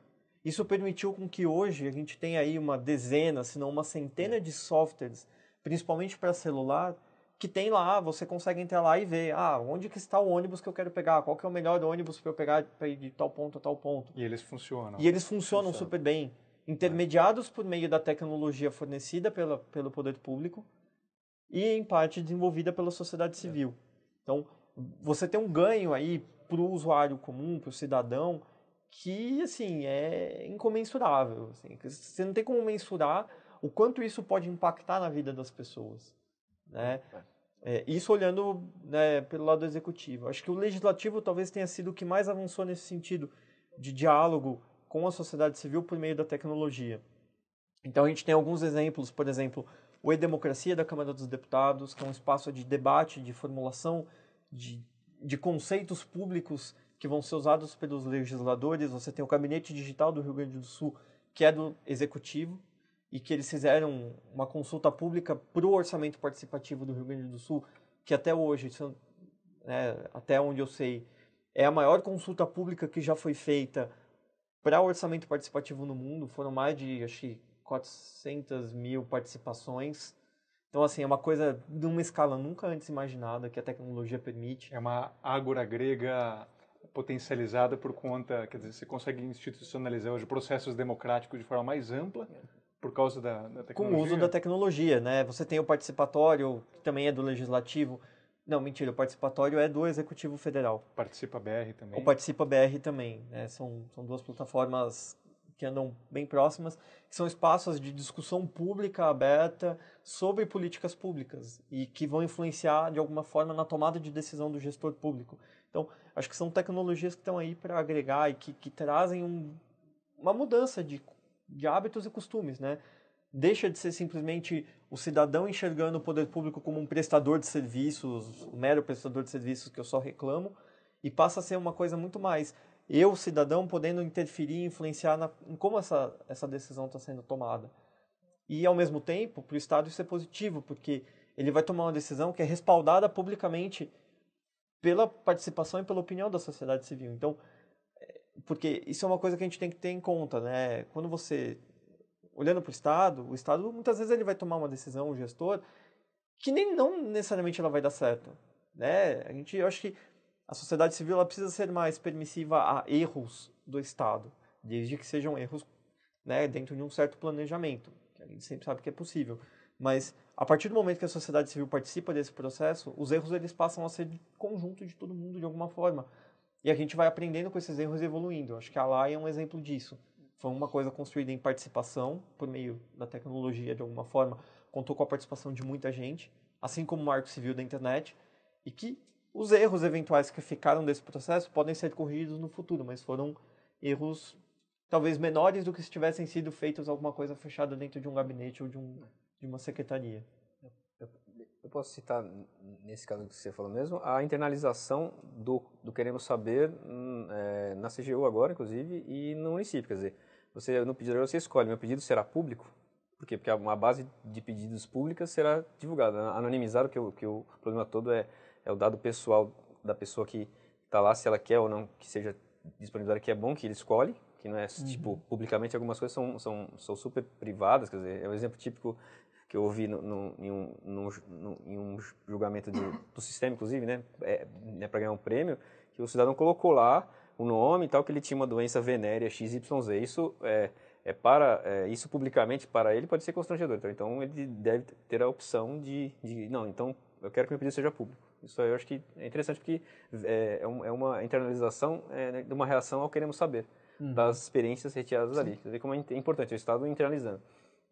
isso permitiu com que hoje a gente tenha aí uma dezena, se não uma centena de softwares, principalmente para celular, que tem lá, você consegue entrar lá e ver, ah, onde que está o ônibus que eu quero pegar, qual que é o melhor ônibus para eu pegar para ir de tal ponto a tal ponto. E eles funcionam. E eles funcionam Funciona. super bem, intermediados por meio da tecnologia fornecida pela, pelo poder público, e em parte desenvolvida pela sociedade civil. Então, você tem um ganho aí para o usuário comum, para o cidadão, que assim é incomensurável. Assim. Você não tem como mensurar o quanto isso pode impactar na vida das pessoas, né? É. é, isso olhando né, pelo lado executivo. Acho que o legislativo talvez tenha sido o que mais avançou nesse sentido de diálogo com a sociedade civil por meio da tecnologia. Então a gente tem alguns exemplos, por exemplo, o E-Democracia da Câmara dos Deputados, que é um espaço de debate, de formulação de, de conceitos públicos que vão ser usados pelos legisladores. Você tem o Gabinete Digital do Rio Grande do Sul, que é do Executivo, e que eles fizeram uma consulta pública para o orçamento participativo do Rio Grande do Sul, que até hoje, né, até onde eu sei, é a maior consulta pública que já foi feita para o orçamento participativo no mundo. Foram mais de, acho que, 400 mil participações. Então, assim, é uma coisa de uma escala nunca antes imaginada que a tecnologia permite. É uma ágora grega potencializada por conta, quer dizer, você consegue institucionalizar hoje processos democráticos de forma mais ampla é. por causa da, da tecnologia. Com o uso da tecnologia, né? Você tem o participatório, que também é do legislativo. Não, mentira, o participatório é do Executivo Federal. Participa BR também. O Participa BR também, né? São, são duas plataformas que andam bem próximas, que são espaços de discussão pública aberta sobre políticas públicas e que vão influenciar de alguma forma na tomada de decisão do gestor público. Então, acho que são tecnologias que estão aí para agregar e que, que trazem um, uma mudança de, de hábitos e costumes, né? Deixa de ser simplesmente o cidadão enxergando o poder público como um prestador de serviços, um mero prestador de serviços que eu só reclamo, e passa a ser uma coisa muito mais eu, cidadão, podendo interferir e influenciar na, em como essa, essa decisão está sendo tomada. E, ao mesmo tempo, para o Estado isso é positivo, porque ele vai tomar uma decisão que é respaldada publicamente pela participação e pela opinião da sociedade civil. Então, é, porque isso é uma coisa que a gente tem que ter em conta, né? Quando você olhando para o Estado, o Estado muitas vezes ele vai tomar uma decisão, o um gestor, que nem não necessariamente ela vai dar certo, né? A gente, eu acho que a sociedade civil ela precisa ser mais permissiva a erros do Estado, desde que sejam erros né, dentro de um certo planejamento, que a gente sempre sabe que é possível. Mas a partir do momento que a sociedade civil participa desse processo, os erros eles passam a ser conjunto de todo mundo de alguma forma. E a gente vai aprendendo com esses erros e evoluindo. Acho que a LAI é um exemplo disso. Foi uma coisa construída em participação, por meio da tecnologia de alguma forma, contou com a participação de muita gente, assim como o Marco Civil da internet, e que os erros eventuais que ficaram desse processo podem ser corrigidos no futuro, mas foram erros talvez menores do que se tivessem sido feitos alguma coisa fechada dentro de um gabinete ou de, um, de uma secretaria. Eu, posso citar, nesse caso que você falou mesmo, a internalização do, do Queremos Saber hum, é, na CGU agora, inclusive, e no município. Quer dizer, você, no pedido você escolhe, meu pedido será público? Por quê? Porque uma base de pedidos públicas será divulgada, anonimizar, o que, o, que o problema todo é é o dado pessoal da pessoa que está lá, se ela quer ou não que seja disponibilizado, que é bom que ele escolhe, que não é, uhum. tipo, publicamente algumas coisas são, são, são super privadas, quer dizer, é um exemplo típico que eu ouvi no, no, em, um, no, no, em um julgamento do do sistema, inclusive, né, é, né para ganhar um prêmio, que o cidadão colocou lá o nome e tal, que ele tinha uma doença venérea XYZ, isso é, é para é, isso publicamente para ele pode ser constrangedor. Então, ele deve ter a opção de, de não, então eu quero que meu pedido seja público. Isso aí eu acho que é interessante porque é, é, é uma internalização é, né, de uma reação ao queremos saber, uhum. das experiências retiradas Sim. ali. Você vê como é, é importante, o Estado internalizando.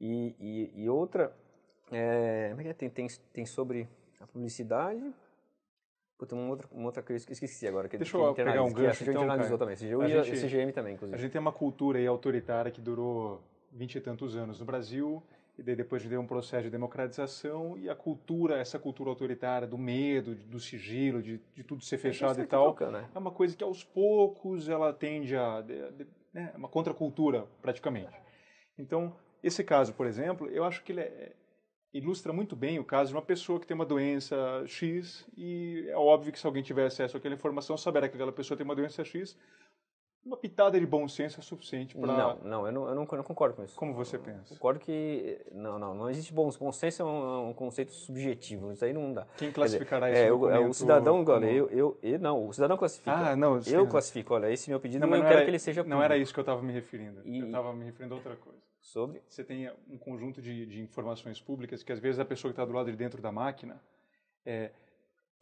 E, e, e outra, é, é, tem, tem, tem sobre a publicidade, Puta, uma outra, uma outra coisa que eu esqueci agora. Que, Deixa que eu pegar um gancho, que então, internalizou cara. também. CGU a gente, então, CGM também, inclusive. A gente tem uma cultura aí autoritária que durou vinte e tantos anos no Brasil e depois deu um processo de democratização e a cultura, essa cultura autoritária do medo, do sigilo, de, de tudo ser é fechado é e tal, toca, né? é uma coisa que aos poucos ela tende a... De, né, é uma contracultura, praticamente. Então, esse caso, por exemplo, eu acho que ele é, ilustra muito bem o caso de uma pessoa que tem uma doença X e é óbvio que se alguém tiver acesso àquela informação, saberá que aquela pessoa tem uma doença X, uma pitada de bom senso é suficiente para. Não, não eu, não, eu não, eu não, concordo com isso. Como você pensa? concordo que. Não, não, não existe bom senso. Bom senso é um, é um conceito subjetivo, isso aí não dá. Quem classificará dizer, isso? É, é, o cidadão, como... olha, eu, eu, eu, Não, o cidadão classifica. Ah, não. Eu, eu classifico, olha, esse é meu pedido, não, mas eu quero era, que ele seja. Público. Não era isso que eu estava me referindo. E... Eu estava me referindo a outra coisa. Sobre? Você tem um conjunto de, de informações públicas que às vezes a pessoa que está do lado de dentro da máquina. É,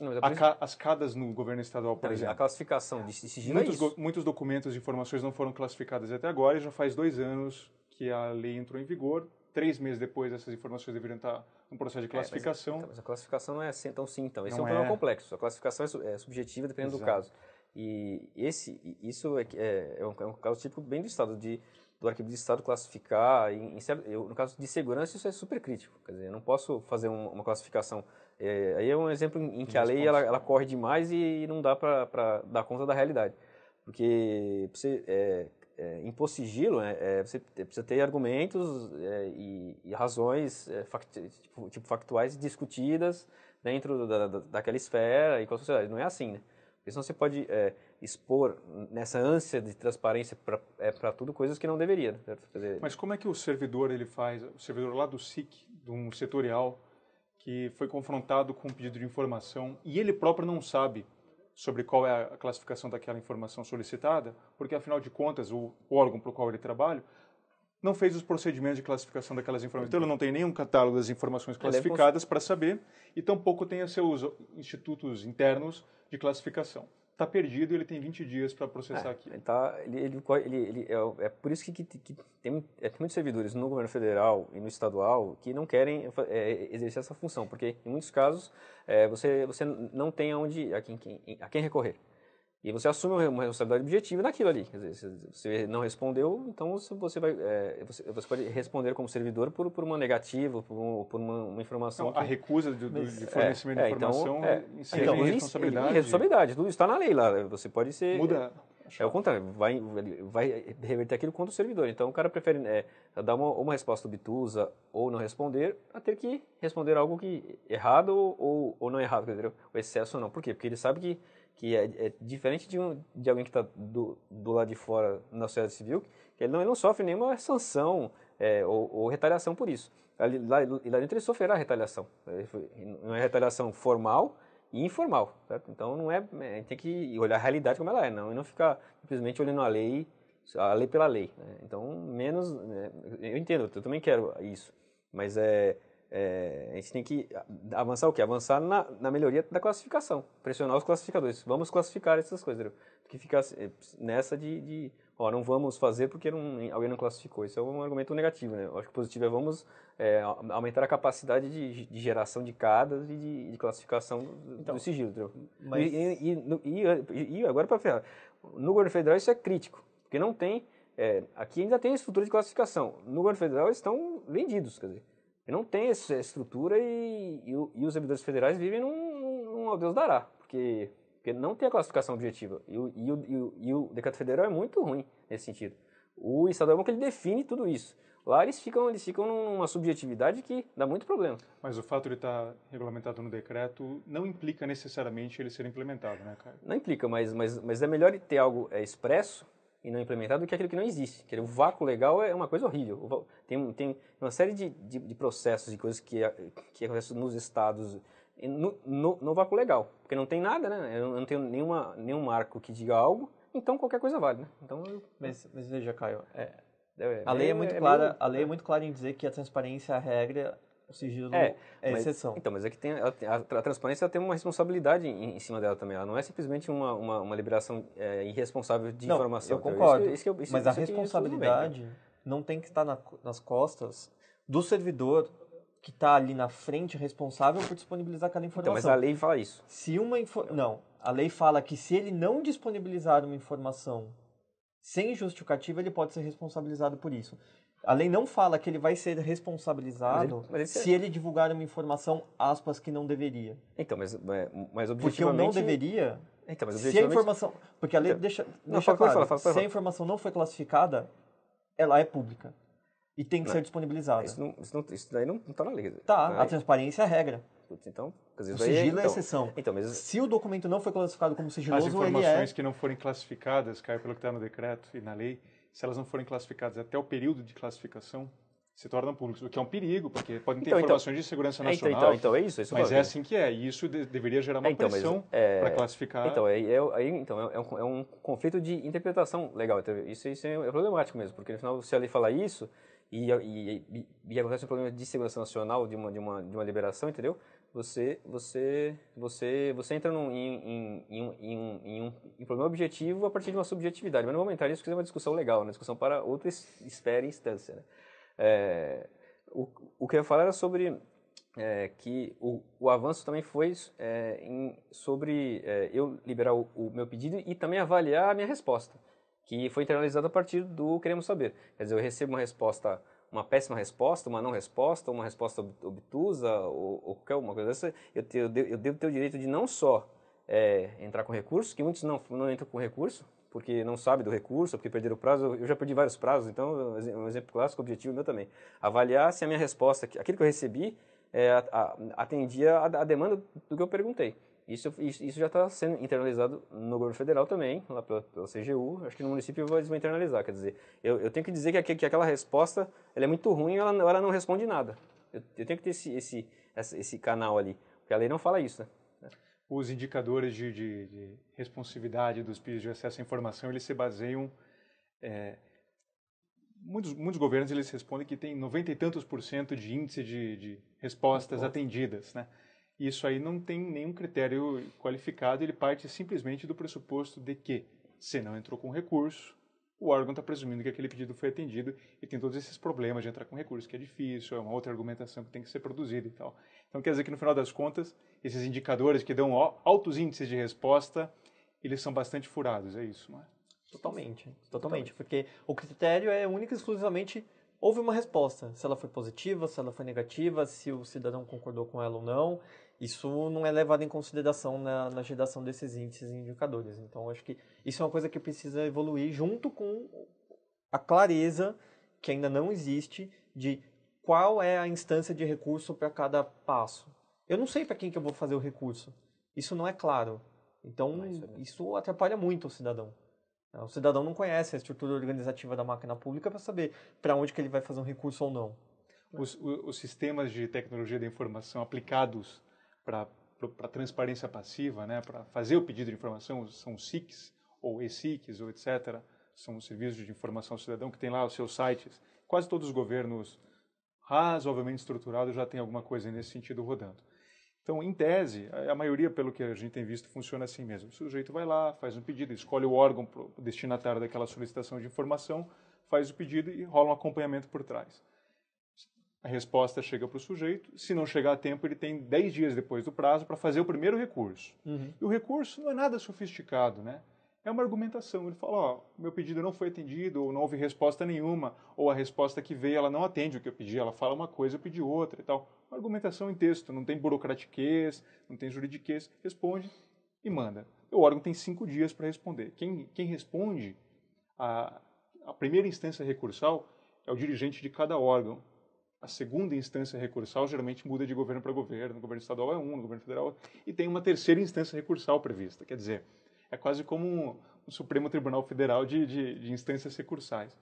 não, é a, ca, as cadas no governo estadual, por não, tá, exemplo. A classificação de sigilo muitos, é go, muitos documentos e informações não foram classificadas até agora e já faz dois anos que a lei entrou em vigor. Três meses depois, essas informações deveriam estar no processo de classificação. É, mas, então, mas, a classificação não é assim, então sim, então. Esse não é um problema é. complexo. A classificação é, é subjetiva dependendo Exato. do caso. E esse, isso é, é, um, é um caso típico bem do Estado, de do arquivo de Estado classificar. Em, em, eu, no caso de segurança, isso é super crítico. Quer dizer, eu não posso fazer um, uma classificação é, aí é um exemplo em que a lei ela, ela corre demais e não dá para dar conta da realidade. Porque você é, é, impor sigilo, né, é, você precisa ter argumentos é, e, e, razões é, fact, tipo, tipo, factuais discutidas dentro da, da, daquela esfera e com a sociedade. Não é assim, né? Porque senão você pode é, expor nessa ânsia de transparência para é, tudo coisas que não deveria. Né? Mas como é que o servidor ele faz, o servidor lá do SIC, de um setorial, que foi confrontado com um pedido de informação e ele próprio não sabe sobre qual é a classificação daquela informação solicitada, porque afinal de contas o órgão para o qual ele trabalha não fez os procedimentos de classificação daquelas informações. Então, ele não tem nenhum catálogo das informações é classificadas para saber e tampouco tem seus institutos internos de classificação está perdido e ele tem 20 dias para processar é, aquilo. Tá, ele, ele, ele, ele é, é, por isso que, que, que tem, é, tem, muitos servidores no governo federal e no estadual que não querem é, exercer essa função, porque em muitos casos é, você, você não tem aonde, a, quem, a quem recorrer. E você assume uma responsabilidade objetiva naquilo ali. Quer dizer, se você não respondeu, então você, vai, é, você, você, pode responder como servidor por, por uma negativa, por, por uma, uma, informação. que... A recusa de, do, de fornecimento é, de é, então, informação é. então, é, insere responsabilidade. responsabilidade. Tudo está na lei lá. Você pode ser. Muda. É o contrário, vai, vai reverter aquilo contra o servidor. Então o cara prefere é, dar uma, uma, resposta obtusa ou não responder, a ter que responder algo que errado ou, ou não errado, quer dizer, o excesso ou não. Por quê? Porque ele sabe que que é, é diferente de, um, de alguém que está do, do lado de fora na sociedade civil, que ele não, ele não sofre nenhuma sanção é, ou, ou, retaliação por isso. Ali, lá, lá dentro ele sofrerá retaliação. Não é retaliação formal e informal, certo? Então não é, é tem que olhar a realidade como ela é, não, e não ficar simplesmente olhando a lei, a lei pela lei. Né? Então menos, né? eu entendo, eu também quero isso, mas é é, a gente tem que avançar o quê? Avançar na, na, melhoria da classificação, pressionar os classificadores. Vamos classificar essas coisas, que ficar é, nessa de, de, ó, não vamos fazer porque não, alguém não classificou. Isso é um argumento negativo, né? Eu acho que o positivo é vamos é, aumentar a capacidade de, de, geração de cadas e de, de classificação do, então, do sigilo, entendeu? Mas... E, e, e, e, agora para ferrar, no governo federal isso é crítico, porque não tem, é, aqui ainda tem estrutura de classificação. No governo federal eles estão vendidos, quer dizer, não tem essa estrutura e, e, e os servidores federais vivem num, num, num ao Deus dará, porque, porque não tem a classificação objetiva. E o, e, o, e o decreto federal é muito ruim nesse sentido. O estadual é bom que ele define tudo isso. Lá eles ficam, eles ficam numa subjetividade que dá muito problema. Mas o fato de estar tá regulamentado no decreto não implica necessariamente ele ser implementado, né, cara Não implica, mas, mas, mas é melhor ter algo é, expresso e não implementado do que aquilo que não existe. Quer o vácuo legal é uma coisa horrível. Tem, tem uma série de, de, de processos, de coisas que, que acontecem nos estados, no, no, no, vácuo legal. Porque não tem nada, né? Eu não tenho nenhuma, nenhum marco que diga algo, então qualquer coisa vale, né? Então eu... mas, mas veja, Caio, é, é a lei é, é muito é, clara, meio... a lei é muito clara em dizer que a transparência é a regra o sigilo é, é mas, exceção. Então, mas é que tem, a, a, a transparência tem uma responsabilidade em, em, cima dela também. Ela não é simplesmente uma, uma, uma liberação é, irresponsável de não, informação. Eu então, concordo. isso, isso, mas a responsabilidade bem, não tem que estar na, nas costas do servidor que está ali na frente responsável por disponibilizar aquela informação. Então, mas a lei fala isso. Se uma info... não, a lei fala que se ele não disponibilizar uma informação sem justificativa, ele pode ser responsabilizado por isso. A lei não fala que ele vai ser responsabilizado mas ele, mas ele se é... ele divulgar uma informação, aspas, que não deveria. Então, mas, é, mas objetivamente... Porque eu não deveria... Então, mas objetivamente... Se a informação... Porque a lei então, deixa, não, deixa claro, falar, falar, falar, se a informação não foi classificada, ela é pública. E tem que não. ser é. disponibilizada. Isso, não, isso, não, isso daí não está na lei. Tá, então a transparência é a regra. Então, o é- sigilo é, então, exceção. Então, mas... Se o documento não foi classificado como sigiloso, As informações é... que não forem classificadas, caem pelo que está no decreto e na lei, se elas não forem classificadas até o período de classificação, se tornam públicas, o que é um perigo, porque podem ter então, então informações então, de segurança é, então, nacional. Então, então é isso. É isso mas é assim que é, e isso de, deveria gerar uma é, então, pressão é, para classificar. Então, é, é, então é, um, é um conflito de interpretação legal. Então, isso, isso é problemático mesmo, porque no final, se a lei falar isso, e, e, e, e acontece um problema de segurança nacional, de uma, de uma, de uma liberação, entendeu? você você você você entra num, em, em, em, um, em, um, em, um, em um problema objetivo a partir de uma subjetividade. Mas não vou entrar nisso porque é uma discussão legal, uma né? discussão para outra esfera e instância. Né? É, o, o que eu ia falar era sobre é, que o, o, avanço também foi é, em, sobre é, eu liberar o, o, meu pedido e também avaliar a minha resposta, que foi internalizada a partir do Queremos Saber. Quer dizer, eu recebo uma resposta uma péssima resposta, uma não resposta, uma resposta obtusa ou, ou qualquer uma coisa dessa, eu, te, eu, de, eu, devo ter o direito de não só é, entrar com recurso, que muitos não, não entram com recurso, porque não sabe do recurso, porque perderam o prazo, eu já perdi vários prazos, então é um exemplo clássico, objetivo meu também. Avaliar se a minha resposta, aquilo que eu recebi, é, a, a, atendia à demanda do que eu perguntei. Isso, isso, isso já está sendo internalizado no governo federal também, lá pela, pela CGU. Acho que no município eles vão internalizar. Quer dizer, eu, eu tenho que dizer que, que aquela resposta é muito ruim e ela, ela não responde nada. Eu, eu tenho que ter esse, esse, esse, canal ali, porque a lei não fala isso. Né? Os indicadores de, de, de responsividade dos pedidos de acesso à informação, eles se baseiam... É, muitos, muitos governos eles respondem que tem noventa e tantos por cento de índice de, de respostas Resposta. atendidas, né? Isso aí não tem nenhum critério qualificado, ele parte simplesmente do pressuposto de que, se não entrou com recurso, o órgão está presumindo que aquele pedido foi atendido e tem todos esses problemas de entrar com recurso, que é difícil, é uma outra argumentação que tem que ser produzida e tal. Então quer dizer que no final das contas, esses indicadores que dão altos índices de resposta, eles são bastante furados, é isso, não é? Totalmente, totalmente, totalmente. porque o critério é único e exclusivamente houve uma resposta, se ela foi positiva, se ela foi negativa, se o cidadão concordou com ela ou não, isso não é levado em consideração na, na geração desses índices e indicadores. Então, acho que isso é uma coisa que precisa evoluir junto com a clareza que ainda não existe de qual é a instância de recurso para cada passo. Eu não sei para quem que eu vou fazer o recurso. Isso não é claro. Então, é isso, atrapalha muito o cidadão. O cidadão não conhece a estrutura organizativa da máquina pública para saber para onde que ele vai fazer um recurso ou não. Os, os, sistemas de tecnologia da informação aplicados para a transparência passiva, né, para fazer o pedido de informação, são os SICs ou ESICs ou etc., são os serviços de informação ao cidadão que tem lá os seus sites. Quase todos os governos razoavelmente estruturados já têm alguma coisa nesse sentido rodando. Então, em tese, a maioria, pelo que a gente tem visto, funciona assim mesmo. O sujeito vai lá, faz um pedido, escolhe o órgão destinatário daquela solicitação de informação, faz o pedido e rola um acompanhamento por trás. A resposta chega para o sujeito, se não chegar a tempo, ele tem 10 dias depois do prazo para fazer o primeiro recurso. Uhum. E o recurso não é nada sofisticado, né? É uma argumentação. Ele fala: ó, meu pedido não foi atendido, ou não houve resposta nenhuma, ou a resposta que veio ela não atende o que eu pedi, ela fala uma coisa, eu pedi outra e tal. Uma argumentação em texto, não tem burocratiquez, não tem juridiquez. Responde e manda. O órgão tem cinco dias para responder. Quem, quem responde a, a primeira instância recursal é o dirigente de cada órgão a segunda instância recursal geralmente muda de governo para governo, no governo estadual é um, no governo federal é e tem uma terceira instância recursal prevista. Quer dizer, é quase como um, um Supremo Tribunal Federal de, de, de instâncias recursais.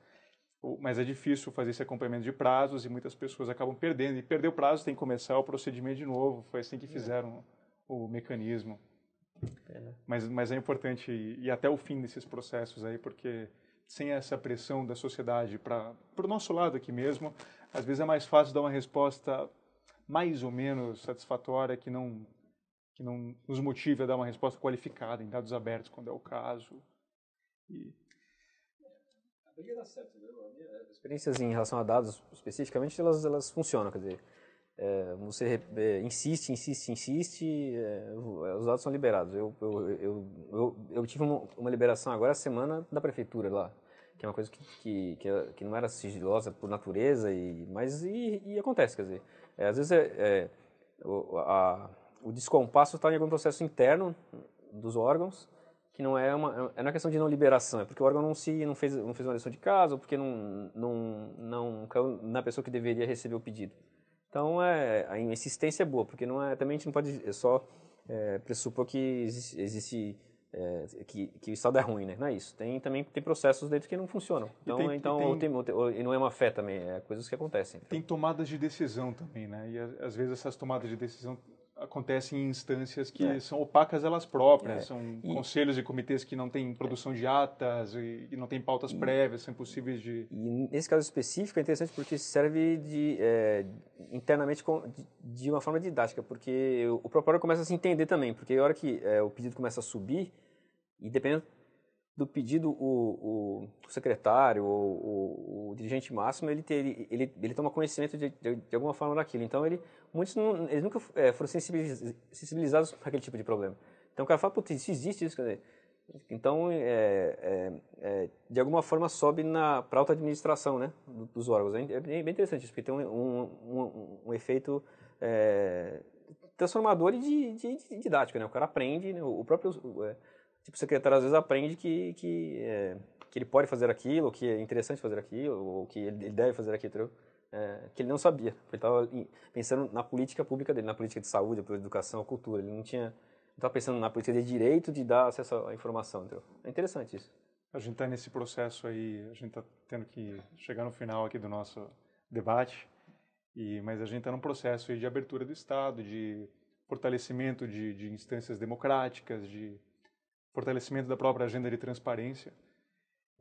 O, mas é difícil fazer esse acompanhamento de prazos e muitas pessoas acabam perdendo. E perder o prazo tem que começar o procedimento de novo. Foi assim que é. fizeram é. o, o mecanismo. Mas, mas é importante ir, ir até o fim desses processos aí, porque sem essa pressão da sociedade para o nosso lado aqui mesmo, às vezes é mais fácil dar uma resposta mais ou menos satisfatória que não que não nos motive a dar uma resposta qualificada em dados abertos quando é o caso. E... A experiências em relação a dados especificamente elas elas funcionam, quer dizer é, você é, insiste, insiste, insiste, é, é, os dados são liberados. Eu, eu, eu, eu, eu tive uma liberação agora semana da prefeitura lá, que é uma coisa que, que, que, que não era sigilosa por natureza, e, mas e, e acontece, quer dizer, é, às vezes é, é, o, a, o descompasso está em algum processo interno dos órgãos, que não é uma, é uma questão de não liberação, é porque o órgão não, se, não, fez, não fez uma lição de casa, ou porque não, não, não caiu na pessoa que deveria receber o pedido. Então, é, a insistência é boa, porque não é, também a gente não pode é só é, pressupor que existe, existe é, que, que, o estado é ruim, né? Não é isso. Tem também tem processos dentro que não funcionam. Então, e tem, então tem, ou então, tem ou, não é uma fé também, é coisas que acontecem. Então. Tem tomadas de decisão também, né? E às vezes essas tomadas de decisão acontecem em instâncias que é. são opacas elas próprias, é. são e, conselhos e comitês que não têm produção é. de atas e, e, não têm pautas e, prévias, são impossíveis de... E nesse caso específico é interessante porque serve de, é, internamente com, de, de, uma forma didática, porque o, próprio próprio começa a se entender também, porque a hora que é, o pedido começa a subir, e dependendo do pedido, o, o secretário, ou o, o, dirigente máximo, ele, ter, ele, ele toma conhecimento de, de, de, alguma forma daquilo. Então, ele, muitos não, eles nunca é, foram sensibilizados para aquele tipo de problema. Então, o cara fala, putz, isso existe, isso, então, é, é, é, de alguma forma, sobe para a alta administração né, dos órgãos. É, é bem interessante isso, porque tem um, um, um, um efeito é, transformador e de, de, de, didático. Né? O cara aprende, né? o próprio tipo, o secretário às vezes aprende que, que, é, que ele pode fazer aquilo, que é interessante fazer aquilo, ou que ele, deve fazer aquilo, entendeu? É, que ele não sabia. Ele estava pensando na política pública dele, na política de saúde, educação, cultura. Ele não tinha estava pensando na política de direito de dar acesso à informação, entendeu? É interessante isso. A gente está nesse processo aí, a gente está tendo que chegar no final aqui do nosso debate, e, mas a gente está num processo de abertura do Estado, de fortalecimento de, de instâncias democráticas, de fortalecimento da própria agenda de transparência.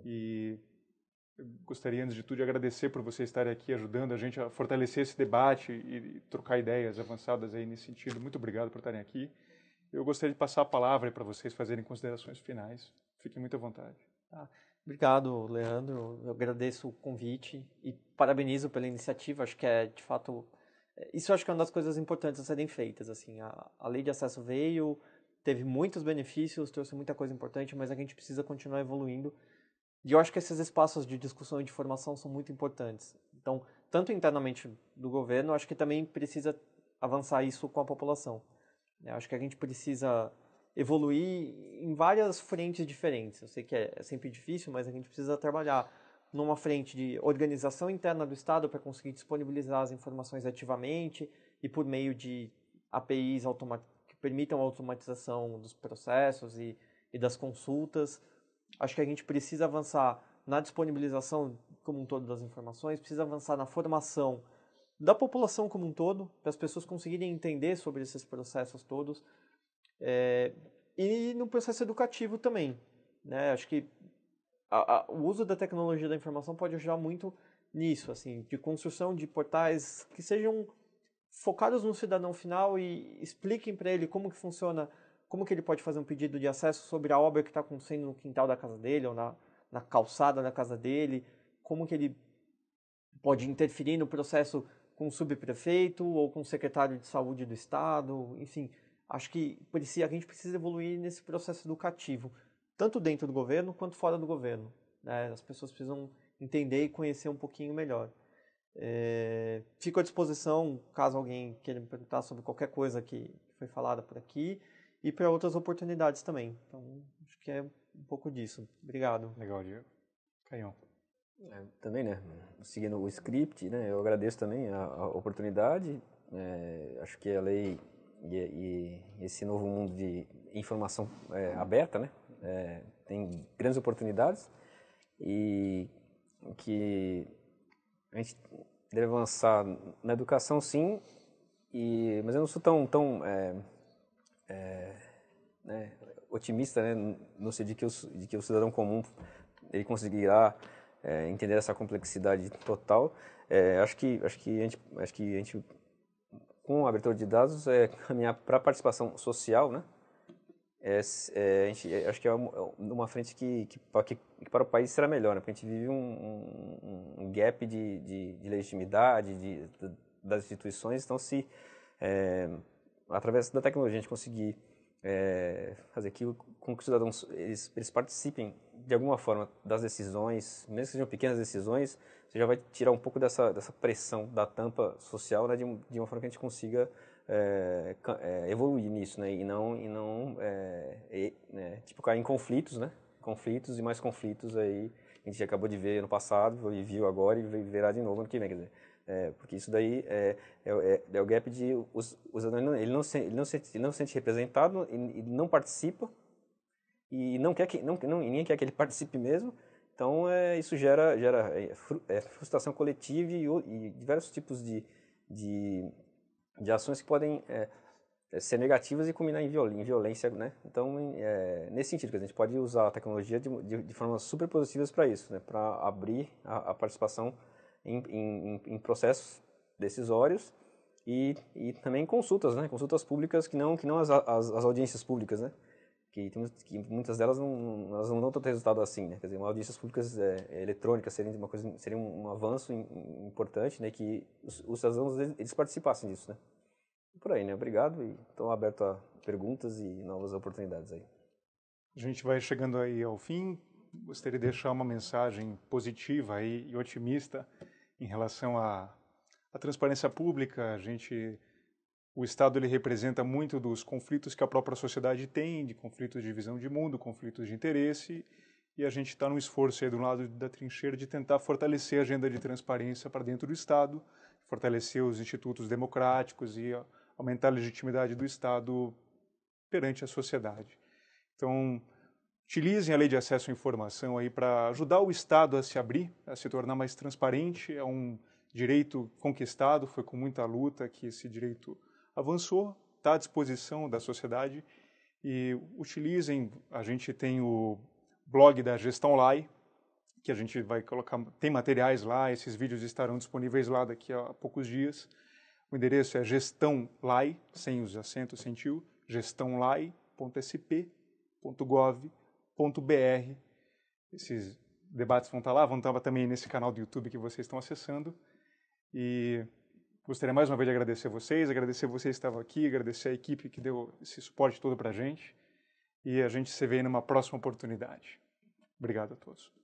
E gostaria, antes de tudo, de agradecer por você estar aqui ajudando a gente a fortalecer esse debate e trocar ideias avançadas aí nesse sentido. Muito obrigado por estarem aqui. Eu gostaria de passar a palavra para vocês fazerem considerações finais. Fiquem muito à vontade. Tá. Obrigado, Leandro. Eu agradeço o convite e parabenizo pela iniciativa. Acho que é, de fato, é, isso acho que é uma das coisas importantes a serem feitas. Assim, a, a lei de acesso veio, teve muitos benefícios, trouxe muita coisa importante, mas é a gente precisa continuar evoluindo. E eu acho que esses espaços de discussão e de formação são muito importantes. Então, tanto internamente do governo, acho que também precisa avançar isso com a população. Eu acho que a gente precisa evoluir em várias frentes diferentes. Eu sei que é, é, sempre difícil, mas a gente precisa trabalhar numa frente de organização interna do Estado para conseguir disponibilizar as informações ativamente e por meio de APIs automatizadas permitam a automatização dos processos e, e das consultas. Acho que a gente precisa avançar na disponibilização como um todo das informações, precisa avançar na formação da população como um todo, para as pessoas conseguirem entender sobre esses processos todos, é, e no processo educativo também. Né? Acho que a, a, o uso da tecnologia da informação pode ajudar muito nisso, assim, de construção de portais que sejam focados no cidadão final e expliquem para ele como que funciona, como que ele pode fazer um pedido de acesso sobre a obra que está acontecendo no quintal da casa dele ou na, na calçada da casa dele, como que ele pode interferir no processo com o subprefeito ou com o secretário de saúde do estado, enfim, acho que precisa, a gente precisa evoluir nesse processo educativo, tanto dentro do governo quanto fora do governo. Né? As pessoas precisam entender e conhecer um pouquinho melhor. É, fico à disposição caso alguém queira me perguntar sobre qualquer coisa que foi falada por aqui e para outras oportunidades também. Então, acho que é um pouco disso. Obrigado. Legal, Diego. Canhão. É, também, né? Seguindo o script, né? Eu agradeço também a, a oportunidade. É, acho que a lei e, e, esse novo mundo de informação é, aberta, né? É, tem grandes oportunidades e que a gente deve avançar na educação, sim, e, mas eu não sou tão, tão é, é, né, otimista né, no sentido de que, o, de que o cidadão comum ele conseguirá é, entender essa complexidade total. É, acho que acho que a gente acho que a gente com a abertura de dados é caminhar para a participação social, né? é, é, a gente, é, acho que é uma é frente que, que, que, para o país será melhor, né? porque a gente vive um, um, um gap de, de, de legitimidade de, das instituições, então se é, através da tecnologia a gente conseguir é, fazer aquilo com que os cidadãos eles, eles participem de alguma forma das decisões, mesmo que sejam pequenas decisões, você já vai tirar um pouco dessa, dessa pressão da tampa social né? de, de uma forma que a gente consiga é, é, evoluir nisso, né? E não, e não é, né? tipo, cair em conflitos, né? Conflitos e mais conflitos aí. A gente acabou de ver ano passado, viu agora e verá de novo ano que vem, quer dizer. porque isso daí é, é, é, o gap de os, os ele não se, ele não se, ele não se sente representado, ele, ele não participa e não quer que não, não ninguém quer que ele [laughs] participe mesmo. Então é, isso gera gera é, é frustração coletiva e, e diversos tipos de, de de ações que podem é, é, ser negativas e culminar em, violência, né? Então, é, nesse sentido, que a gente pode usar a tecnologia de, de, de formas super positivas para isso, né? Para abrir a, a participação em, em, em, processos decisórios e, e também consultas, né? Consultas públicas que não que não as, as, as audiências públicas, né? que, muitas delas não, não dão tanto resultado assim, né? Quer dizer, uma audiência públicas é, eletrônicas seria uma coisa, seria um, um avanço in, importante, né? Que os, os cidadãos eles participassem disso, né? Por aí, né? Obrigado e estou aberto a perguntas e novas oportunidades aí. A gente vai chegando aí ao fim. Gostaria de deixar uma mensagem positiva e, e otimista em relação à, à transparência pública. A gente o Estado ele representa muito dos conflitos que a própria sociedade tem, de conflitos de visão de mundo, conflitos de interesse, e a gente está num esforço aí do lado da trincheira de tentar fortalecer a agenda de transparência para dentro do Estado, fortalecer os institutos democráticos e aumentar a legitimidade do Estado perante a sociedade. Então, utilizem a lei de acesso à informação aí para ajudar o Estado a se abrir, a se tornar mais transparente. É um direito conquistado, foi com muita luta que esse direito avançou, está à disposição da sociedade e utilizem. A gente tem o blog da Gestão Lai, que a gente vai colocar, tem materiais lá, esses vídeos estarão disponíveis lá daqui a poucos dias. O endereço é gestão lai, sem os acentos, sem tio, gestãolai.sp.gov.br. Esses debates vão estar lá, vão estar também nesse canal do YouTube que vocês estão acessando. E Gostaria mais uma vez de agradecer vocês, agradecer vocês que estavam aqui, agradecer a equipe que deu esse suporte todo para a gente. E a gente se vê numa próxima oportunidade. Obrigado a todos.